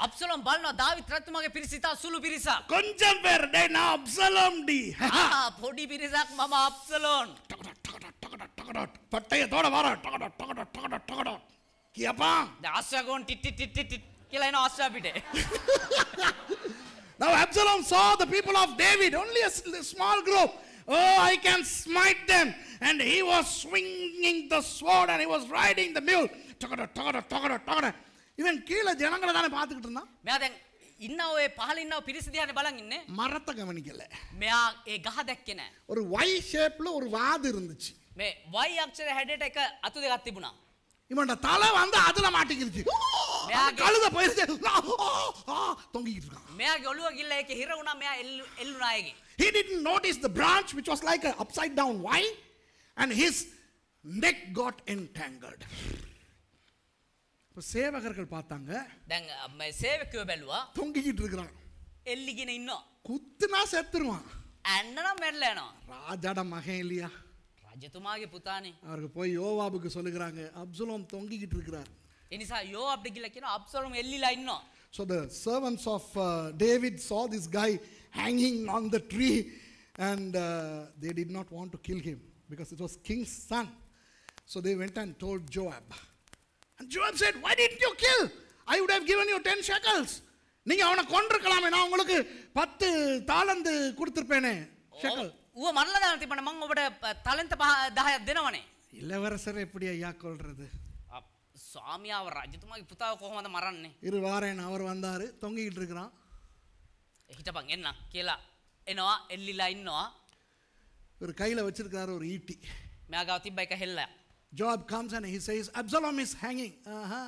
Absalom, Balna, David, Ratumaga, Pirisita, Sulu Pirisa. Kunjamper, then Absalom, D. Ha, Podi Pirisak, Mama Absalom. Pataya, Dodavara, Togada, Togada, Togada, Togada. Kiapa? The Asagon, Titititit, Kilan Asabide. Now, Absalom saw the people of David, only a small group. Oh, I can smite them. And he was swinging the sword and he was riding the mule. ඉවන් කීල ජනගල දන පාතිකට නම් මෙයා දැන් ඉන්නව ඒ පහල ඉන්නව පිරිස දිහානේ බලන් ඉන්නේ மரத்த கவனிக்கல මෙයා ඒ ගහ දැක්කේ නැහැ ஒரு Y shapeல ஒரு வாது இருந்துச்சு මේ Y අක්ෂර හැඩයට එක අතු දෙකක් තිබුණා இவனோட தலை வந்து அதுல மாட்டிக்கிருச்சு கழுத போயிருச்சு தொங்கிட்டு இருக்கான் மேக ஒழுவ இல்ல ஹீரோனா மே எல்லு எல்லுனாயகி He didn't notice the branch, which was like an upside down Y, and his neck got entangled. சேவகர்கள் பார்த்தாங்க நாங்க சேவக்கு பெல்வா தொங்கிக்கிட்டு இருக்கிறான் எல்லிக்கின இன்னும் குத்துனா செத்துருவான் அண்ணனா மெரலேனோ ராஜாட மகன் இல்லையா ராஜத்துமாகி புத்தானே அவருக்கு போய் யோவாபுக்கு சொல்லுகிறாங்க அப்சுலோம் தொங்கிக்கிட்டு இருக்கிறார் எனிசா யோ அப்படி கிளக்கினோ அப்சுலோம் எல்லில இன்னும் So the servants of uh, David saw this guy hanging on the tree, and uh, they did not want to kill him because it was king's son. So they went and told Joab. And Joab said, Why didn't you kill? I would have given you 10 shekels. நீங்கள் அவனை கொண்டிருக்கலாமே நான் உங்களுக்கு பத்து தாளந்து கொடுத்துருப்பேனே shekel உன் மனதானத்தை பண்ண மங்களோட தலந்த தினவனே இளவரசர் எப்படி ஐயா கொள்றது சுவாமி அவர் ரஜித்துமாக்கு புத்தாவை கோகம் வந்த மரண்ணே இரு வாரேன் அவர் வந்தார் தொங்கிக்கிட்டு இருக்கிறான் හිටපන් එන්න කියලා එනවා එල්ලිලා ඉන්නවා ஒரு கையில வச்சிருக்கிறார் ஒரு ஈட்டி மேகாவ திப்ப ஹெல்ல හෙල්ලය Joab comes and he sees Absalom is hanging ஆஹா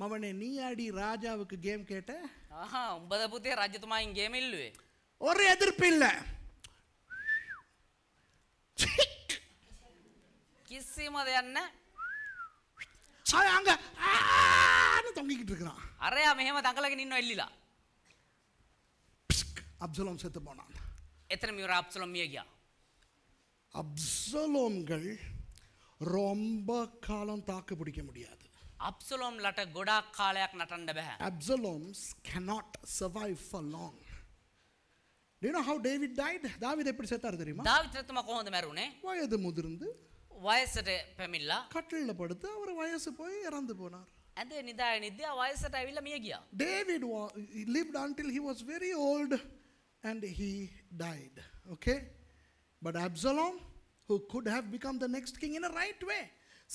மவனே நீ ஆடி ராஜாவுக்கு கேம் கேட்ட ஆஹா உம்பத புத்தே ராஜ்யத்துமா இங்க கேம் இல்லவே ஒரு எதிர்ப்பு இல்ல கிசிம என்ன அங்க தொங்கிக்கிட்டு இருக்கிறான் அரையா மேம தங்களுக்கு நின்னும் இல்லையா அப்சலோம் செத்து போனான் எத்தனை பேர் அப்சலோம் மியகியா அப்சலோம்கள் ரொம்ப காலம் தாக்கு பிடிக்க முடியாது அப்சலோம் லட்ட குடா காலையாக நடந்தபே Absalom's cannot survive for long Do you know how David died? David எப்படி செத்தாரு தெரியுமா? David செத்துமா கோவந்த மாரூனே. வயது முதிர்ந்து வயசட பெமில்ல கட்டில்ல படுத்து அவர் வயசு போய் இறந்து போனார். அந்த நிதாய நித்யா வயசட இல்ல மியகியா. David was, he lived until he was very old. and he died. Okay? But Absalom, who could have become the next king in a right way,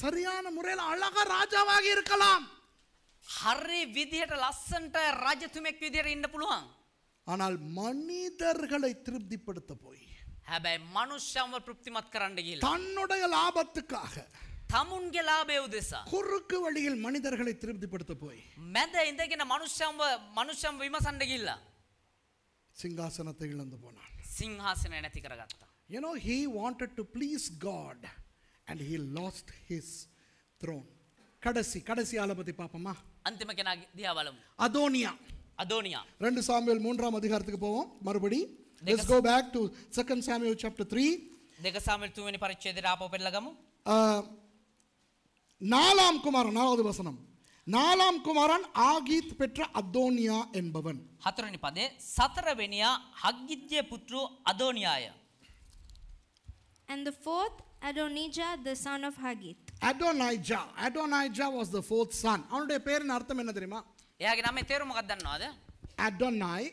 சரியான முறையில் அழகா ராஜாவாக இருக்கலாம் හරි විදිහට ලස්සන්ට රජතුමෙක් විදිහට ඉන්න පුළුවන්. ஆனால் மனிதர்களை திருப்திப்படுத்த போய் හැබැයි මනුෂ්‍යව ප්‍රෘප්තිමත් කරන්න ගිහිල්ලා தன்னுடைய லாபத்துக்காக තමුන්ගේ ලාභය උදෙසා குறுக்கு வழியில் மனிதர்களை திருப்திப்படுத்த போய் මැද ඉඳගෙන මනුෂ්‍යව මනුෂ්‍යව විමසන්න ගිහිල්ලා ಸಿಂಹಾಸನತೆ ಇಳಂದು ಪೋನ ಸಿಂಹಾಸನ ಎಣತಿಕರಗತ್ತ you know he wanted to please God and he lost his throne கடைசி கடைசி ஆளை பத்தி பாப்போமா அந்திமகனாகி தியாவலம் அதோனியா அதோனியா ரெண்டு சாமியல் மூன்றாம் அதிகாரத்துக்கு போவோம் மறுபடி let's go back to second Samuel chapter three දෙක சாமியல் තුන්වෙනි පරිච්ඡේදයට ආපහු පෙරලගමු நாலாம் කුමාර නාලාவது வசனம் நாலாம் குமாரன் ஆகித் பெற்ற அதோனியா என்பவன் ஹத்ரனி பதே சத்ரவெனியா ஹக்கித்ய புத்ரு அதோனியாய and the fourth adonijah the son of hagith adonijah adonijah was the fourth son அவனுடைய பேரின் அர்த்தம் என்ன தெரியுமா ஏகி நாமே தேரு முகத்தன்னோ அது அடோனாய்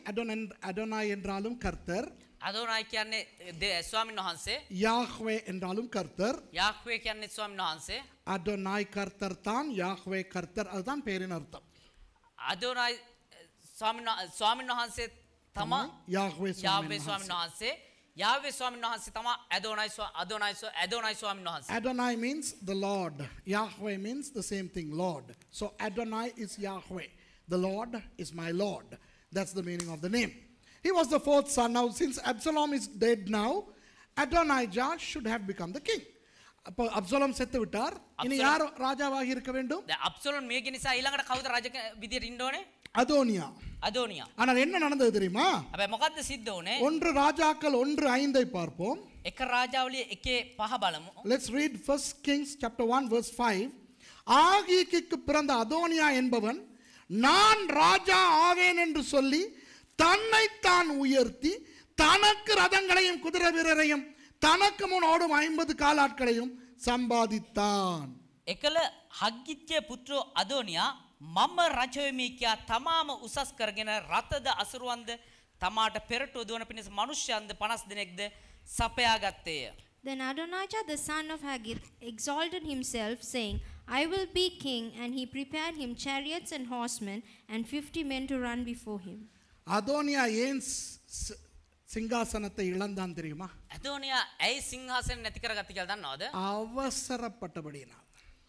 அடோன் என்றாலும் கர்த்தர் අදෝනයි කියන්නේ ස්වාමීන් වහන්සේ. යාහ්වේ என்றாலும் கர்த்தர். යාහ්වේ කියන්නේ ස්වාමීන් වහන්සේ. අදෝනයි කර්තர் தான் යාහ්වේ கர்த்தர் அதுதான் பேரின் அர்த்தம். අදෝනයි ස්වාමීන් වහන්සේ තමා යාහ්වේ ස්වාමීන් වහන්සේ. Yahweh ස්වාමීන් වහන්සේ තමා අදෝනයි අදෝනයි අදෝනයි ස්වාමීන් වහන්සේ. Adonai means the Lord. Yahweh means the same thing, Lord. So Adonai is Yahweh. The Lord is my Lord. That's the meaning of the name. He was the fourth son. Now, since Absalom is dead now, Adonijah should have become the king. அப்போ Absalom செத்து விட்டார் இனி யார் ராஜாவாக இருக்க வேண்டும் Absalom மேகினிசா இலங்கட கவுத ராஜ விதி ரிண்டோனே அதோனியா அதோனியா ஆனால் என்ன நடந்தது தெரியுமா அப்ப මොකද්ද சித்தோனே ஒன்று ராஜாக்கள் ஒன்று ஐந்தை பார்ப்போம் එක ராஜාවලිය එකේ පහ let's read read Kings kings chapter 1 verse 5 ஆகியக்கு பிறந்த அதோனியா என்பவன் நான் ராஜா ஆவேன் என்று சொல்லி தன்னைத்தான் உயர்த்தி தனக்கு ரதங்களையும் குதிரை வீரரையும் தனக்கு முன் ஓடும் ஐம்பது காலாட்களையும் සම්බාධිත්තාන්. එකල හග්ගිත්‍ය පුත්‍රෝ අදෝනියා මම රජවෙමි කියා තමාම උසස් කරගෙන රතද අසුරුවන්ද තමාට පෙරට උදවන පිණිස මනුෂ්‍යයන්ද 50 දිනෙක්ද සපයා ගත්තේය. Then Adonijah the son of Haggith exalted himself, saying, I will be king, and he prepared him chariots and horsemen and fifty men to run before him. அதோனியா ஏன் சிங்காசனத்தை இழந்தான் தெரியுமா அதோனியா ஐ சிங்காசன நெத்திக்கிற கத்திக்கல் தான் அது அவசரப்பட்டபடினால்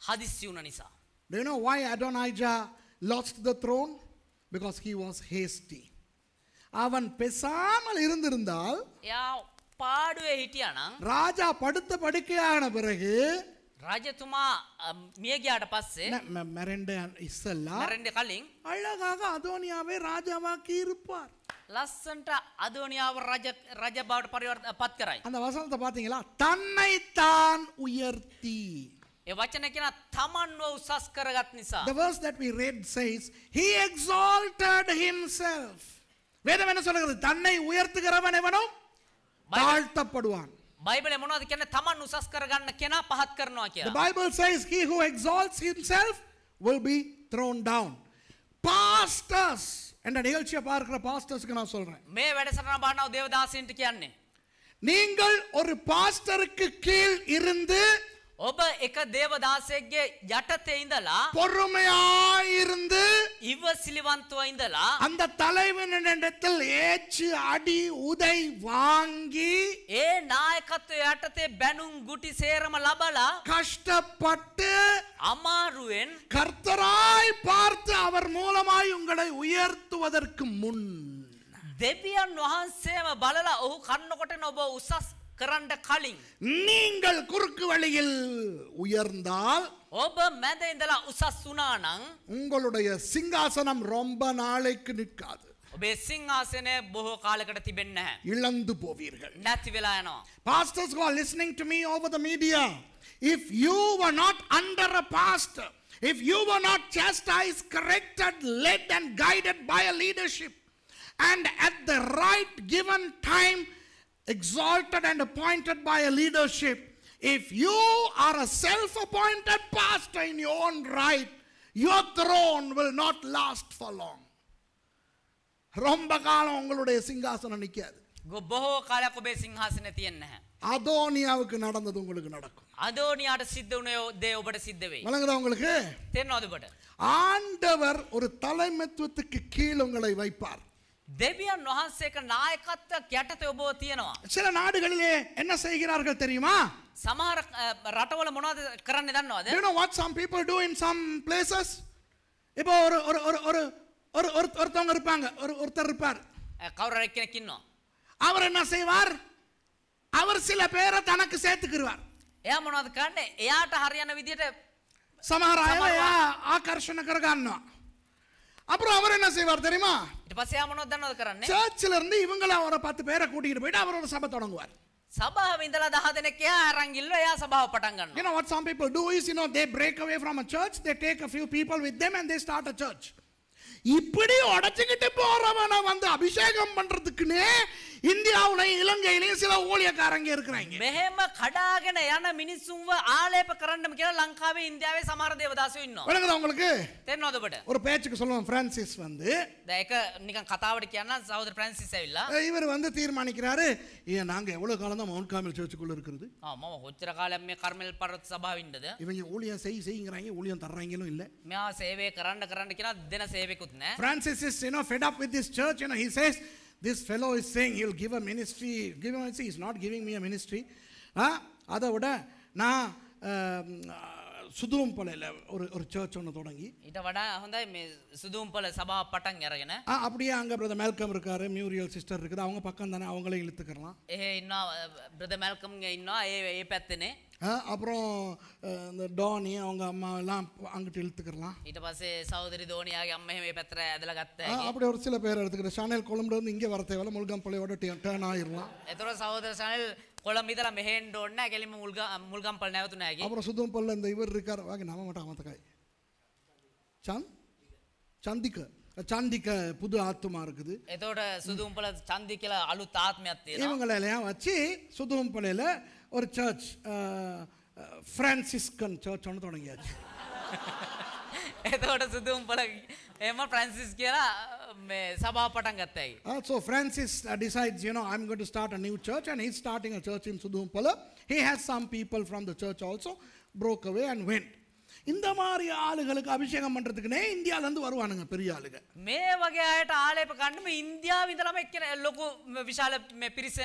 ஹதிசியூனிசா Do you know why Adonijah lost the throne Because he was hasty அவன் பேசாமல் இருந்திருந்தால் யா பாடுவே ஹிட்டியானா ராஜா படுத்த படுக்கையான பிறகு රජතුමා මියගයාට පස්සේ මැරෙන්ඩ ඉස්සල්ලා මැරෙන්ඩ කලින් අල්ලගාග අදෝනියාවේ රාජාවා කීරුපාර් லස්සன்ட்ட அதோனியாவ ராஜ ராஜபாவோட பரிவர்த்த பத்கராய் அந்த வசனத்தை பாத்தீங்களா தன்னை தான் உயர்த்தி ඒ වචන කියන තමන්ව උසස් කරගත් නිසා the verse that we read says he exalted himself வேதம் என்ன சொல்கிறது தன்னை உயர்த்துகிறவன் எவனும் தாழ்த்தப்படுவான் බයිබලේ මොනවද කියන්නේ තමන් උසස් කරගන්න කෙනා පහත් කරනවා කියලා. The Bible says he who exalts himself will be thrown down. Pastors என்ற நிகழ்ச்சியை பார்க்கிற பாஸ்டர்ஸ்க்கு நான் சொல்றேன். மே වැඩසටහන බලනව දේවදාසින්ට කියන්නේ. நீங்கள் ஒரு பாஸ்டருக்கு கீழ் இருந்து ඔබ එක දේවදාසයෙක්ගේ යටතේ ඉඳලා பொறுமையா இருந்து இவசிலிவந்தව ඉඳලා அந்த தலைவனிடத்தில் ஏச்சு அடி உதை வாங்கி ஏ நாயகத்துவ යටතේ බැනුම් குட்டி සේරම ලබලා கஷ்டப்பட்டு அமாருවෙන් கர்த்தராய் பார்த்து அவர் மூலமாய் உங்களை உயர்த்துவதற்கு முன் දෙවියන් பலலா ஓ ඔහු කන්නකොට ඔබ උසස් කරන්ඩ කලින් நீங்கள் குறுக்கு வழியில் உயர்ந்தால் ඔබ මැද ඉඳලා උසස් වුණා නම් உங்களுடைய சிங்காசனம் ரொம்ப நாளைக்கு நிற்காது ඔබේ සිංහාසනය බොහෝ කාලකට තිබෙන්නේ නැහැ. இழந்து போவீர்கள். නැති වෙලා යනවා. Pastors who are listening to me over the media, if you were not under a pastor, if you were not chastised, corrected, led and guided by a leadership and at the right given time exalted and appointed by a leadership. If you are a self appointed pastor in your own right, your throne will not last for long. ரொம்ப காலம் உங்களுடைய சிங்காசனம் நிக்காது போகோ காலக்கு ஒரு சிங்காசனத்தி என்ன அதோனியாவுக்கு நடந்தது உங்களுக்கு நடக்கும் அதோனியாட சித்த உணவு தேவபட சித்தவே வழங்குதா உங்களுக்கு தென்னோதுபட ஆண்டவர் ஒரு தலைமைத்துவத்துக்கு கீழ் உங்களை வைப்பார் தேவியன் வகாசேக நாயகத்த கேட்டத ஒபோ தியனவா சில நாடுகளிலே என்ன செய்கிறார்கள் தெரியுமா சமார ரட்டவல மொனாது கரன்னே தன்னோ அது you know what some people do in some places இப்போ ஒரு ஒரு ஒரு ஒரு ஒரு ஒரு ஒருத்தவங்க இருப்பாங்க ஒரு ஒருத்தர் இருப்பார் கவுர ரக்கினக்கினோ அவர் என்ன செய்வார் அவர் சில பேரை தனக்கு சேர்த்துக்கிடுவார் ஏன் மொனாது காண்டே ஏட்ட ஹரியான விதியட சமாராயா ஆகர்ஷண கரகான்னோ அப்புறம் அவர் என்ன செய்வார் தெரியுமா இட் பஸ் யா மனோ தன்னோ கரண்ணே சர்ச்சில் இருந்து இவங்கள அவரை பார்த்து பேரை கூட்டிகிட்டு போயிட்டு ஒரு சபை தொடங்குவார் சபா விந்தல தாதனக்கே ஆரங்க யா சபா பட்டங்க you know what some people do is you know they break away from a church they take a few people with them and they start a church இப்படி உடச்சிக்கிட்டு போறவனை வந்து அபிஷேகம் பண்றதுக்குன்னு இந்தியாவுலயும் இலங்கையிலயும் சில ஊழியக்காரங்க இருக்கிறாங்க මෙහෙම කඩාගෙන යන මිනිස්සුන්ව ආලේප කරන්නම කියලා ලංකාවේ ඉන්දියාවේ සමහර දේවදාසයෝ ඉන්නවා. බලන්න உங்களுக்கு தெரியும் ඔබට. ஒரு பேச்சுக்கு சொல்லுவோம் பிரான்சிஸ் வந்து ඒක නිකන් කතාවට சகோதர பிரான்சிஸ் ඇවිල්ලා இவர் வந்து தீர்மானிக்கிறாரு ஏன் நாங்க எவ்வளவு காலம் தான் மவுண்ட் கார்மெல் சர்ச்சுக்குள்ள இருக்குது. ஆமா ஒச்சர காலமே මේ කර්මෙල් சபாவின்றது இவங்க ஊழியம் செய் செய்யுங்கிறாங்க ஊழியம் தர்றாங்களும் இல்ல. මෙයා சேவை කරන්න කරන්න தின දෙන சேவைකුත් Francis is you know fed up with this church. You know he says this fellow is saying he'll give a ministry. Give a ministry. He's not giving me a ministry. Ah, huh? ಅದೋಡ ನಾ ஒரு ஒரு search ஒன்று தொடங்கி ඊට வந்து හොඳයි මේ සුදුම්පල சபா பட்டம் අරගෙන அப்படியே அங்கே பிரதர் மேல்கம் இருக்காரு மியூரியல் சிஸ்டர் இருக்குது அவங்க பக்கம் தானே அவங்களே இழுத்துக்கலாம் ஏ இன்னும் பிரதர் மேல்கம் இன்னும் ஏ ஏ පැත්තනේ அப்புறம் இந்த டோனி அவங்க அம்மா எல்லாம் அங்கிட்டு இழுத்துக்கலாம் ඊට පස්සේ සහෝදරි தோனி අම්ම அம்மையும் මේ அதில் கத்த அப்படி ஒரு சில பேர் எடுத்துக்கிட்டு சானல் கொழும்புல இருந்து இங்கே வர தேவையில்ல முழுகம் பிள்ளையோட டேர்ன் ஆயிடலாம். எத்தனை சகோதர சானல் කොළඹ ඉදලා මෙහෙන්න ඕනේ නැහැ. කෙලින්ම මුල්ගම් මුල්ගම්පල් නැවතුණා ඇගේ. අපර සුදුම්පල්ල ඉඳ ඉවර இருக்கார். වාගේ නම මට අමතකයි. චන් චන්දික சந்திக்க புது ஆத்மா இருக்குது இதோட சுதும்பல சந்திக்கல அழு ஆத்மியத்தை இவங்களை எல்லாம் வச்சு சுதும்பலையில் ஒரு சர்ச் பிரான்சிஸ்கன் சர்ச் ஒன்று தொடங்கியாச்சு இதோட சுதும்பல ఏమో ఫ్రాన్సిస్ කියලා මේ සභාපටන් ගත්තයි. So Francis decides, you know, I'm going to start a new church and he's starting a church in Sudumpala. He has some people from the church also broke away and went. இந்த மாதிரி ஆளுகளுக்கு அபிஷேகம் பண்றதுக்குனே இந்தியால இருந்து வருவானுங்க பெரிய ஆளுங்க மே வகை ஆயிட்ட ஆளே இப்ப கண்டு இந்தியாவில இதெல்லாம் வைக்கிற லோக்கு விஷால பிரிச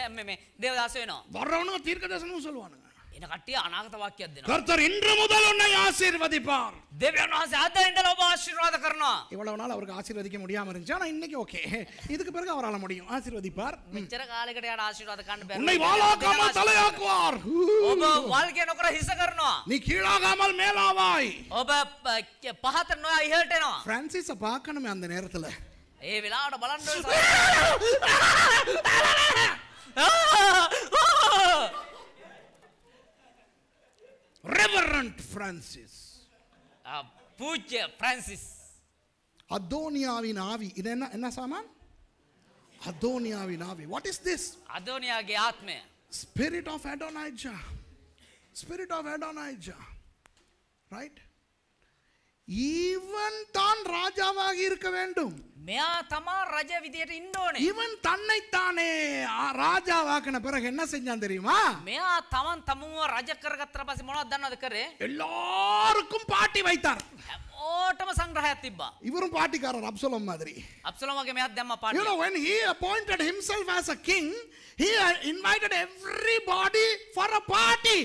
தேவதாசம் வேணும் வர்றவனுங்க தீர்க்கதர்சனம் சொல்லுவானுங்க එන කට්ටිය අනාගත වාක්‍යයක් இன்று முதல் உன்னை ஆசீர்வதிப்பார். ஆசீர்வாத இவ்வளவு நாள் அவருக்கு இருந்துச்சு. ஆனா இன்னைக்கு ஓகே. இதுக்கு பிறகு அவரால முடியும். நீ கீழாகாமல் பிரான்சிஸ அந்த நேரத்துல. ரெவரண்ட் பிரான்சிஸ் பூஜ்ய பிரான்சிஸ் அதோனியாவின் ஆவி இது என்ன என்ன சாமான் அதோனியாவின் ஆவி வாட் இஸ் திஸ் அதோனியாகி ஆத்மே spirit of Adonijah spirit of Adonijah right even தான் ராஜாவாக இருக்க வேண்டும் මෙයා තමා රජ විදියට ඉන්න ඕනේ. இவன் தன்னைத்தானே ராஜாவாக்கின பிறகு என்ன செஞ்சான் தெரியுமா? මෙයා තමන් තමුව රජ කරගත්තට පස්සේ මොනවද දන්නවද කරේ? எல்லாருக்கும் பாட்டி வைத்தார். ඕටම සංග්‍රහයක් තිබ්බා. ඉවරුම් පාටිකාරර අබ්සලොම් மாதிரி. අබ්සලොම් වගේ මෙයාත් දැම්මා පාටිය. You know when he appointed himself as a king, he invited everybody for a party.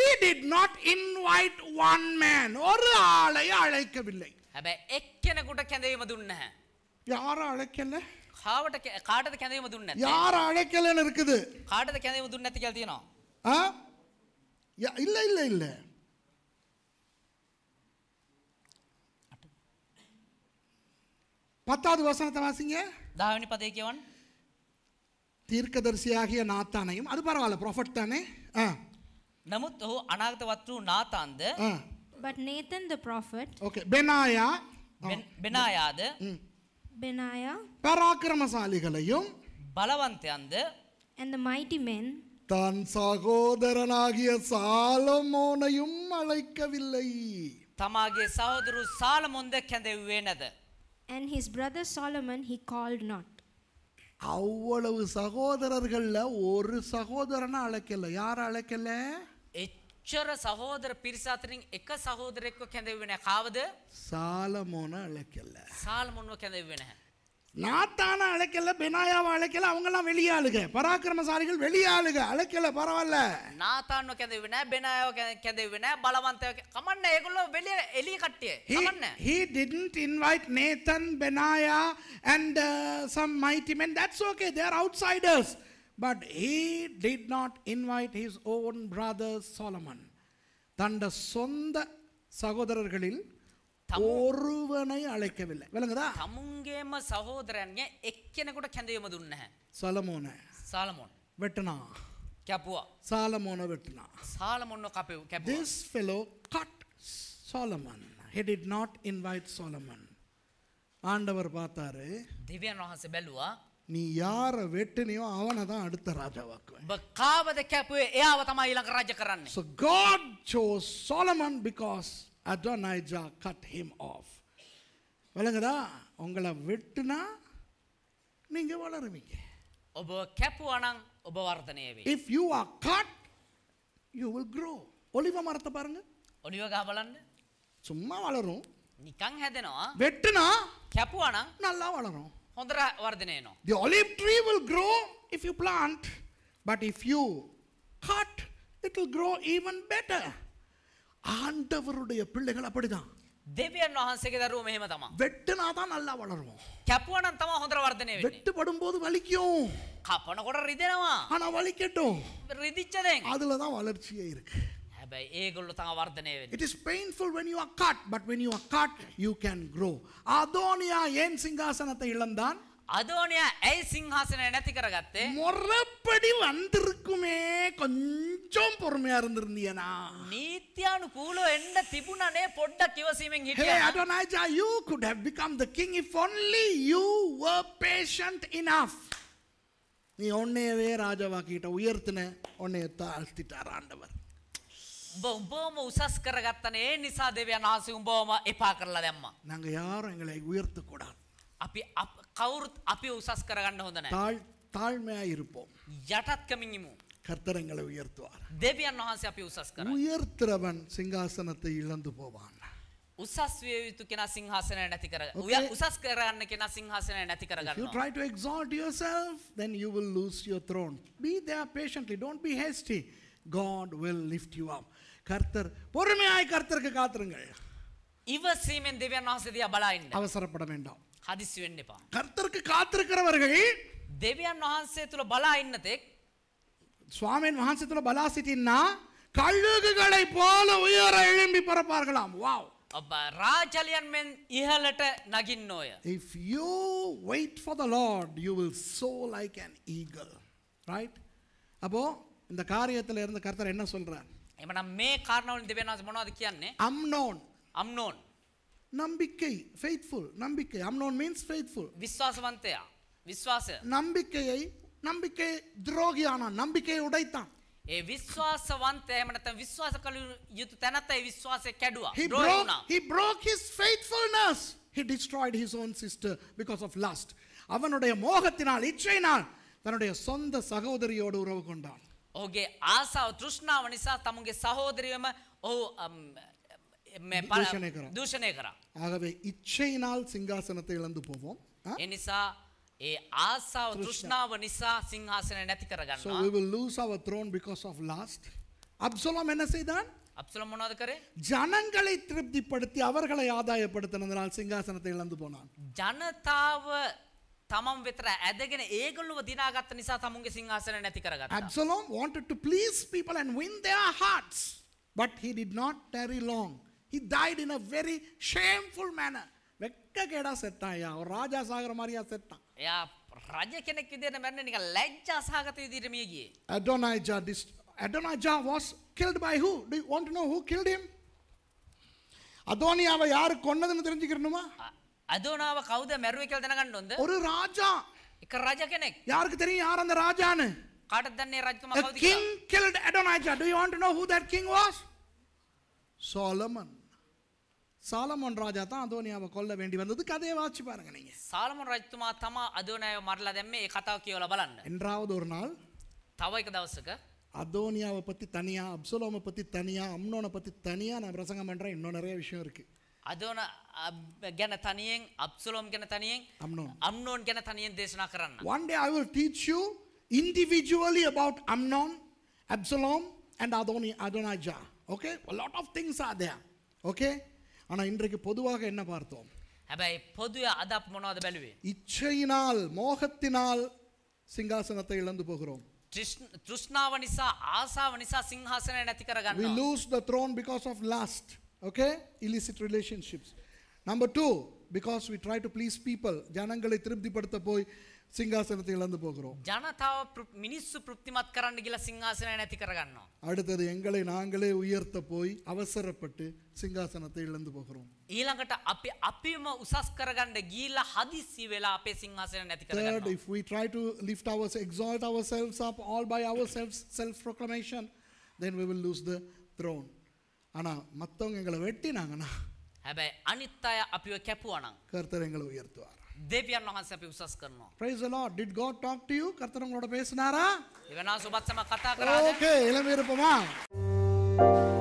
He did not invite one man. ஒரு ஆளை அழைக்கவில்லை. හැබැයි එක්කෙනෙකුට කැඳවීම දුන්නේ නැහැ. யாரும் அழைக்கல காவட்ட காட்டது கேந்தையும் துண்ண யார் அழைக்கலன்னு இருக்குது காட்டது கேந்தையும் துண்ணத்து கேள்வியனும் ஆ இல்ல இல்ல இல்ல பத்தாவது வசனத்தை வாசிங்க தாவணி பதவிக்கவன் தீர்க்கதரிசியாகிய நாத்தானையும் அது பரவாயில்ல ப்ராஃபட் தானே ஆ நமுத்து அநாகத வத்து நாத்தாந்து but Nathan the prophet okay Benaiah பெனாயாது பெனாயா பராக்கிரமசாலிகளையும் பலவந்தையாந்த and the mighty men தன் சகோதரனாகிய சாலமோனையும் அழைக்கவில்லை ತಮಗೆ ಸಹೋದರು ಸಾಲಮೊಂದ வேணது and his brother solomon he called not அவ்வளவு சகோதரர்கள்ல ஒரு சகோதரனை அழைக்கல யார் அழைக்கல අච්චර සහෝදර පිරිස අතරින් එක සහෝදරෙක්ව කැඳෙව්වේ නැහැ. කාවද? சாலமோனை அழைக்கல සාල්මුන්ව කැඳෙව්වේ නැහැ. நாத்தான அழைக்கல பெனாயாவை அழைக்கல அவங்கெல்லாம் வெளியாளுக பராக்கிரமசாலிகள் வெளியாளுக அழைக்கல பரவாயில்ல නාතාන්ව කැඳෙව්වේ නැහැ. බෙනායව කැඳෙව්වේ නැහැ. බලවන්තයව කැ- කමන්න ඒගොල්ලෝ வெளிய එළිය කට්ටිය. He, කමන්න. he didn't invite Nathan, Benaiah, and uh, some mighty men. That's okay. They're outsiders. But he did not invite his own brother Solomon. தண்ட சொந்த சகோதரர்களில் ஒருவனை அழைக்கவில்லை விளங்குதா தமுங்கேம சகோதரன்ய எக்கன கூட கந்தையம துன்ன சலமோன சாலமோன் வெட்டனா கேப்புவா சாலமோன வெட்டனா சாலமோன் கப்பே கேப்புவா this fellow cut Solomon he did not invite solomon ஆண்டவர் பார்த்தாரு திவ்யன் ரஹாசே பெல்லுவா நீ யாரை வெட்டினியோ அவனை தான் அடுத்த ராஜாவாக்குவேன் பக்காவத கேப்பு ஏவ தமா இலங்க ராஜ கரන්නේ so god chose solomon because adonijah cut him off விளங்குதா உங்களை வெட்டுனா நீங்க வளருவீங்க ඔබ කැපුවනම් ඔබ වර්ධනය වේ if you are cut you will grow ඔලිව மரத்தை பாருங்க ඔලිව ගහ බලන්න சும்மா வளரும் නිකන් හැදෙනවා வெட்டுனா කැපුවනම් நல்லா வளரும் හොඳර වර්ධනයනවා. The olive tree will grow if you plant, but if you cut, it will grow even better. ஆண்டவருடைய பிள்ளைகள் அப்படிதான் දෙවියන් தான் நல்லா போது வலிக்கும். வலிக்கட்டும். தான் வளர்ச்சியே இருக்கு. හැබැයි ඒගොල්ලෝ තව වර්ධනය වෙනවා. It is painful when you are cut but when you are cut you can grow. அதோனியா ஏன் சிங்காசனத்தை இழந்தான்? அதோனியா ஏய் சிங்காசனம் என்னத்தி கரகத்தே முறப்படி வந்திருக்குமே கொஞ்சம் பொறுமையா இருந்திருந்தியனா கூலோ என்ன திபுனனே பொட்ட கிவசீமிங் ஹிட்டியா hey adonijah you could have become the king if only you were patient enough நீ ஒன்னையவே ராஜாவாக்கிட்ட உயர்த்தின உன்னைய தாழ்த்திட்டார் ஆண்டவர் us. ඔබ උඹම උසස් කරගත්තනේ ඒ නිසා දෙවියන් වහන්සේ උඹවම එපා කරලා දැම්මා. நாங்க யாரும் எங்களை உயர்த்தக் கூடாது අපි අප- කවුරුත් අපි උසස් කරගන්න හොඳ නැහැ. தாழ் தாழ்மையா இருப்போம் යටත්කමින් ඉමු. கர்த்தர் எங்களை உயர்த்துவார் දෙවියන් වහන්සේ අපි උසස් කරයි. உயர்த்துறவன் சிங்காசனத்தை இழந்து போவான் උසස් විය යුතු කෙනා සිංහාසනය නැති කරග. Okay. උය- උසස් කරගන්න කෙනා සිංහාසනය නැති If you කරගන්නවා. try to exalt yourself, then you will lose your throne. Be there patiently. Don't be hasty. God will lift you up. கர்த்தர் பொறுமையாய் கர்த்தருக்கு காத்திருங்கள் ඉවසීමෙන් දෙවියන් වහන්සේ දිහා බලන්න. අවසරපட வேண்டாம். හදිසි වෙන්න கர்த்தருக்கு காத்திருக்கிறவர்கள் දෙවියන් වහන්සේ பலா என்னதே ඉන්න තෙක් ස්වාමීන් වහන්සේ கழுகுகளை போல உயர எழும்பி பறப்பார்களாம் வாவ் அப்ப ராஜலியன் மென் இஹலட்ட நகின்னோய if you wait for the Lord you will soar like an eagle right அப்போ இந்த காரியத்தில் இருந்து கர்த்தர் என்ன சொல்றார் එමනම් මේ කාරණාවලින් දෙවියන් මොනවද කියන්නේ? unknown. unknown. நம்பிக்கை faithful நம்பிக்கை unknown means faithful விசுவாசவந்தயா விசுவாச நம்பிக்கையை நம்பிக்கை துரோகியான நம்பிக்கையை உடைத்தான் ඒ විශ්වාසවන්තය එහෙම නැත්නම් විශ්වාස කළ යුතු තැනත් ඒ විශ්වාසය කැඩුවා. He broke, he broke his faithfulness. He destroyed his own sister because of lust. அவனுடைய மோகத்தினால் இச்சையினால் தன்னுடைய சொந்த சகோதரியோடு உறவு கொண்டான் ඔහුගේ ආසාාව තෘෂ්ණාව නිසා තමුන්ගේ සහෝදරියම ඔහු දූෂණය කරා. ஆகவே இச்சையினால் சிங்காசனத்தை இழந்து போவோம் එනිසා ඒ ආසාාව තෘෂ්ණාව නිසා සිංහාසනය නැති කරගන්න. So we will lose our throne because of lust. என்ன செய்தான் அப்சலம் මොනවද කරේ? ජනங்களை திருப்திப்படுத்தி அவர்களை ஆதாயப்படுத்தனதனால் சிங்காசனத்தை இழந்து போனான். ජනතාව තමන් වෙතර ඇදගෙන ඒගොල්ලොව දිනාගත්ත නිසා තමුන්ගේ සිංහාසන නැති කරගත්තා. Absalom wanted to please people and win their hearts, but he did not tarry long. He died in a very shameful manner. வெக்கக்கேடா செத்தான் ஐயா ஒரு ராஜா சாகர மாதிரியா செத்தான் யா ராஜ කෙනෙක් විදියට මැරෙන්නේ නිකන් ලැජ්ජාසහගත විදියට මිය ගියේ Adonijah this Adonijah was killed by who do you want to know who killed him அடோனியாவை யார் கொன்னதுன்னு தெரிஞ்சுக்கணுமா அதோனாව කවුද මැරුවේ කියලා දැනගන්න ඕනද? ஒரு ராஜா. එක රජ කෙනෙක්. யாருக்கு தெரியும் யார் அந்த ராஜான்னு? කාටද දන්නේ රජතුමා கவுதி කියලා? King killed Adonijah. Do you want to know who that king was? Solomon. ராஜா தான் அதோனியாவை கொல்ல வேண்டி வந்தது கதையை வாசி பாருங்க நீங்க சாலமோன் ராஜ்துமா தமா அதோனியாவை மரல දැම්මේ ඒ කතාව කියවලා என்றாவது ஒரு நாள் තව එක அதோனியாவை பற்றி தனியாக அப்சலோமை பற்றி தனியாக அம்னோனை பற்றி தனியாக நான் பிரசங்கம் பண்ணுறேன் இன்னும் நிறைய விஷயம் இருக்குது அதோனா ගැන තනියෙන් අබ්සලෝම් ගැන තනියෙන් අම්නෝන් අම්නෝන් ගැන තනියෙන් දේශනා කරන්න. One day I will teach you individually about Amnon, Absalom and Adoni Adonijah. Okay? A lot of things are there. Okay? ஆனா இன்றைக்கு பொதுவாக என்ன பார்த்தோம்? හැබැයි පොදුව අදප් මොනවද බැලුවේ? ඉච්ඡයිனால் மோகத்தினால் சிங்காசனத்தை இழந்து போகிறோம். තෘෂ්ණාව නිසා ආසාව නිසා සිංහාසනය නැති කරගන්නවා. We lose the throne because of lust. Okay? Illicit relationships. Number two because we try to please people ஜனங்களை திருப்திப்படுத்த போய் සිංහාසනத்தை இழந்து போகிறோம் ජනතාව මිනිස්සු ප්‍රෘප්තිමත් කරන්න කියලා සිංහාසනය නැති කරගන්නවා. அடுத்தது எங்களை நாங்களே உயர்த்த போய் அவசரப்பட்டு සිංහාසනத்தை இழந்து போகிறோம். ඊළඟට අපි අපිම උසස් කරගන්න ගිහිල්ලා හදිස්සි වෙලා අපේ සිංහාසනය නැති කරගන්නවා. Third, if we try to lift ourselves, exalt ourselves up all by ourselves, self-proclamation, then we will lose the throne. ஆனால் மற்றவங்க எங்களை வெட்டினாங்கன்னா හැබැයි අනිත් අය අපිව කැපුවා නම් கர்த்தர் எங்களை உயர்த்துவார் දෙවියන් වහන්සේ අපි උසස් කරනවා. Praise the Lord. Did God talk to you? கர்த்தர் உங்களோட பேசினாரா? இவனா சுபත් සමග කතා කරාද? Okay, இளமே இருப்போமா?